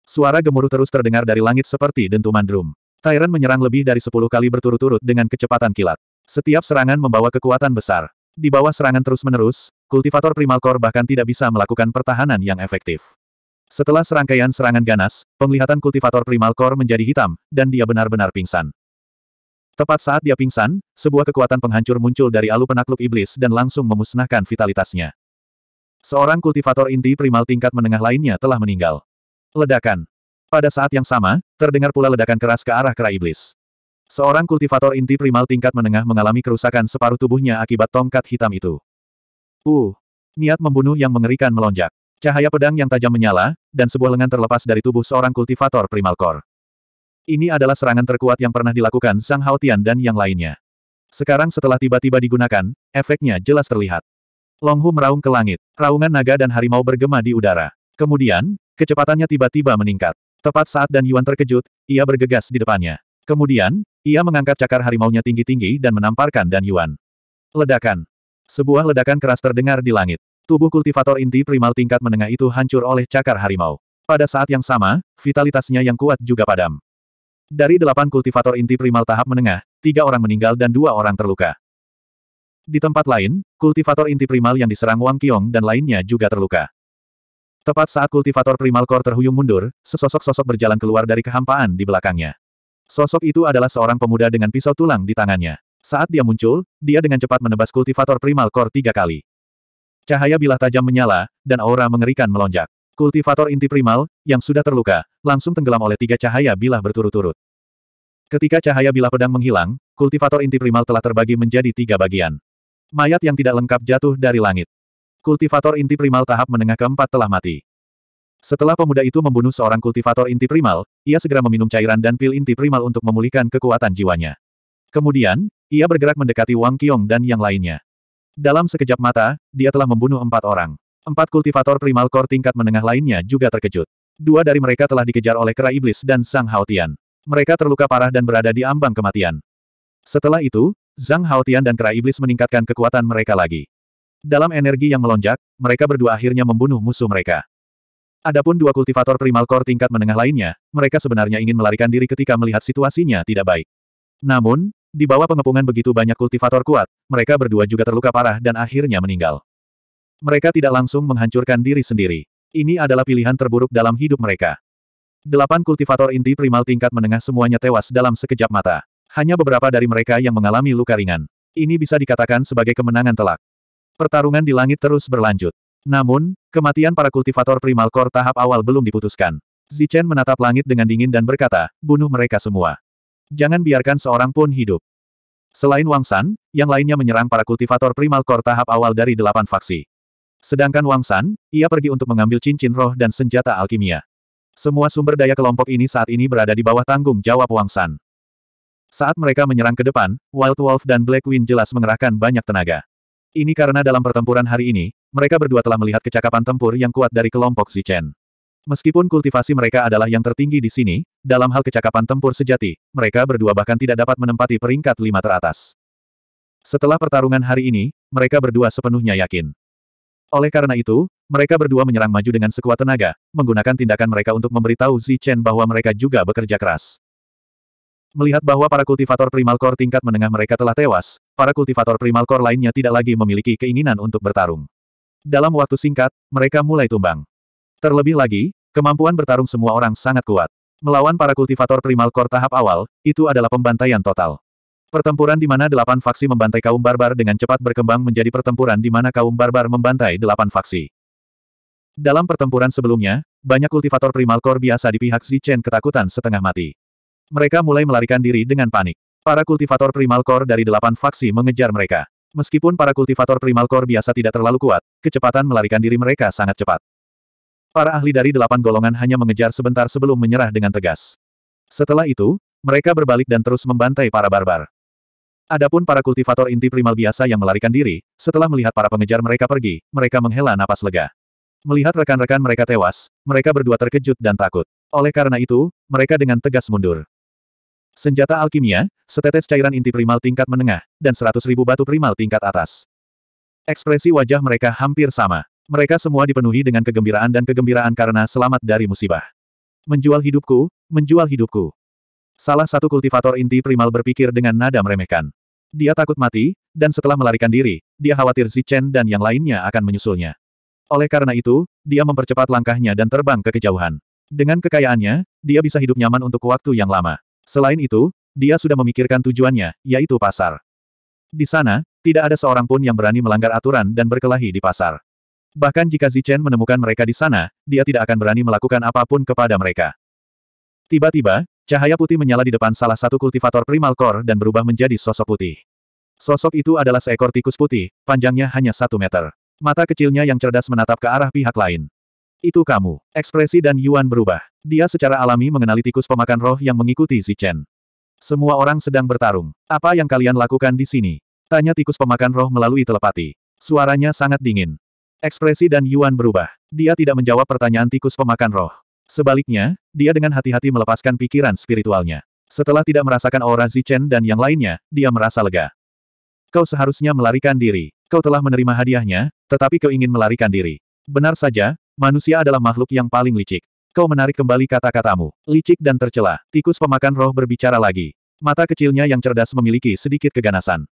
Suara gemuruh terus terdengar dari langit seperti dentuman drum. Tyrant menyerang lebih dari sepuluh kali berturut-turut dengan kecepatan kilat. Setiap serangan membawa kekuatan besar. Di bawah serangan terus-menerus, kultivator primal core bahkan tidak bisa melakukan pertahanan yang efektif. Setelah serangkaian serangan ganas, penglihatan kultivator primal core menjadi hitam, dan dia benar-benar pingsan. Tepat saat dia pingsan, sebuah kekuatan penghancur muncul dari alu penakluk iblis dan langsung memusnahkan vitalitasnya. Seorang kultivator inti primal tingkat menengah lainnya telah meninggal. Ledakan. Pada saat yang sama, terdengar pula ledakan keras ke arah kera iblis. Seorang kultivator inti primal tingkat menengah mengalami kerusakan separuh tubuhnya akibat tongkat hitam itu. Uh, niat membunuh yang mengerikan melonjak. Cahaya pedang yang tajam menyala, dan sebuah lengan terlepas dari tubuh seorang kultivator primal core. Ini adalah serangan terkuat yang pernah dilakukan Sang Haotian dan yang lainnya. Sekarang setelah tiba-tiba digunakan, efeknya jelas terlihat. Longhu meraung ke langit, raungan naga dan harimau bergema di udara. Kemudian, kecepatannya tiba-tiba meningkat. Tepat saat Dan Yuan terkejut, ia bergegas di depannya. Kemudian, ia mengangkat cakar harimaunya tinggi-tinggi dan menamparkan Dan Yuan. Ledakan. Sebuah ledakan keras terdengar di langit. Tubuh kultivator inti primal tingkat menengah itu hancur oleh cakar harimau. Pada saat yang sama, vitalitasnya yang kuat juga padam. Dari delapan kultivator inti primal tahap menengah, tiga orang meninggal dan dua orang terluka. Di tempat lain, kultivator inti primal yang diserang Wang Qiong dan lainnya juga terluka. Tepat saat kultivator primal core terhuyung mundur, sesosok-sosok berjalan keluar dari kehampaan di belakangnya. Sosok itu adalah seorang pemuda dengan pisau tulang di tangannya. Saat dia muncul, dia dengan cepat menebas kultivator primal core tiga kali. Cahaya bilah tajam menyala, dan aura mengerikan melonjak. Kultivator inti primal, yang sudah terluka, langsung tenggelam oleh tiga cahaya bilah berturut-turut. Ketika cahaya bilah pedang menghilang, kultivator inti primal telah terbagi menjadi tiga bagian. Mayat yang tidak lengkap jatuh dari langit. Kultivator inti primal tahap menengah keempat telah mati. Setelah pemuda itu membunuh seorang kultivator inti primal, ia segera meminum cairan dan pil inti primal untuk memulihkan kekuatan jiwanya. Kemudian, ia bergerak mendekati Wang Qiong dan yang lainnya. Dalam sekejap mata, dia telah membunuh empat orang. Empat kultivator primal core tingkat menengah lainnya juga terkejut. Dua dari mereka telah dikejar oleh kera iblis dan Zhang Haotian. Mereka terluka parah dan berada di ambang kematian. Setelah itu, Zhang Haotian dan kera iblis meningkatkan kekuatan mereka lagi. Dalam energi yang melonjak, mereka berdua akhirnya membunuh musuh mereka. Adapun dua kultivator primal core tingkat menengah lainnya, mereka sebenarnya ingin melarikan diri ketika melihat situasinya tidak baik. Namun, di bawah pengepungan begitu banyak kultivator kuat, mereka berdua juga terluka parah dan akhirnya meninggal. Mereka tidak langsung menghancurkan diri sendiri. Ini adalah pilihan terburuk dalam hidup mereka. Delapan kultivator inti primal tingkat menengah semuanya tewas dalam sekejap mata. Hanya beberapa dari mereka yang mengalami luka ringan. Ini bisa dikatakan sebagai kemenangan telak. Pertarungan di langit terus berlanjut. Namun, kematian para kultivator primal core tahap awal belum diputuskan. Zichen menatap langit dengan dingin dan berkata, bunuh mereka semua. Jangan biarkan seorang pun hidup. Selain Wang San, yang lainnya menyerang para kultivator primal core tahap awal dari delapan faksi. Sedangkan Wang San, ia pergi untuk mengambil cincin roh dan senjata alkimia. Semua sumber daya kelompok ini saat ini berada di bawah tanggung jawab Wang San. Saat mereka menyerang ke depan, Wild Wolf dan Black Wind jelas mengerahkan banyak tenaga. Ini karena dalam pertempuran hari ini, mereka berdua telah melihat kecakapan tempur yang kuat dari kelompok Zichen. Meskipun kultivasi mereka adalah yang tertinggi di sini, dalam hal kecakapan tempur sejati, mereka berdua bahkan tidak dapat menempati peringkat lima teratas. Setelah pertarungan hari ini, mereka berdua sepenuhnya yakin. Oleh karena itu, mereka berdua menyerang maju dengan sekuat tenaga, menggunakan tindakan mereka untuk memberitahu Zi Chen bahwa mereka juga bekerja keras. Melihat bahwa para kultivator primal core tingkat menengah mereka telah tewas, para kultivator primal core lainnya tidak lagi memiliki keinginan untuk bertarung. Dalam waktu singkat, mereka mulai tumbang. Terlebih lagi, Kemampuan bertarung semua orang sangat kuat. Melawan para kultivator primal core tahap awal, itu adalah pembantaian total. Pertempuran di mana delapan faksi membantai kaum barbar dengan cepat berkembang menjadi pertempuran di mana kaum barbar membantai delapan faksi. Dalam pertempuran sebelumnya, banyak kultivator primal core biasa di pihak Zichen ketakutan setengah mati. Mereka mulai melarikan diri dengan panik. Para kultivator primal core dari delapan faksi mengejar mereka. Meskipun para kultivator primal core biasa tidak terlalu kuat, kecepatan melarikan diri mereka sangat cepat. Para ahli dari delapan golongan hanya mengejar sebentar sebelum menyerah dengan tegas. Setelah itu, mereka berbalik dan terus membantai para barbar. Adapun para kultivator inti primal biasa yang melarikan diri, setelah melihat para pengejar mereka pergi, mereka menghela napas lega. Melihat rekan-rekan mereka tewas, mereka berdua terkejut dan takut. Oleh karena itu, mereka dengan tegas mundur. Senjata alkimia, setetes cairan inti primal tingkat menengah, dan seratus ribu batu primal tingkat atas. Ekspresi wajah mereka hampir sama. Mereka semua dipenuhi dengan kegembiraan dan kegembiraan karena selamat dari musibah. Menjual hidupku, menjual hidupku. Salah satu kultivator inti primal berpikir dengan nada meremehkan. Dia takut mati, dan setelah melarikan diri, dia khawatir Chen dan yang lainnya akan menyusulnya. Oleh karena itu, dia mempercepat langkahnya dan terbang ke kejauhan. Dengan kekayaannya, dia bisa hidup nyaman untuk waktu yang lama. Selain itu, dia sudah memikirkan tujuannya, yaitu pasar. Di sana, tidak ada seorang pun yang berani melanggar aturan dan berkelahi di pasar. Bahkan jika Zichen menemukan mereka di sana, dia tidak akan berani melakukan apapun kepada mereka. Tiba-tiba, cahaya putih menyala di depan salah satu kultivator primal core dan berubah menjadi sosok putih. Sosok itu adalah seekor tikus putih, panjangnya hanya satu meter. Mata kecilnya yang cerdas menatap ke arah pihak lain. Itu kamu. Ekspresi dan Yuan berubah. Dia secara alami mengenali tikus pemakan roh yang mengikuti Zichen. Semua orang sedang bertarung. Apa yang kalian lakukan di sini? Tanya tikus pemakan roh melalui telepati. Suaranya sangat dingin. Ekspresi Dan Yuan berubah. Dia tidak menjawab pertanyaan tikus pemakan roh. Sebaliknya, dia dengan hati-hati melepaskan pikiran spiritualnya. Setelah tidak merasakan aura Zichen dan yang lainnya, dia merasa lega. Kau seharusnya melarikan diri. Kau telah menerima hadiahnya, tetapi kau ingin melarikan diri. Benar saja, manusia adalah makhluk yang paling licik. Kau menarik kembali kata-katamu, licik dan tercela. Tikus pemakan roh berbicara lagi. Mata kecilnya yang cerdas memiliki sedikit keganasan.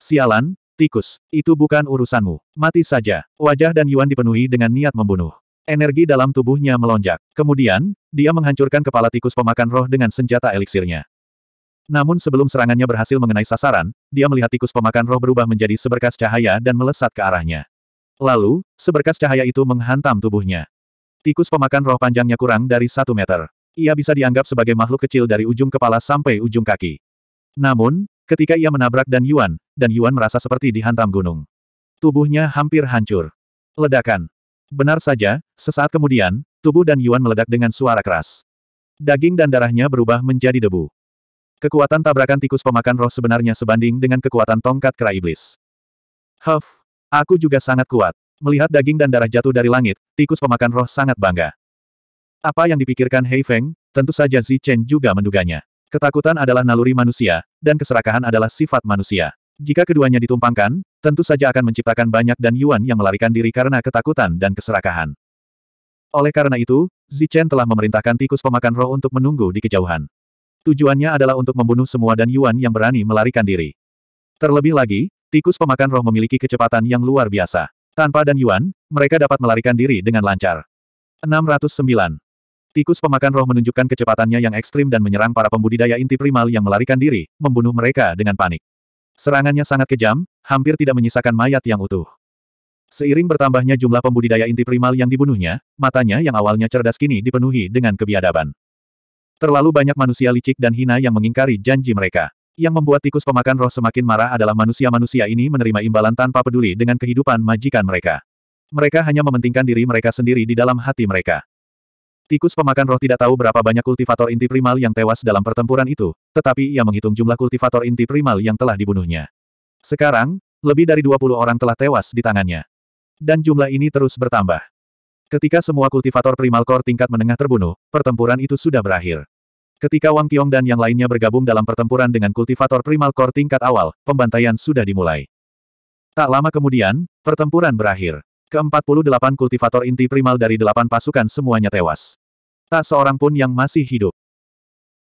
Sialan, Tikus, itu bukan urusanmu. Mati saja. Wajah dan Yuan dipenuhi dengan niat membunuh. Energi dalam tubuhnya melonjak. Kemudian, dia menghancurkan kepala tikus pemakan roh dengan senjata eliksirnya. Namun sebelum serangannya berhasil mengenai sasaran, dia melihat tikus pemakan roh berubah menjadi seberkas cahaya dan melesat ke arahnya. Lalu, seberkas cahaya itu menghantam tubuhnya. Tikus pemakan roh panjangnya kurang dari satu meter. Ia bisa dianggap sebagai makhluk kecil dari ujung kepala sampai ujung kaki. Namun, Ketika ia menabrak Dan Yuan, Dan Yuan merasa seperti dihantam gunung. Tubuhnya hampir hancur. Ledakan. Benar saja, sesaat kemudian, tubuh Dan Yuan meledak dengan suara keras. Daging dan darahnya berubah menjadi debu. Kekuatan tabrakan tikus pemakan roh sebenarnya sebanding dengan kekuatan tongkat kera iblis. Huff, aku juga sangat kuat. Melihat daging dan darah jatuh dari langit, tikus pemakan roh sangat bangga. Apa yang dipikirkan Hei Feng, tentu saja Zi Chen juga menduganya. Ketakutan adalah naluri manusia, dan keserakahan adalah sifat manusia. Jika keduanya ditumpangkan, tentu saja akan menciptakan banyak dan Yuan yang melarikan diri karena ketakutan dan keserakahan. Oleh karena itu, Zichen telah memerintahkan tikus pemakan roh untuk menunggu di kejauhan. Tujuannya adalah untuk membunuh semua dan Yuan yang berani melarikan diri. Terlebih lagi, tikus pemakan roh memiliki kecepatan yang luar biasa. Tanpa dan Yuan, mereka dapat melarikan diri dengan lancar. 609. Tikus pemakan roh menunjukkan kecepatannya yang ekstrim dan menyerang para pembudidaya inti primal yang melarikan diri, membunuh mereka dengan panik. Serangannya sangat kejam, hampir tidak menyisakan mayat yang utuh. Seiring bertambahnya jumlah pembudidaya inti primal yang dibunuhnya, matanya yang awalnya cerdas kini dipenuhi dengan kebiadaban. Terlalu banyak manusia licik dan hina yang mengingkari janji mereka. Yang membuat tikus pemakan roh semakin marah adalah manusia-manusia ini menerima imbalan tanpa peduli dengan kehidupan majikan mereka. Mereka hanya mementingkan diri mereka sendiri di dalam hati mereka. Tikus pemakan roh tidak tahu berapa banyak kultivator inti primal yang tewas dalam pertempuran itu, tetapi ia menghitung jumlah kultivator inti primal yang telah dibunuhnya. Sekarang, lebih dari 20 orang telah tewas di tangannya. Dan jumlah ini terus bertambah. Ketika semua kultivator primal core tingkat menengah terbunuh, pertempuran itu sudah berakhir. Ketika Wang Qiong dan yang lainnya bergabung dalam pertempuran dengan kultivator primal core tingkat awal, pembantaian sudah dimulai. Tak lama kemudian, pertempuran berakhir. Ke-48 kultivator inti primal dari delapan pasukan semuanya tewas. Tak seorang pun yang masih hidup.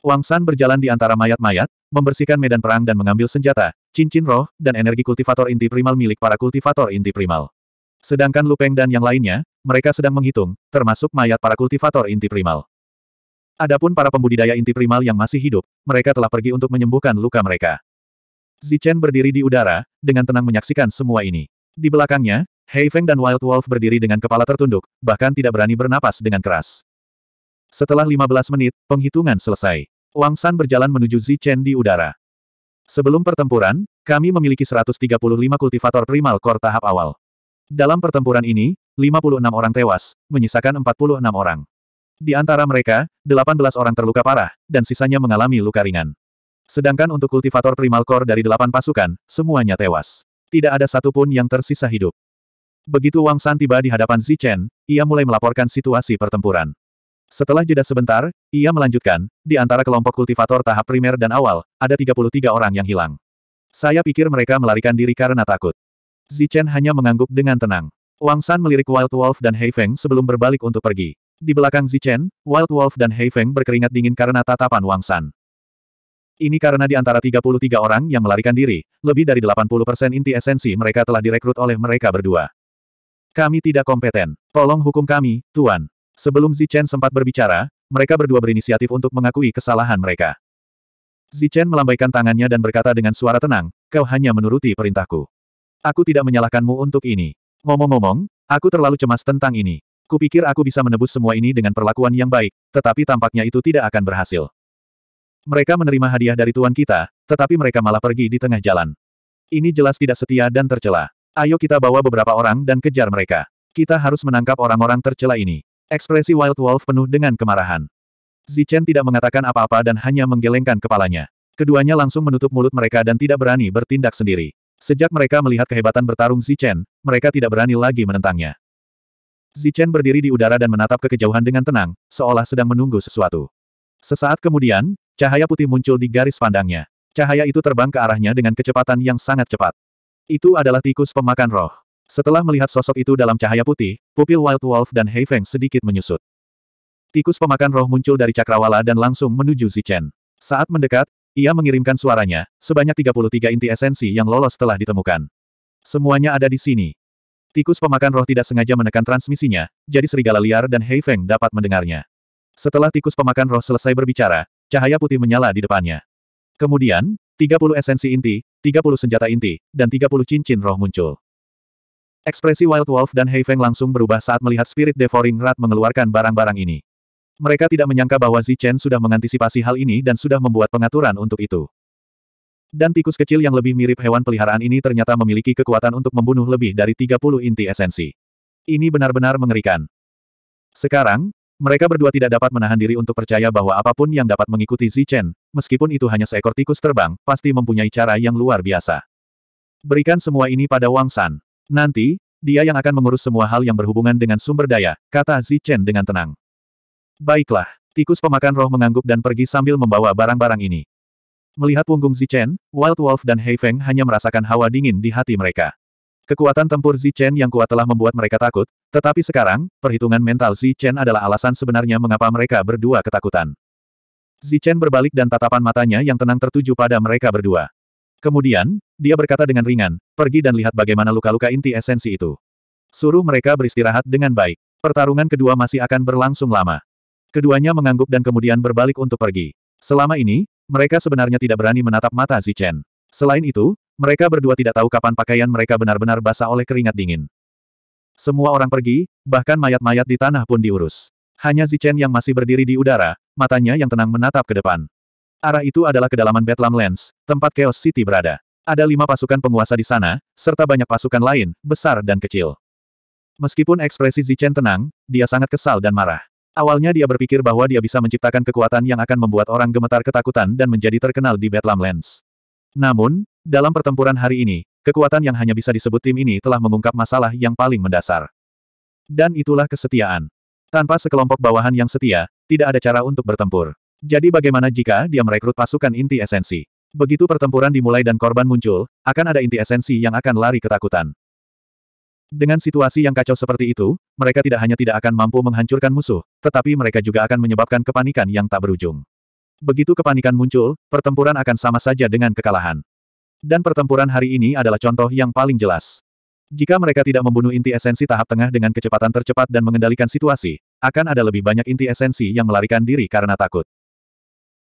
Wang San berjalan di antara mayat-mayat, membersihkan medan perang dan mengambil senjata, cincin roh, dan energi kultivator inti primal milik para kultivator inti primal. Sedangkan Lupeng dan yang lainnya, mereka sedang menghitung, termasuk mayat para kultivator inti primal. Adapun para pembudidaya inti primal yang masih hidup, mereka telah pergi untuk menyembuhkan luka mereka. Zichen berdiri di udara, dengan tenang menyaksikan semua ini. Di belakangnya, Hei Feng dan Wild Wolf berdiri dengan kepala tertunduk, bahkan tidak berani bernapas dengan keras. Setelah 15 menit, penghitungan selesai. Wang San berjalan menuju Chen di udara. Sebelum pertempuran, kami memiliki 135 kultivator primal core tahap awal. Dalam pertempuran ini, 56 orang tewas, menyisakan 46 orang. Di antara mereka, 18 orang terluka parah, dan sisanya mengalami luka ringan. Sedangkan untuk kultivator primal core dari delapan pasukan, semuanya tewas. Tidak ada satupun yang tersisa hidup. Begitu Wang San tiba di hadapan Zichen, ia mulai melaporkan situasi pertempuran. Setelah jeda sebentar, ia melanjutkan, di antara kelompok kultivator tahap primer dan awal, ada 33 orang yang hilang. Saya pikir mereka melarikan diri karena takut. Zichen hanya mengangguk dengan tenang. Wang San melirik Wild Wolf dan Hei Feng sebelum berbalik untuk pergi. Di belakang Zichen, Wild Wolf dan Hei Feng berkeringat dingin karena tatapan Wang San. Ini karena di antara 33 orang yang melarikan diri, lebih dari 80% inti esensi mereka telah direkrut oleh mereka berdua. Kami tidak kompeten. Tolong hukum kami, Tuan. Sebelum Zichen sempat berbicara, mereka berdua berinisiatif untuk mengakui kesalahan mereka. Zichen melambaikan tangannya dan berkata dengan suara tenang, kau hanya menuruti perintahku. Aku tidak menyalahkanmu untuk ini. Ngomong-ngomong, aku terlalu cemas tentang ini. Kupikir aku bisa menebus semua ini dengan perlakuan yang baik, tetapi tampaknya itu tidak akan berhasil. Mereka menerima hadiah dari tuan kita, tetapi mereka malah pergi di tengah jalan. Ini jelas tidak setia dan tercela. Ayo kita bawa beberapa orang dan kejar mereka. Kita harus menangkap orang-orang tercela ini. Ekspresi Wild Wolf penuh dengan kemarahan. Zichen tidak mengatakan apa-apa dan hanya menggelengkan kepalanya. Keduanya langsung menutup mulut mereka dan tidak berani bertindak sendiri. Sejak mereka melihat kehebatan bertarung Zichen, mereka tidak berani lagi menentangnya. Zichen berdiri di udara dan menatap ke kejauhan dengan tenang, seolah sedang menunggu sesuatu. Sesaat kemudian, cahaya putih muncul di garis pandangnya. Cahaya itu terbang ke arahnya dengan kecepatan yang sangat cepat. Itu adalah tikus pemakan roh. Setelah melihat sosok itu dalam cahaya putih, pupil Wild Wolf dan Hei Feng sedikit menyusut. Tikus pemakan roh muncul dari cakrawala dan langsung menuju Zichen. Saat mendekat, ia mengirimkan suaranya, sebanyak 33 inti esensi yang lolos telah ditemukan. Semuanya ada di sini. Tikus pemakan roh tidak sengaja menekan transmisinya, jadi serigala liar dan Hei Feng dapat mendengarnya. Setelah tikus pemakan roh selesai berbicara, cahaya putih menyala di depannya. Kemudian, 30 esensi inti, 30 senjata inti, dan 30 cincin roh muncul. Ekspresi Wild Wolf dan Heifeng langsung berubah saat melihat Spirit Devouring Rat mengeluarkan barang-barang ini. Mereka tidak menyangka bahwa Zichen sudah mengantisipasi hal ini dan sudah membuat pengaturan untuk itu. Dan tikus kecil yang lebih mirip hewan peliharaan ini ternyata memiliki kekuatan untuk membunuh lebih dari 30 inti esensi. Ini benar-benar mengerikan. Sekarang, mereka berdua tidak dapat menahan diri untuk percaya bahwa apapun yang dapat mengikuti Zichen, meskipun itu hanya seekor tikus terbang, pasti mempunyai cara yang luar biasa. Berikan semua ini pada Wang San. Nanti, dia yang akan mengurus semua hal yang berhubungan dengan sumber daya, kata Zichen dengan tenang. Baiklah, tikus pemakan roh mengangguk dan pergi sambil membawa barang-barang ini. Melihat punggung Zichen, Wild Wolf dan Hei Feng hanya merasakan hawa dingin di hati mereka. Kekuatan tempur Zi Chen yang kuat telah membuat mereka takut, tetapi sekarang, perhitungan mental Zi Chen adalah alasan sebenarnya mengapa mereka berdua ketakutan. Zi Chen berbalik dan tatapan matanya yang tenang tertuju pada mereka berdua. Kemudian, dia berkata dengan ringan, pergi dan lihat bagaimana luka-luka inti esensi itu. Suruh mereka beristirahat dengan baik. Pertarungan kedua masih akan berlangsung lama. Keduanya mengangguk dan kemudian berbalik untuk pergi. Selama ini, mereka sebenarnya tidak berani menatap mata Zi Chen. Selain itu, mereka berdua tidak tahu kapan pakaian mereka benar-benar basah oleh keringat dingin. Semua orang pergi, bahkan mayat-mayat di tanah pun diurus. Hanya Zichen yang masih berdiri di udara, matanya yang tenang menatap ke depan. Arah itu adalah kedalaman Bedlam Lands, tempat Chaos City berada. Ada lima pasukan penguasa di sana, serta banyak pasukan lain, besar dan kecil. Meskipun ekspresi Zichen tenang, dia sangat kesal dan marah. Awalnya dia berpikir bahwa dia bisa menciptakan kekuatan yang akan membuat orang gemetar ketakutan dan menjadi terkenal di Bedlam Lands. Namun, dalam pertempuran hari ini, kekuatan yang hanya bisa disebut tim ini telah mengungkap masalah yang paling mendasar. Dan itulah kesetiaan. Tanpa sekelompok bawahan yang setia, tidak ada cara untuk bertempur. Jadi bagaimana jika dia merekrut pasukan inti esensi? Begitu pertempuran dimulai dan korban muncul, akan ada inti esensi yang akan lari ketakutan. Dengan situasi yang kacau seperti itu, mereka tidak hanya tidak akan mampu menghancurkan musuh, tetapi mereka juga akan menyebabkan kepanikan yang tak berujung. Begitu kepanikan muncul, pertempuran akan sama saja dengan kekalahan. Dan pertempuran hari ini adalah contoh yang paling jelas. Jika mereka tidak membunuh inti esensi tahap tengah dengan kecepatan tercepat dan mengendalikan situasi, akan ada lebih banyak inti esensi yang melarikan diri karena takut.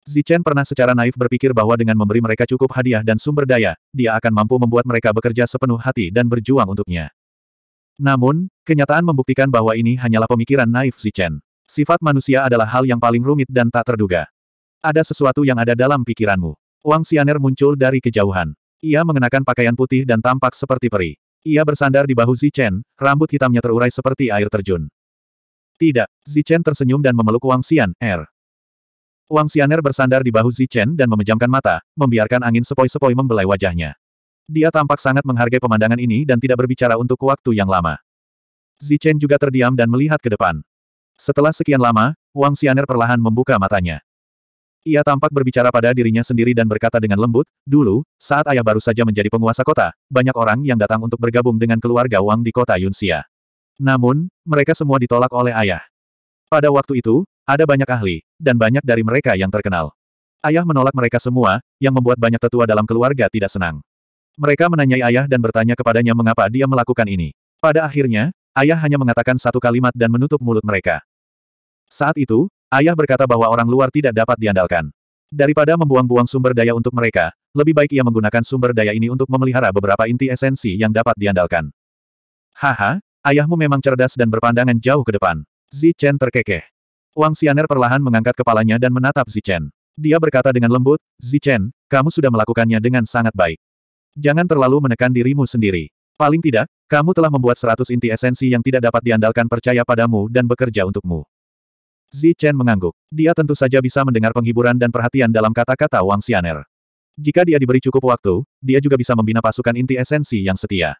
Zichen pernah secara naif berpikir bahwa dengan memberi mereka cukup hadiah dan sumber daya, dia akan mampu membuat mereka bekerja sepenuh hati dan berjuang untuknya. Namun, kenyataan membuktikan bahwa ini hanyalah pemikiran naif Zichen. Sifat manusia adalah hal yang paling rumit dan tak terduga. Ada sesuatu yang ada dalam pikiranmu. Wang Xianer muncul dari kejauhan. Ia mengenakan pakaian putih dan tampak seperti peri. Ia bersandar di bahu Zichen, rambut hitamnya terurai seperti air terjun. Tidak, Zichen tersenyum dan memeluk Wang Xian, er. Wang Xianer bersandar di bahu Zichen dan memejamkan mata, membiarkan angin sepoi-sepoi membelai wajahnya. Dia tampak sangat menghargai pemandangan ini dan tidak berbicara untuk waktu yang lama. Zichen juga terdiam dan melihat ke depan. Setelah sekian lama, Wang Xianer perlahan membuka matanya. Ia tampak berbicara pada dirinya sendiri dan berkata dengan lembut, dulu, saat ayah baru saja menjadi penguasa kota, banyak orang yang datang untuk bergabung dengan keluarga Wang di kota Yunxia. Namun, mereka semua ditolak oleh ayah. Pada waktu itu, ada banyak ahli, dan banyak dari mereka yang terkenal. Ayah menolak mereka semua, yang membuat banyak tetua dalam keluarga tidak senang. Mereka menanyai ayah dan bertanya kepadanya mengapa dia melakukan ini. Pada akhirnya, ayah hanya mengatakan satu kalimat dan menutup mulut mereka. Saat itu, Ayah berkata bahwa orang luar tidak dapat diandalkan. Daripada membuang-buang sumber daya untuk mereka, lebih baik ia menggunakan sumber daya ini untuk memelihara beberapa inti esensi yang dapat diandalkan. Haha, ayahmu memang cerdas dan berpandangan jauh ke depan. Zichen terkekeh. Wang Xianer perlahan mengangkat kepalanya dan menatap Zichen. Dia berkata dengan lembut, Zichen, kamu sudah melakukannya dengan sangat baik. Jangan terlalu menekan dirimu sendiri. Paling tidak, kamu telah membuat seratus inti esensi yang tidak dapat diandalkan percaya padamu dan bekerja untukmu. Zi Chen mengangguk. Dia tentu saja bisa mendengar penghiburan dan perhatian dalam kata-kata Wang Xianer. Jika dia diberi cukup waktu, dia juga bisa membina pasukan inti esensi yang setia.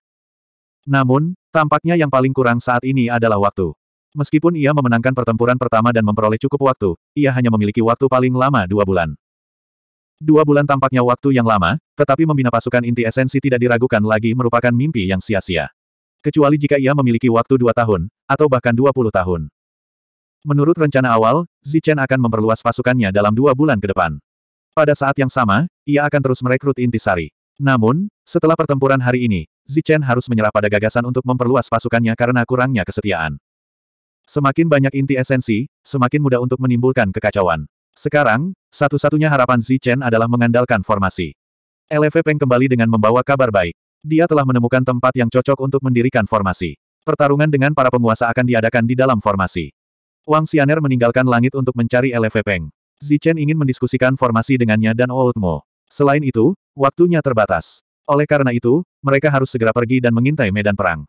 Namun, tampaknya yang paling kurang saat ini adalah waktu. Meskipun ia memenangkan pertempuran pertama dan memperoleh cukup waktu, ia hanya memiliki waktu paling lama dua bulan. Dua bulan tampaknya waktu yang lama, tetapi membina pasukan inti esensi tidak diragukan lagi merupakan mimpi yang sia-sia. Kecuali jika ia memiliki waktu dua tahun, atau bahkan dua puluh tahun. Menurut rencana awal, Zichen akan memperluas pasukannya dalam dua bulan ke depan. Pada saat yang sama, ia akan terus merekrut intisari. Namun, setelah pertempuran hari ini, Zichen harus menyerah pada gagasan untuk memperluas pasukannya karena kurangnya kesetiaan. Semakin banyak inti esensi, semakin mudah untuk menimbulkan kekacauan. Sekarang, satu-satunya harapan Zichen adalah mengandalkan formasi. LV Peng kembali dengan membawa kabar baik. Dia telah menemukan tempat yang cocok untuk mendirikan formasi. Pertarungan dengan para penguasa akan diadakan di dalam formasi. Wang Xianer meninggalkan langit untuk mencari LV Peng. Zichen ingin mendiskusikan formasi dengannya dan Old Mo. Selain itu, waktunya terbatas. Oleh karena itu, mereka harus segera pergi dan mengintai medan perang.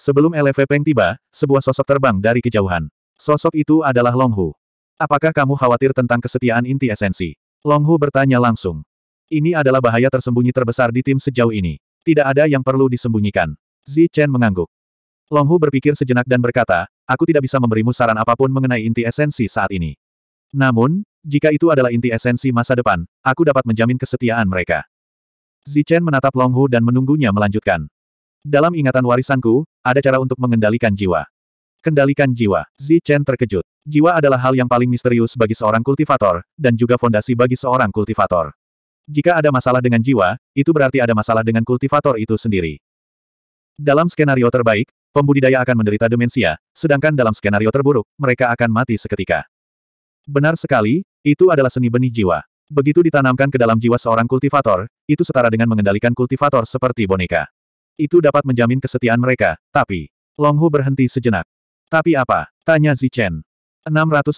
Sebelum LV Peng tiba, sebuah sosok terbang dari kejauhan. Sosok itu adalah Long Hu. Apakah kamu khawatir tentang kesetiaan inti esensi? Long Hu bertanya langsung. Ini adalah bahaya tersembunyi terbesar di tim sejauh ini. Tidak ada yang perlu disembunyikan. Zichen Chen mengangguk. Hu berpikir sejenak dan berkata, aku tidak bisa memberimu saran apapun mengenai inti esensi saat ini. Namun, jika itu adalah inti esensi masa depan, aku dapat menjamin kesetiaan mereka. Zichen menatap Longhu dan menunggunya melanjutkan. Dalam ingatan warisanku, ada cara untuk mengendalikan jiwa. Kendalikan jiwa. Zichen terkejut. Jiwa adalah hal yang paling misterius bagi seorang kultivator, dan juga fondasi bagi seorang kultivator. Jika ada masalah dengan jiwa, itu berarti ada masalah dengan kultivator itu sendiri. Dalam skenario terbaik, pembudidaya akan menderita demensia, sedangkan dalam skenario terburuk, mereka akan mati seketika. Benar sekali, itu adalah seni benih jiwa. Begitu ditanamkan ke dalam jiwa seorang kultivator, itu setara dengan mengendalikan kultivator seperti boneka. Itu dapat menjamin kesetiaan mereka, tapi... Longhu berhenti sejenak. Tapi apa? Tanya Zichen. 610.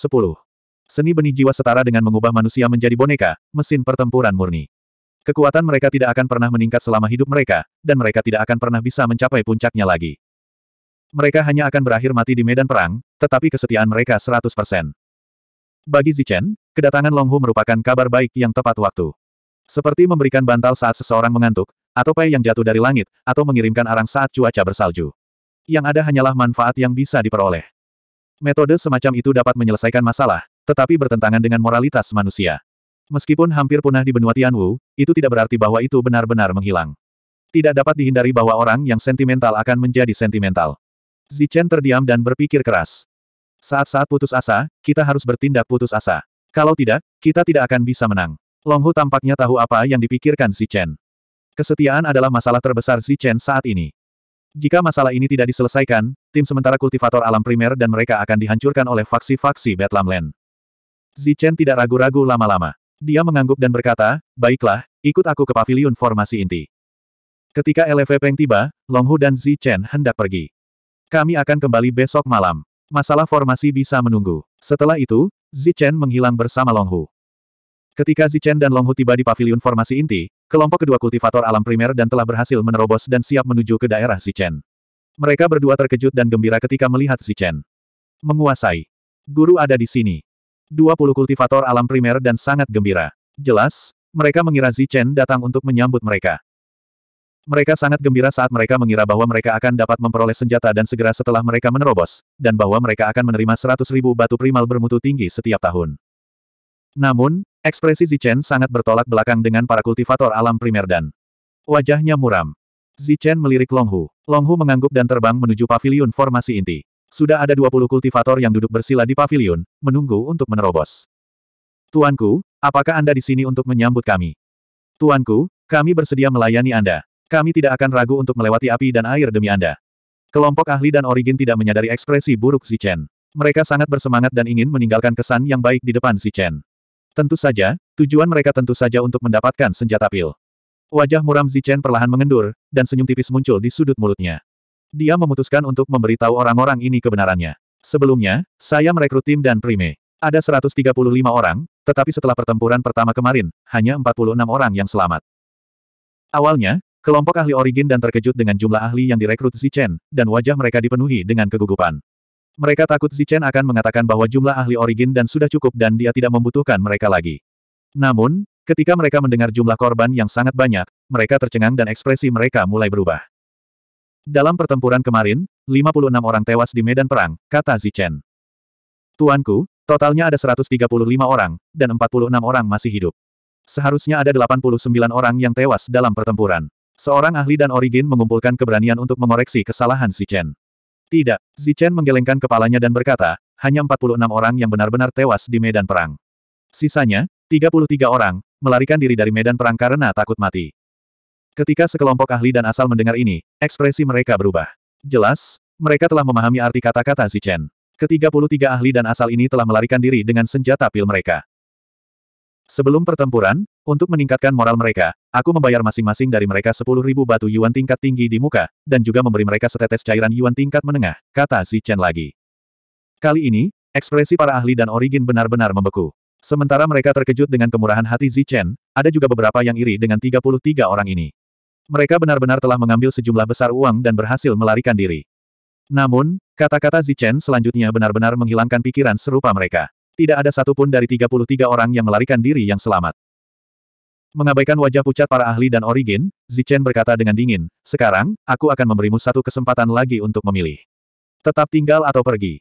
Seni benih jiwa setara dengan mengubah manusia menjadi boneka, mesin pertempuran murni. Kekuatan mereka tidak akan pernah meningkat selama hidup mereka, dan mereka tidak akan pernah bisa mencapai puncaknya lagi mereka hanya akan berakhir mati di medan perang, tetapi kesetiaan mereka 100%. Bagi Zichen, kedatangan Longhu merupakan kabar baik yang tepat waktu. Seperti memberikan bantal saat seseorang mengantuk, atau pai yang jatuh dari langit, atau mengirimkan arang saat cuaca bersalju. Yang ada hanyalah manfaat yang bisa diperoleh. Metode semacam itu dapat menyelesaikan masalah, tetapi bertentangan dengan moralitas manusia. Meskipun hampir punah di benua Tianwu, itu tidak berarti bahwa itu benar-benar menghilang. Tidak dapat dihindari bahwa orang yang sentimental akan menjadi sentimental. Zichen terdiam dan berpikir keras. Saat-saat putus asa, kita harus bertindak putus asa. Kalau tidak, kita tidak akan bisa menang. Longhu tampaknya tahu apa yang dipikirkan Zichen. Kesetiaan adalah masalah terbesar Zichen saat ini. Jika masalah ini tidak diselesaikan, tim sementara kultivator alam primer dan mereka akan dihancurkan oleh faksi-faksi Bedlamland. Zichen tidak ragu-ragu lama-lama. Dia mengangguk dan berkata, baiklah, ikut aku ke paviliun formasi inti. Ketika LFP Peng tiba, Longhu dan Zichen hendak pergi. Kami akan kembali besok malam. Masalah formasi bisa menunggu. Setelah itu, Zichen menghilang bersama Longhu. Ketika Zichen dan Longhu tiba di pavilion formasi inti, kelompok kedua kultivator alam primer dan telah berhasil menerobos dan siap menuju ke daerah Zichen. Mereka berdua terkejut dan gembira ketika melihat Zichen. Menguasai. Guru ada di sini. 20 kultivator alam primer dan sangat gembira. Jelas, mereka mengira Zichen datang untuk menyambut mereka. Mereka sangat gembira saat mereka mengira bahwa mereka akan dapat memperoleh senjata dan segera setelah mereka menerobos, dan bahwa mereka akan menerima seratus ribu batu primal bermutu tinggi setiap tahun. Namun, ekspresi Zichen sangat bertolak belakang dengan para kultivator alam primer dan wajahnya muram. Zichen melirik Longhu. Longhu mengangguk dan terbang menuju pavilion formasi inti. Sudah ada 20 kultivator yang duduk bersila di pavilion, menunggu untuk menerobos. Tuanku, apakah Anda di sini untuk menyambut kami? Tuanku, kami bersedia melayani Anda. Kami tidak akan ragu untuk melewati api dan air demi Anda. Kelompok ahli dan origin tidak menyadari ekspresi buruk Zichen. Mereka sangat bersemangat dan ingin meninggalkan kesan yang baik di depan Zichen. Tentu saja, tujuan mereka tentu saja untuk mendapatkan senjata pil. Wajah muram Zichen perlahan mengendur, dan senyum tipis muncul di sudut mulutnya. Dia memutuskan untuk memberitahu orang-orang ini kebenarannya. Sebelumnya, saya merekrut tim dan prime. Ada 135 orang, tetapi setelah pertempuran pertama kemarin, hanya 46 orang yang selamat. Awalnya, Kelompok ahli origin dan terkejut dengan jumlah ahli yang direkrut Zichen, dan wajah mereka dipenuhi dengan kegugupan. Mereka takut Zichen akan mengatakan bahwa jumlah ahli origin dan sudah cukup dan dia tidak membutuhkan mereka lagi. Namun, ketika mereka mendengar jumlah korban yang sangat banyak, mereka tercengang dan ekspresi mereka mulai berubah. Dalam pertempuran kemarin, 56 orang tewas di medan perang, kata Zichen. Tuanku, totalnya ada 135 orang, dan 46 orang masih hidup. Seharusnya ada 89 orang yang tewas dalam pertempuran. Seorang ahli dan origin mengumpulkan keberanian untuk mengoreksi kesalahan Si Chen. Tidak, Si Chen menggelengkan kepalanya dan berkata, hanya 46 orang yang benar-benar tewas di medan perang. Sisanya, 33 orang, melarikan diri dari medan perang karena takut mati. Ketika sekelompok ahli dan asal mendengar ini, ekspresi mereka berubah. Jelas, mereka telah memahami arti kata-kata Si Chen. Ketiga-puluh tiga ahli dan asal ini telah melarikan diri dengan senjata pil mereka. Sebelum pertempuran, untuk meningkatkan moral mereka, aku membayar masing-masing dari mereka sepuluh ribu batu yuan tingkat tinggi di muka, dan juga memberi mereka setetes cairan yuan tingkat menengah, kata Zichen lagi. Kali ini, ekspresi para ahli dan origin benar-benar membeku. Sementara mereka terkejut dengan kemurahan hati Zichen, ada juga beberapa yang iri dengan 33 orang ini. Mereka benar-benar telah mengambil sejumlah besar uang dan berhasil melarikan diri. Namun, kata-kata Zichen selanjutnya benar-benar menghilangkan pikiran serupa mereka. Tidak ada satupun dari 33 orang yang melarikan diri yang selamat. Mengabaikan wajah pucat para ahli dan origin, Zichen berkata dengan dingin, sekarang, aku akan memberimu satu kesempatan lagi untuk memilih. Tetap tinggal atau pergi.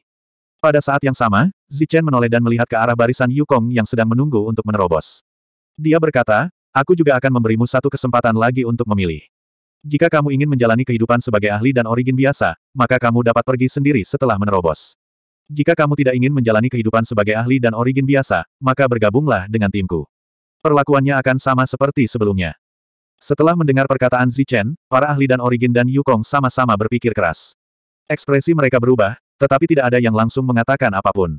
Pada saat yang sama, Zichen menoleh dan melihat ke arah barisan Yukong yang sedang menunggu untuk menerobos. Dia berkata, aku juga akan memberimu satu kesempatan lagi untuk memilih. Jika kamu ingin menjalani kehidupan sebagai ahli dan origin biasa, maka kamu dapat pergi sendiri setelah menerobos. Jika kamu tidak ingin menjalani kehidupan sebagai ahli dan origin biasa, maka bergabunglah dengan timku perlakuannya akan sama seperti sebelumnya. Setelah mendengar perkataan Zichen, para ahli dan Origin dan Yukong sama-sama berpikir keras. Ekspresi mereka berubah, tetapi tidak ada yang langsung mengatakan apapun.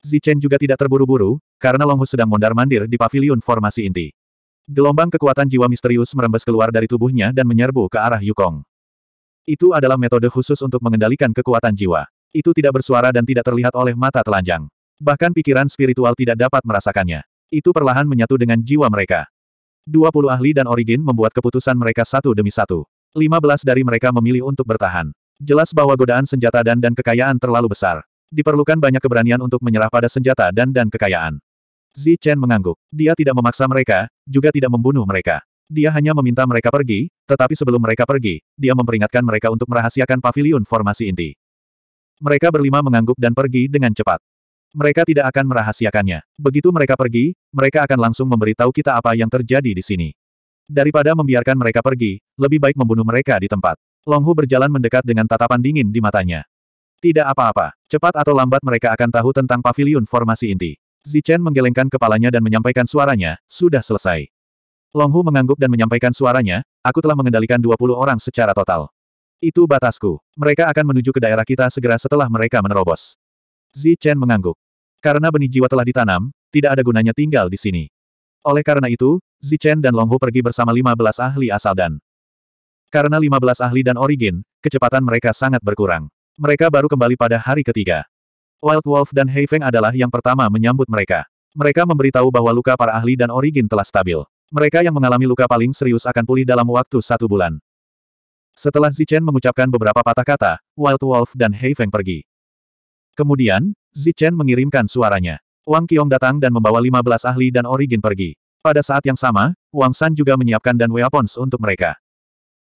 Zichen juga tidak terburu-buru, karena Longhu sedang mondar-mandir di pavilion formasi inti. Gelombang kekuatan jiwa misterius merembes keluar dari tubuhnya dan menyerbu ke arah Yukong. Itu adalah metode khusus untuk mengendalikan kekuatan jiwa. Itu tidak bersuara dan tidak terlihat oleh mata telanjang. Bahkan pikiran spiritual tidak dapat merasakannya itu perlahan menyatu dengan jiwa mereka. 20 ahli dan origin membuat keputusan mereka satu demi satu. 15 dari mereka memilih untuk bertahan. Jelas bahwa godaan senjata dan dan kekayaan terlalu besar. Diperlukan banyak keberanian untuk menyerah pada senjata dan dan kekayaan. Zi Chen mengangguk. Dia tidak memaksa mereka, juga tidak membunuh mereka. Dia hanya meminta mereka pergi, tetapi sebelum mereka pergi, dia memperingatkan mereka untuk merahasiakan pavilion formasi inti. Mereka berlima mengangguk dan pergi dengan cepat. Mereka tidak akan merahasiakannya. Begitu mereka pergi, mereka akan langsung memberitahu kita apa yang terjadi di sini. Daripada membiarkan mereka pergi, lebih baik membunuh mereka di tempat. Longhu berjalan mendekat dengan tatapan dingin di matanya. Tidak apa-apa, cepat atau lambat mereka akan tahu tentang pavilion formasi inti. Zichen menggelengkan kepalanya dan menyampaikan suaranya, sudah selesai. Longhu mengangguk dan menyampaikan suaranya, aku telah mengendalikan 20 orang secara total. Itu batasku. Mereka akan menuju ke daerah kita segera setelah mereka menerobos. Zichen mengangguk. Karena benih jiwa telah ditanam, tidak ada gunanya tinggal di sini. Oleh karena itu, Zichen dan Longhu pergi bersama 15 ahli asal dan. Karena 15 ahli dan origin, kecepatan mereka sangat berkurang. Mereka baru kembali pada hari ketiga. Wild Wolf dan Heifeng adalah yang pertama menyambut mereka. Mereka memberitahu bahwa luka para ahli dan origin telah stabil. Mereka yang mengalami luka paling serius akan pulih dalam waktu satu bulan. Setelah Zichen mengucapkan beberapa patah kata, Wild Wolf dan Heifeng pergi. Kemudian, Zichen mengirimkan suaranya. Wang Qiong datang dan membawa 15 ahli dan origin pergi. Pada saat yang sama, Wang San juga menyiapkan dan weapons untuk mereka.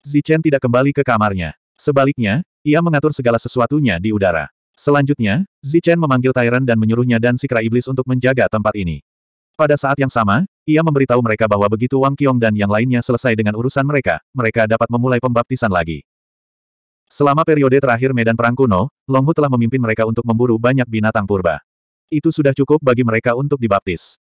Zichen tidak kembali ke kamarnya. Sebaliknya, ia mengatur segala sesuatunya di udara. Selanjutnya, Zichen memanggil Tyrant dan menyuruhnya dan Sikra Iblis untuk menjaga tempat ini. Pada saat yang sama, ia memberitahu mereka bahwa begitu Wang Qiong dan yang lainnya selesai dengan urusan mereka, mereka dapat memulai pembaptisan lagi. Selama periode terakhir Medan Perang Kuno, Longhu telah memimpin mereka untuk memburu banyak binatang purba. Itu sudah cukup bagi mereka untuk dibaptis.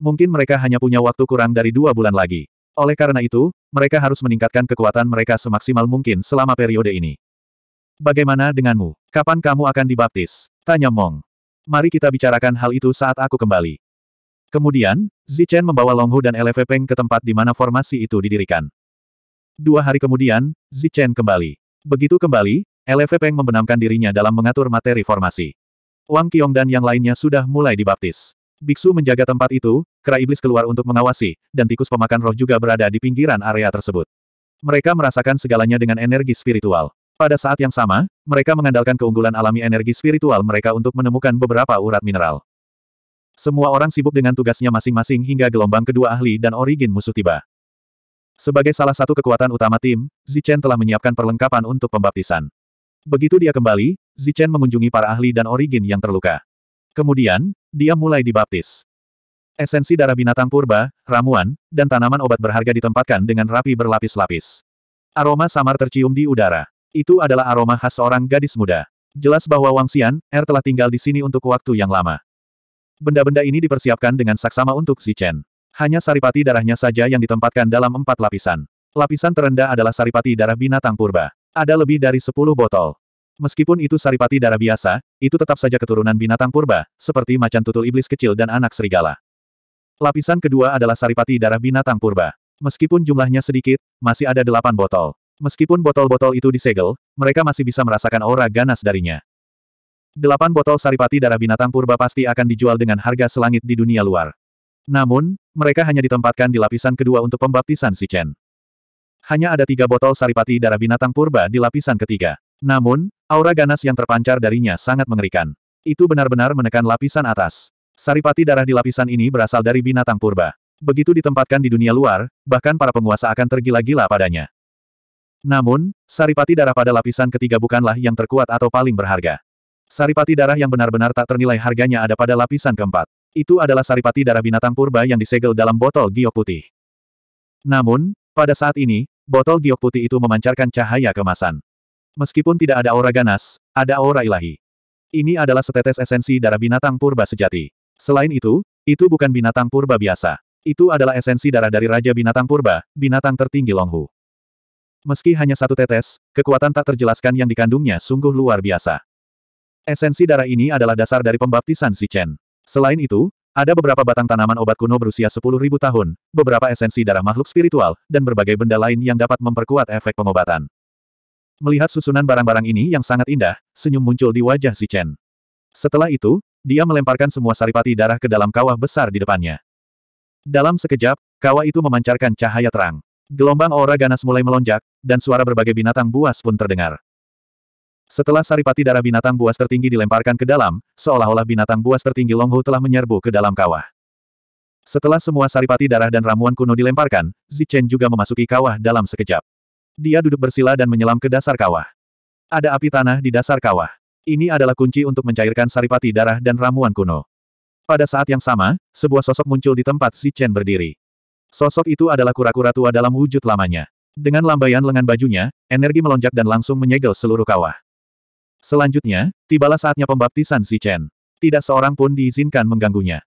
Mungkin mereka hanya punya waktu kurang dari dua bulan lagi. Oleh karena itu, mereka harus meningkatkan kekuatan mereka semaksimal mungkin selama periode ini. Bagaimana denganmu? Kapan kamu akan dibaptis? Tanya Mong. Mari kita bicarakan hal itu saat aku kembali. Kemudian, Zichen membawa Longhu dan LV Peng ke tempat di mana formasi itu didirikan. Dua hari kemudian, Zichen kembali. Begitu kembali, LF Peng membenamkan dirinya dalam mengatur materi formasi. Wang Qiong dan yang lainnya sudah mulai dibaptis. Biksu menjaga tempat itu, kera iblis keluar untuk mengawasi, dan tikus pemakan roh juga berada di pinggiran area tersebut. Mereka merasakan segalanya dengan energi spiritual. Pada saat yang sama, mereka mengandalkan keunggulan alami energi spiritual mereka untuk menemukan beberapa urat mineral. Semua orang sibuk dengan tugasnya masing-masing hingga gelombang kedua ahli dan origin musuh tiba. Sebagai salah satu kekuatan utama tim, Zichen telah menyiapkan perlengkapan untuk pembaptisan. Begitu dia kembali, Zichen mengunjungi para ahli dan origin yang terluka. Kemudian, dia mulai dibaptis. Esensi darah binatang purba, ramuan, dan tanaman obat berharga ditempatkan dengan rapi berlapis-lapis. Aroma samar tercium di udara. Itu adalah aroma khas seorang gadis muda. Jelas bahwa Wang Xian, Er telah tinggal di sini untuk waktu yang lama. Benda-benda ini dipersiapkan dengan saksama untuk Zichen. Hanya saripati darahnya saja yang ditempatkan dalam empat lapisan. Lapisan terendah adalah saripati darah binatang purba. Ada lebih dari sepuluh botol. Meskipun itu saripati darah biasa, itu tetap saja keturunan binatang purba, seperti macan tutul iblis kecil dan anak serigala. Lapisan kedua adalah saripati darah binatang purba. Meskipun jumlahnya sedikit, masih ada delapan botol. Meskipun botol-botol itu disegel, mereka masih bisa merasakan aura ganas darinya. Delapan botol saripati darah binatang purba pasti akan dijual dengan harga selangit di dunia luar. Namun, mereka hanya ditempatkan di lapisan kedua untuk pembaptisan si Chen. Hanya ada tiga botol saripati darah binatang purba di lapisan ketiga. Namun, aura ganas yang terpancar darinya sangat mengerikan. Itu benar-benar menekan lapisan atas. Saripati darah di lapisan ini berasal dari binatang purba. Begitu ditempatkan di dunia luar, bahkan para penguasa akan tergila-gila padanya. Namun, saripati darah pada lapisan ketiga bukanlah yang terkuat atau paling berharga. Saripati darah yang benar-benar tak ternilai harganya ada pada lapisan keempat. Itu adalah saripati darah binatang purba yang disegel dalam botol giok putih. Namun, pada saat ini, botol giok putih itu memancarkan cahaya kemasan. Meskipun tidak ada aura ganas, ada aura ilahi. Ini adalah setetes esensi darah binatang purba sejati. Selain itu, itu bukan binatang purba biasa. Itu adalah esensi darah dari Raja Binatang Purba, binatang tertinggi Longhu. Meski hanya satu tetes, kekuatan tak terjelaskan yang dikandungnya sungguh luar biasa. Esensi darah ini adalah dasar dari pembaptisan Si Chen. Selain itu, ada beberapa batang tanaman obat kuno berusia 10.000 tahun, beberapa esensi darah makhluk spiritual, dan berbagai benda lain yang dapat memperkuat efek pengobatan. Melihat susunan barang-barang ini yang sangat indah, senyum muncul di wajah Si Chen. Setelah itu, dia melemparkan semua saripati darah ke dalam kawah besar di depannya. Dalam sekejap, kawah itu memancarkan cahaya terang. Gelombang aura ganas mulai melonjak, dan suara berbagai binatang buas pun terdengar. Setelah saripati darah binatang buas tertinggi dilemparkan ke dalam, seolah-olah binatang buas tertinggi Longhu telah menyerbu ke dalam kawah. Setelah semua saripati darah dan ramuan kuno dilemparkan, Zichen juga memasuki kawah dalam sekejap. Dia duduk bersila dan menyelam ke dasar kawah. Ada api tanah di dasar kawah. Ini adalah kunci untuk mencairkan saripati darah dan ramuan kuno. Pada saat yang sama, sebuah sosok muncul di tempat Zichen berdiri. Sosok itu adalah kura-kura tua dalam wujud lamanya. Dengan lambaian lengan bajunya, energi melonjak dan langsung menyegel seluruh kawah. Selanjutnya, tibalah saatnya pembaptisan Si Chen. Tidak seorang pun diizinkan mengganggunya.